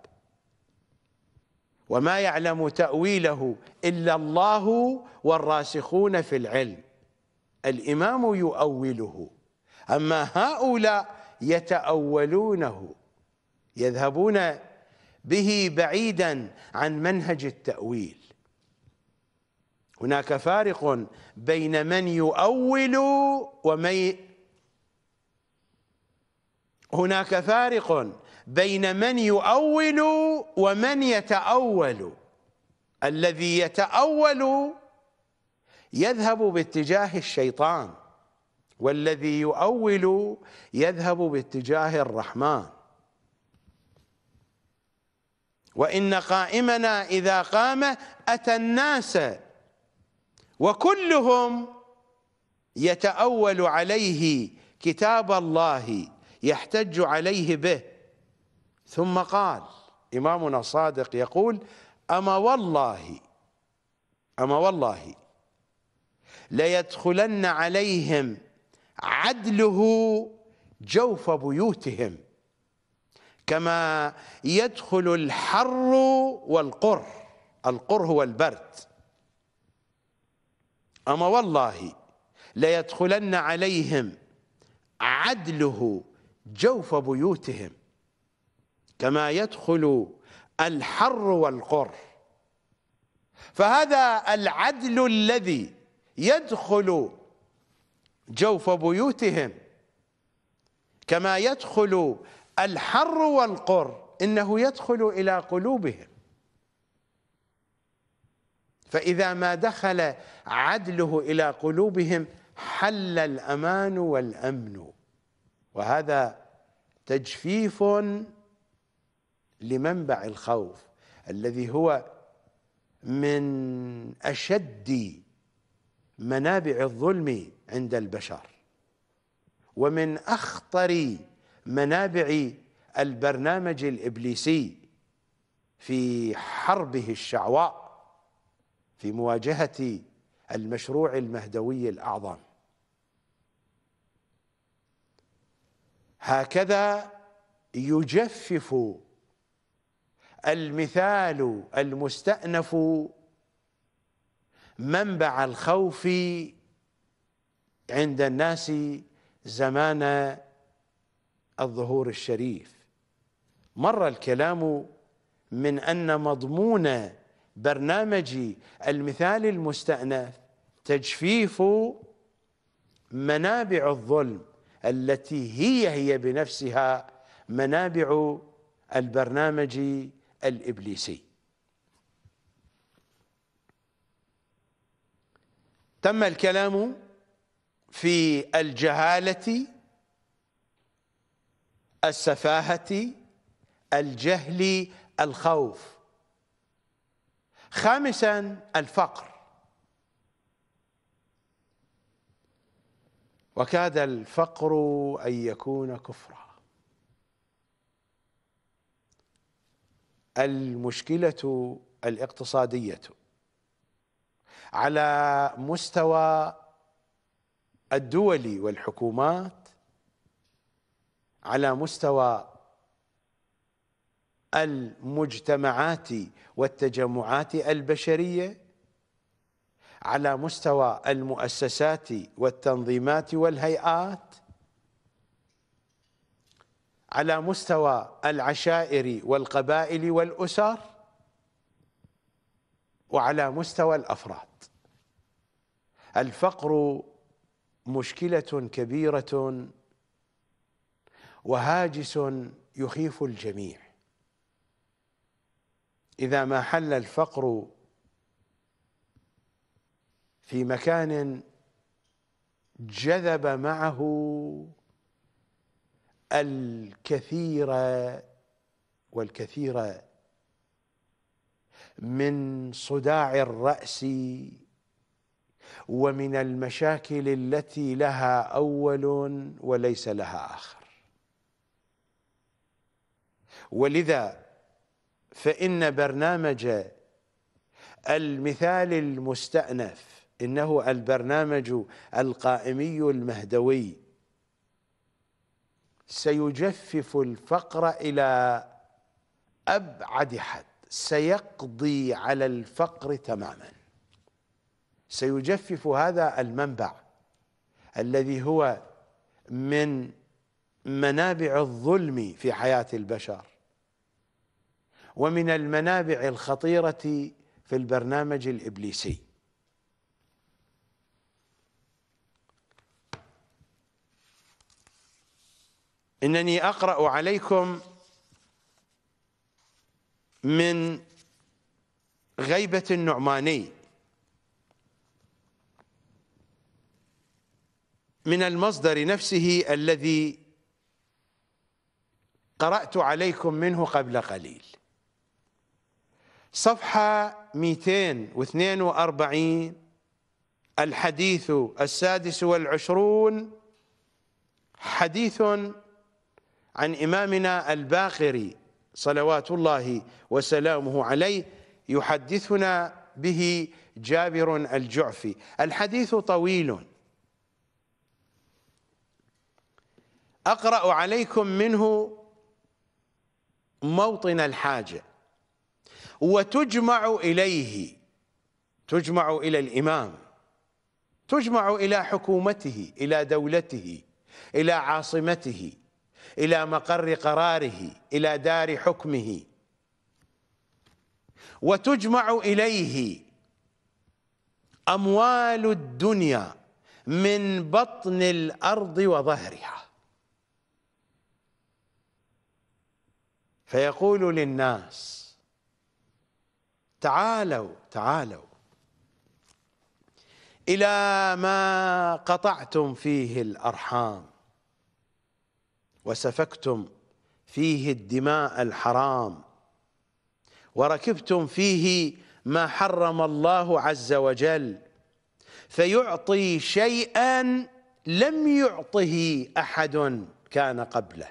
وما يعلم تأويله إلا الله والراسخون في العلم الإمام يؤوله أما هؤلاء يتأولونه يذهبون به بعيدا عن منهج التأويل هناك فارق بين من يؤول ومن هناك فارق بين من يؤول ومن يتأول الذي يتأول يذهب باتجاه الشيطان والذي يؤول يذهب باتجاه الرحمن وإن قائمنا إذا قام أتى الناس وكلهم يتأول عليه كتاب الله يحتج عليه به ثم قال إمامنا الصادق يقول أما والله أما والله ليدخلن عليهم عدله جوف بيوتهم كما يدخل الحر والقر القر هو البرد أما والله ليدخلن عليهم عدله جوف بيوتهم كما يدخل الحر والقر فهذا العدل الذي يدخل جوف بيوتهم كما يدخل الحر والقر إنه يدخل إلى قلوبهم فإذا ما دخل عدله إلى قلوبهم حل الأمان والأمن وهذا تجفيف لمنبع الخوف الذي هو من أشد منابع الظلم عند البشر ومن أخطر منابع البرنامج الإبليسي في حربه الشعواء في مواجهة المشروع المهدوي الأعظم هكذا يجفف المثال المستأنف منبع الخوف عند الناس زمان الظهور الشريف مر الكلام من ان مضمون برنامج المثال المستانف تجفيف منابع الظلم التي هي هي بنفسها منابع البرنامج الابليسي تم الكلام في الجهاله السفاهة الجهل الخوف خامسا الفقر وكاد الفقر أن يكون كفرا المشكلة الاقتصادية على مستوى الدول والحكومات على مستوى المجتمعات والتجمعات البشريه على مستوى المؤسسات والتنظيمات والهيئات على مستوى العشائر والقبائل والاسر وعلى مستوى الافراد الفقر مشكله كبيره وهاجس يخيف الجميع إذا ما حل الفقر في مكان جذب معه الكثير والكثير من صداع الرأس ومن المشاكل التي لها أول وليس لها آخر ولذا فإن برنامج المثال المستأنف إنه البرنامج القائمي المهدوي سيجفف الفقر إلى أبعد حد سيقضي على الفقر تماما سيجفف هذا المنبع الذي هو من منابع الظلم في حياة البشر ومن المنابع الخطيرة في البرنامج الإبليسي إنني أقرأ عليكم من غيبة النعماني من المصدر نفسه الذي قرأت عليكم منه قبل قليل صفحة 242 الحديث السادس والعشرون حديث عن إمامنا الباقري صلوات الله وسلامه عليه يحدثنا به جابر الجعفي الحديث طويل أقرأ عليكم منه موطن الحاجة وتجمع إليه تجمع إلى الإمام تجمع إلى حكومته إلى دولته إلى عاصمته إلى مقر قراره إلى دار حكمه وتجمع إليه أموال الدنيا من بطن الأرض وظهرها فيقول للناس تعالوا تعالوا إلى ما قطعتم فيه الأرحام وسفكتم فيه الدماء الحرام وركبتم فيه ما حرم الله عز وجل فيعطي شيئا لم يعطه أحد كان قبله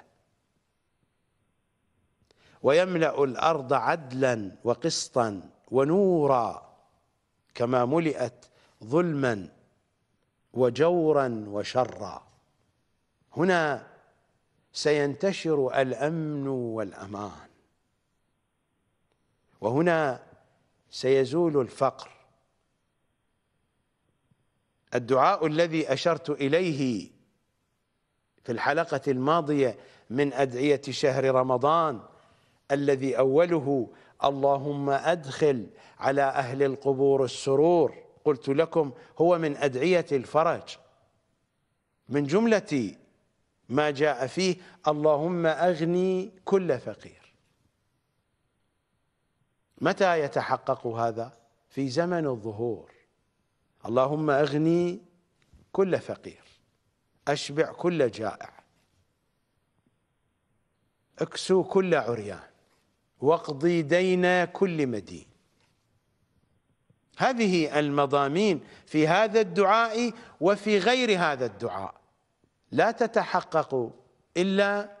ويملأ الأرض عدلا وقسطا ونورا كما ملئت ظلما وجورا وشرا هنا سينتشر الامن والامان وهنا سيزول الفقر الدعاء الذي اشرت اليه في الحلقه الماضيه من ادعيه شهر رمضان الذي اوله اللهم أدخل على أهل القبور السرور قلت لكم هو من أدعية الفرج من جملة ما جاء فيه اللهم أغني كل فقير متى يتحقق هذا؟ في زمن الظهور اللهم أغني كل فقير أشبع كل جائع اكسو كل عريان واقضي دين كل مدين هذه المضامين في هذا الدعاء وفي غير هذا الدعاء لا تتحقق إلا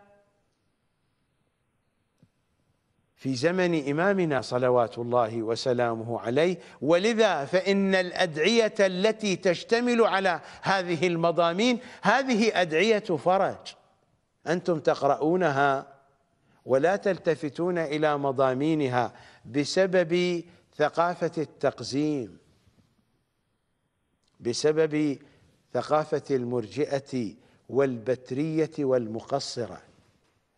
في زمن إمامنا صلوات الله وسلامه عليه ولذا فإن الأدعية التي تشتمل على هذه المضامين هذه أدعية فرج أنتم تقرؤونها ولا تلتفتون إلى مضامينها بسبب ثقافة التقزيم بسبب ثقافة المرجئة والبترية والمقصرة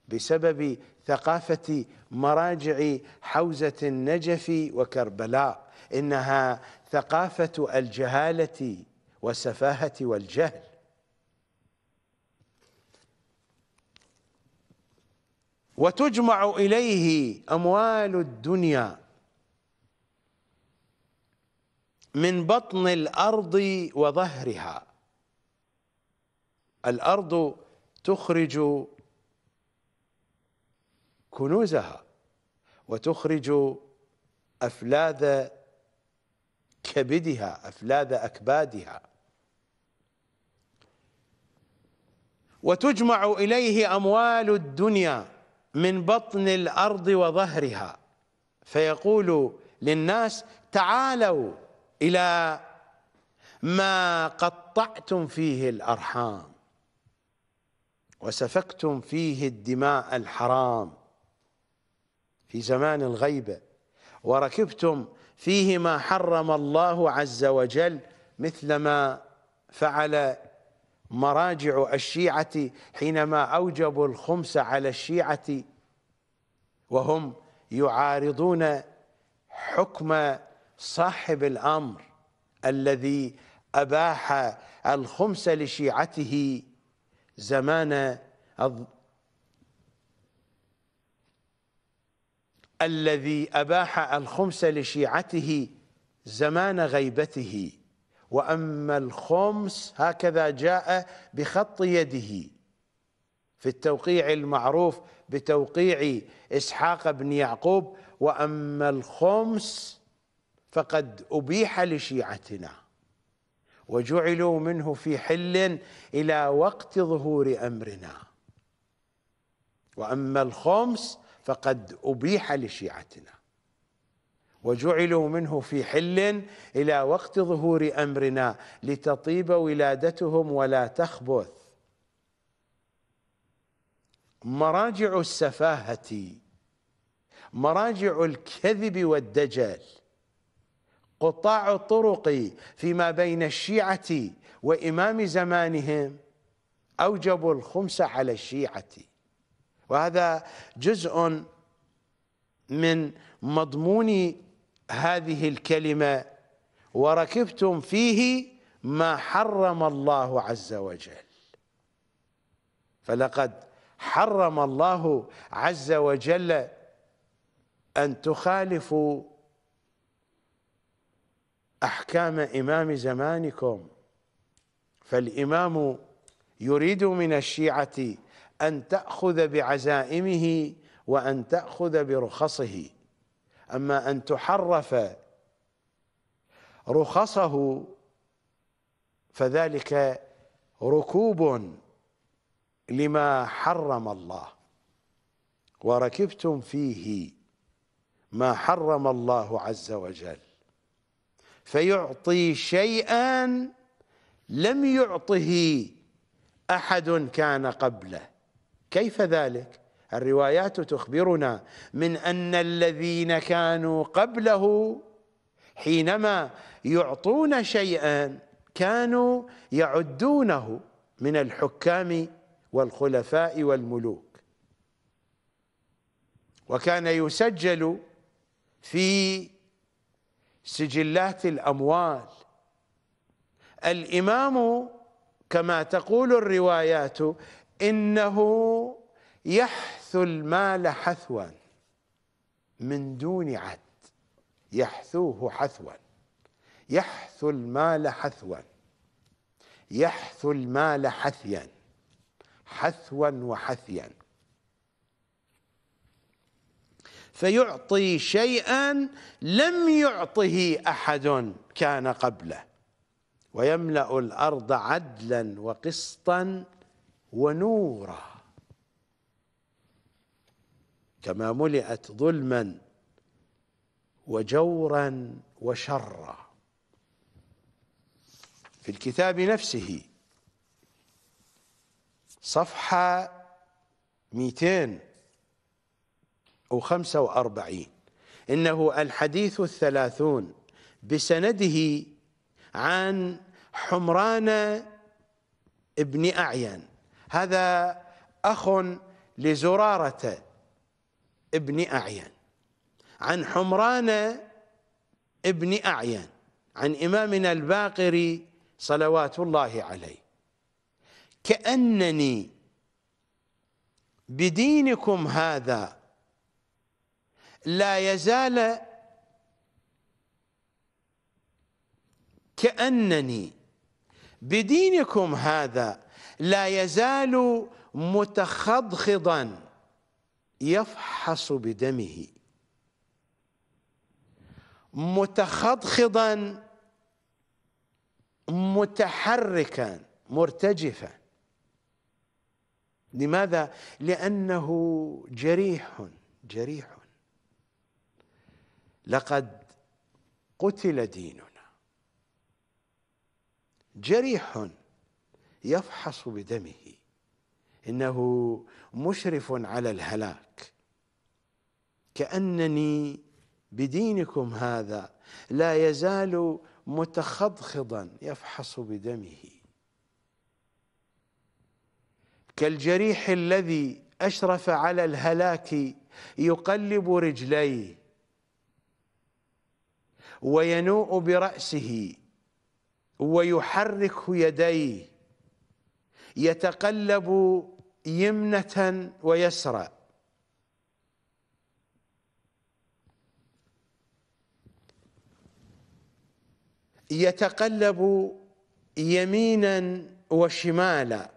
بسبب ثقافة مراجع حوزة النجف وكربلاء إنها ثقافة الجهالة والسفاهة والجهل وتجمع إليه أموال الدنيا من بطن الأرض وظهرها الأرض تخرج كنوزها وتخرج أفلاذ كبدها أفلاذ أكبادها وتجمع إليه أموال الدنيا من بطن الأرض وظهرها فيقول للناس تعالوا إلى ما قطعتم فيه الأرحام وسفكتم فيه الدماء الحرام في زمان الغيبة وركبتم فيه ما حرم الله عز وجل مثل ما فعل مراجع الشيعة حينما أوجبوا الخمس على الشيعة وهم يعارضون حكم صاحب الأمر الذي أباح الخمس لشيعته زمان الذي أباح الخمس لشيعته زمان غيبته واما الخمس هكذا جاء بخط يده في التوقيع المعروف بتوقيع اسحاق بن يعقوب واما الخمس فقد ابيح لشيعتنا وجعلوا منه في حل الى وقت ظهور امرنا واما الخمس فقد ابيح لشيعتنا وجعلوا منه في حل إلى وقت ظهور أمرنا لتطيب ولادتهم ولا تخبث مراجع السفاهة مراجع الكذب والدجل قطاع الطرق فيما بين الشيعة وإمام زمانهم أوجبوا الخمس على الشيعة وهذا جزء من مضمون هذه الكلمة وركبتم فيه ما حرم الله عز وجل فلقد حرم الله عز وجل أن تخالفوا أحكام إمام زمانكم فالإمام يريد من الشيعة أن تأخذ بعزائمه وأن تأخذ برخصه أما أن تحرف رخصه فذلك ركوب لما حرم الله وركبتم فيه ما حرم الله عز وجل فيعطي شيئا لم يعطه أحد كان قبله كيف ذلك؟ الروايات تخبرنا من أن الذين كانوا قبله حينما يعطون شيئا كانوا يعدونه من الحكام والخلفاء والملوك وكان يسجل في سجلات الأموال الإمام كما تقول الروايات إنه يحثو المال حثوا من دون عد يحثوه حثوا يحثو المال حثوا يحثو المال حثيا حثوا وحثيا فيعطي شيئا لم يعطه احد كان قبله ويملا الارض عدلا وقسطا ونورا كما ملئت ظلما وجورا وشرا في الكتاب نفسه صفحة ميتين أو وأربعين إنه الحديث الثلاثون بسنده عن حمران ابن أعين هذا أخ لزرارة ابن أعين عن حمران ابن أعين عن إمامنا الباقري صلوات الله عليه كأنني بدينكم هذا لا يزال كأنني بدينكم هذا لا يزال متخضخضا يفحص بدمه متخضخضا متحركا مرتجفا لماذا لانه جريح جريح لقد قتل ديننا جريح يفحص بدمه انه مشرف على الهلاك كأنني بدينكم هذا لا يزال متخضخضا يفحص بدمه كالجريح الذي أشرف على الهلاك يقلب رجليه وينوء برأسه ويحرك يديه يتقلب يمنة ويسرى يتقلب يمينا وشمالا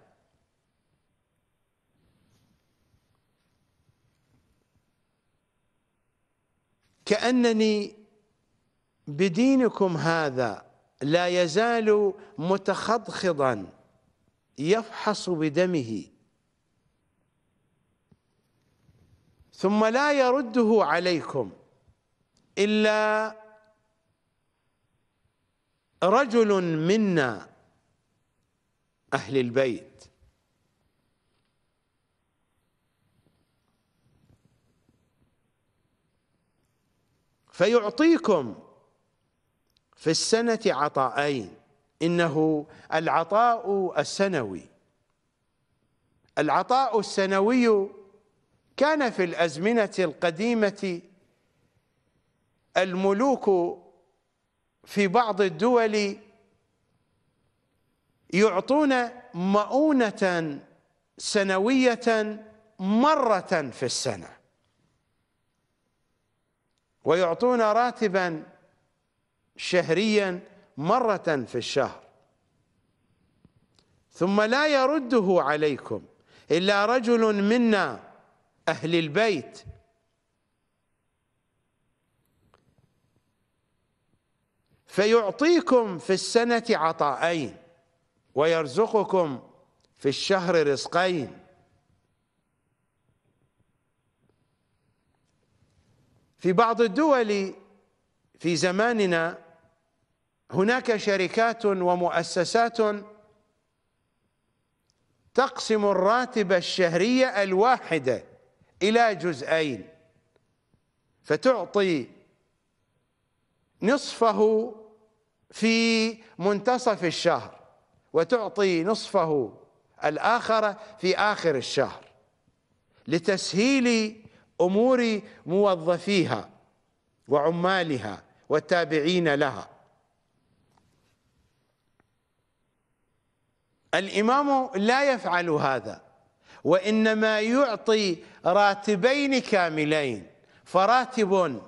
كأنني بدينكم هذا لا يزال متخضخضا يفحص بدمه ثم لا يرده عليكم إلا رجل منا أهل البيت فيعطيكم في السنة عطاءين إنه العطاء السنوي العطاء السنوي كان في الأزمنة القديمة الملوك في بعض الدول يعطون مؤونة سنوية مرة في السنة ويعطون راتبا شهريا مرة في الشهر ثم لا يرده عليكم إلا رجل منا أهل البيت فيعطيكم في السنة عطاءين ويرزقكم في الشهر رزقين في بعض الدول في زماننا هناك شركات ومؤسسات تقسم الراتب الشهرية الواحدة إلى جزئين فتعطي نصفه في منتصف الشهر وتعطي نصفه الآخر في آخر الشهر لتسهيل أمور موظفيها وعمالها والتابعين لها الإمام لا يفعل هذا وإنما يعطي راتبين كاملين فراتب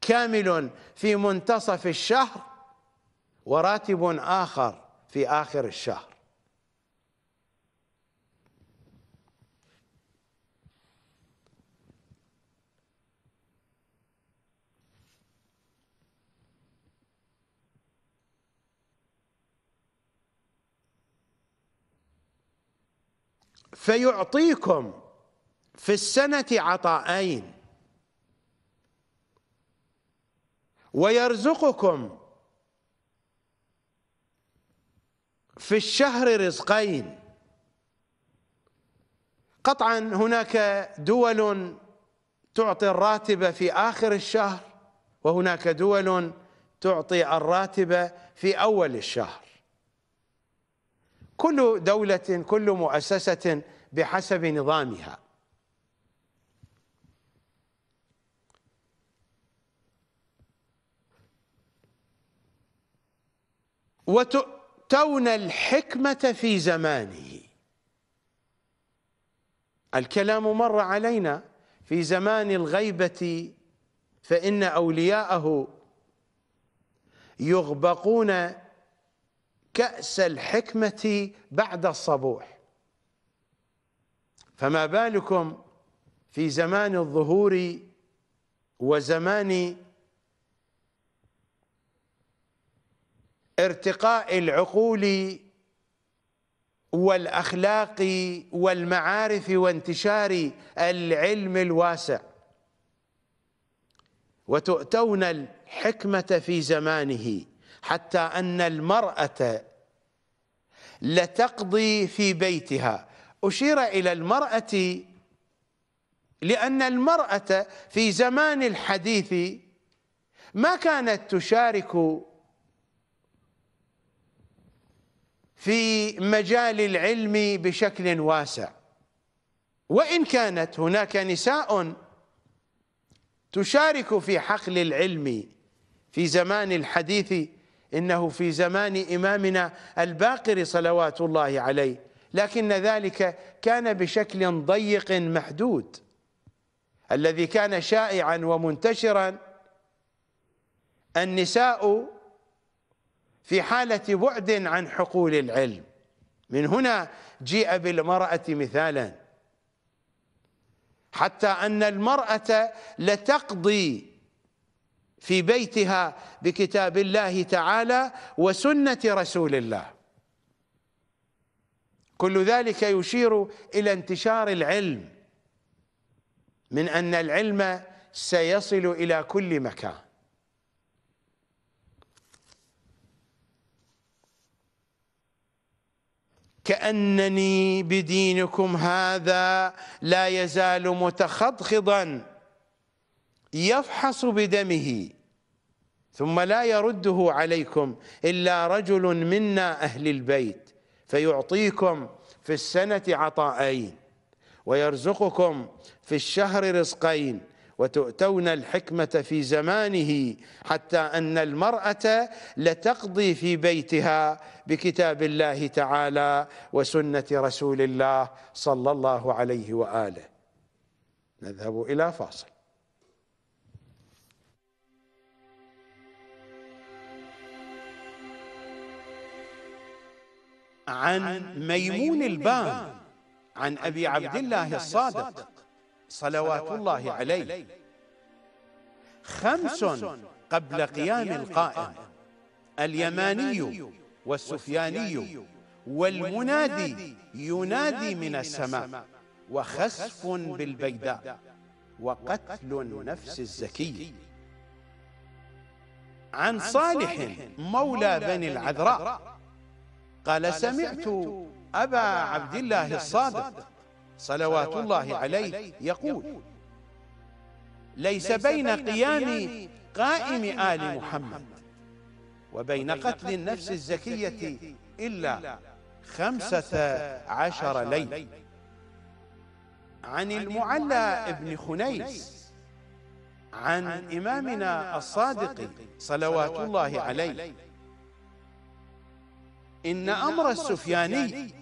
كامل في منتصف الشهر وراتب آخر في آخر الشهر فيعطيكم في السنة عطاءين ويرزقكم في الشهر رزقين قطعا هناك دول تعطي الراتب في اخر الشهر وهناك دول تعطي الراتب في اول الشهر كل دوله كل مؤسسه بحسب نظامها وت... يؤتون الحكمة في زمانه الكلام مر علينا في زمان الغيبة فإن أولياءه يغبقون كأس الحكمة بعد الصبوح فما بالكم في زمان الظهور وزمان ارتقاء العقول والاخلاق والمعارف وانتشار العلم الواسع وتؤتون الحكمه في زمانه حتى ان المراه لتقضي في بيتها اشير الى المراه لان المراه في زمان الحديث ما كانت تشارك في مجال العلم بشكل واسع وإن كانت هناك نساء تشارك في حقل العلم في زمان الحديث إنه في زمان إمامنا الباقر صلوات الله عليه لكن ذلك كان بشكل ضيق محدود الذي كان شائعا ومنتشرا النساء في حالة بعد عن حقول العلم من هنا جيء بالمرأة مثالا حتى أن المرأة لتقضي في بيتها بكتاب الله تعالى وسنة رسول الله كل ذلك يشير إلى انتشار العلم من أن العلم سيصل إلى كل مكان كأنني بدينكم هذا لا يزال متخضخضا يفحص بدمه ثم لا يرده عليكم إلا رجل منا أهل البيت فيعطيكم في السنة عطاءين ويرزقكم في الشهر رزقين وتؤتون الحكمة في زمانه حتى أن المرأة لتقضي في بيتها بكتاب الله تعالى وسنة رسول الله صلى الله عليه وآله نذهب إلى فاصل عن ميمون البان عن أبي عبد الله الصادق صلوات الله عليه خمس قبل قيام القائم اليماني والسفياني والمنادي ينادي من السماء وخسف بالبيداء وقتل نفس الزكي عن صالح مولى بني العذراء قال سمعت أبا عبد الله الصادق صلوات الله عليه يقول ليس بين قيام قائم آل محمد وبين قتل النفس الزكية إلا خمسة عشر ليل عن المعلى بن خنيس عن إمامنا الصادق صلوات الله عليه إن أمر السفياني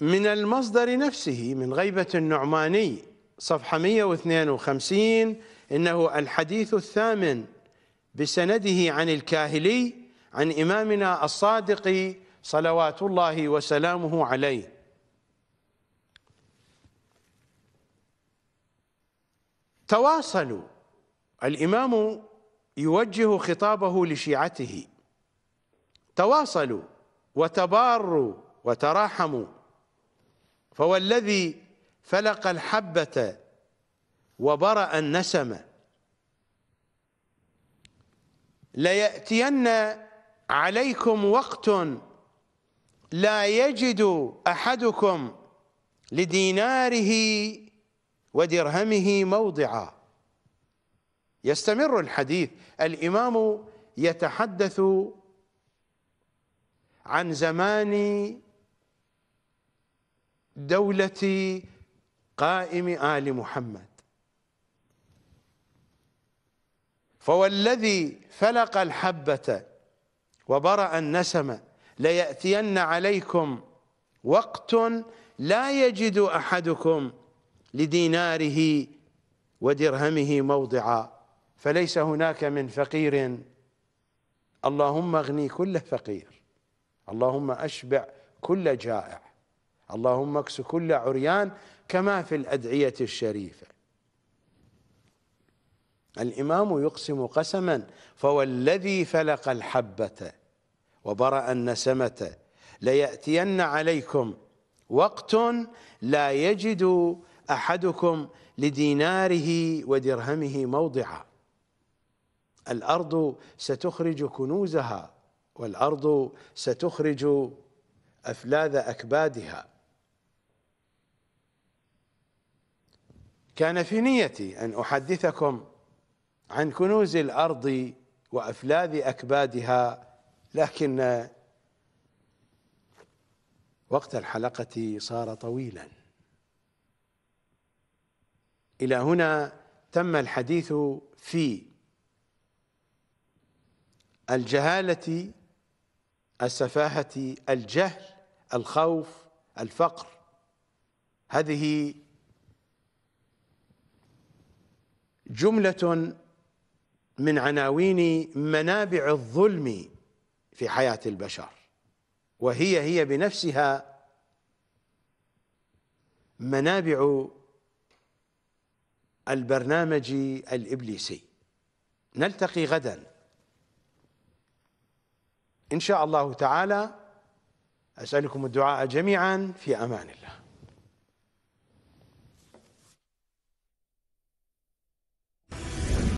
من المصدر نفسه من غيبة النعماني صفحة 152 إنه الحديث الثامن بسنده عن الكاهلي عن إمامنا الصادق صلوات الله وسلامه عليه تواصلوا الإمام يوجه خطابه لشيعته تواصلوا وتباروا وتراحموا فهو الذي فلق الحبة وبرأ النسمة ليأتين عليكم وقت لا يجد أحدكم لديناره ودرهمه موضعا يستمر الحديث الإمام يتحدث عن زمان دولة قائم آل محمد فوالذي فلق الحبة وبرأ النسم ليأتين عليكم وقت لا يجد أحدكم لديناره ودرهمه موضعا فليس هناك من فقير اللهم اغني كل فقير اللهم أشبع كل جائع اللهم اكس كل عريان كما في الأدعية الشريفة الإمام يقسم قسما فوالذي فلق الحبة وبرأ النسمة ليأتين عليكم وقت لا يجد أحدكم لديناره ودرهمه موضعا الأرض ستخرج كنوزها والأرض ستخرج أفلاذ أكبادها كان في نيتي أن أحدثكم عن كنوز الأرض وأفلاذ أكبادها لكن وقت الحلقة صار طويلا إلى هنا تم الحديث في الجهالة السفاهة الجهل الخوف الفقر هذه جملة من عناوين منابع الظلم في حياة البشر وهي هي بنفسها منابع البرنامج الإبليسي نلتقي غدا إن شاء الله تعالى أسألكم الدعاء جميعا في أمان الله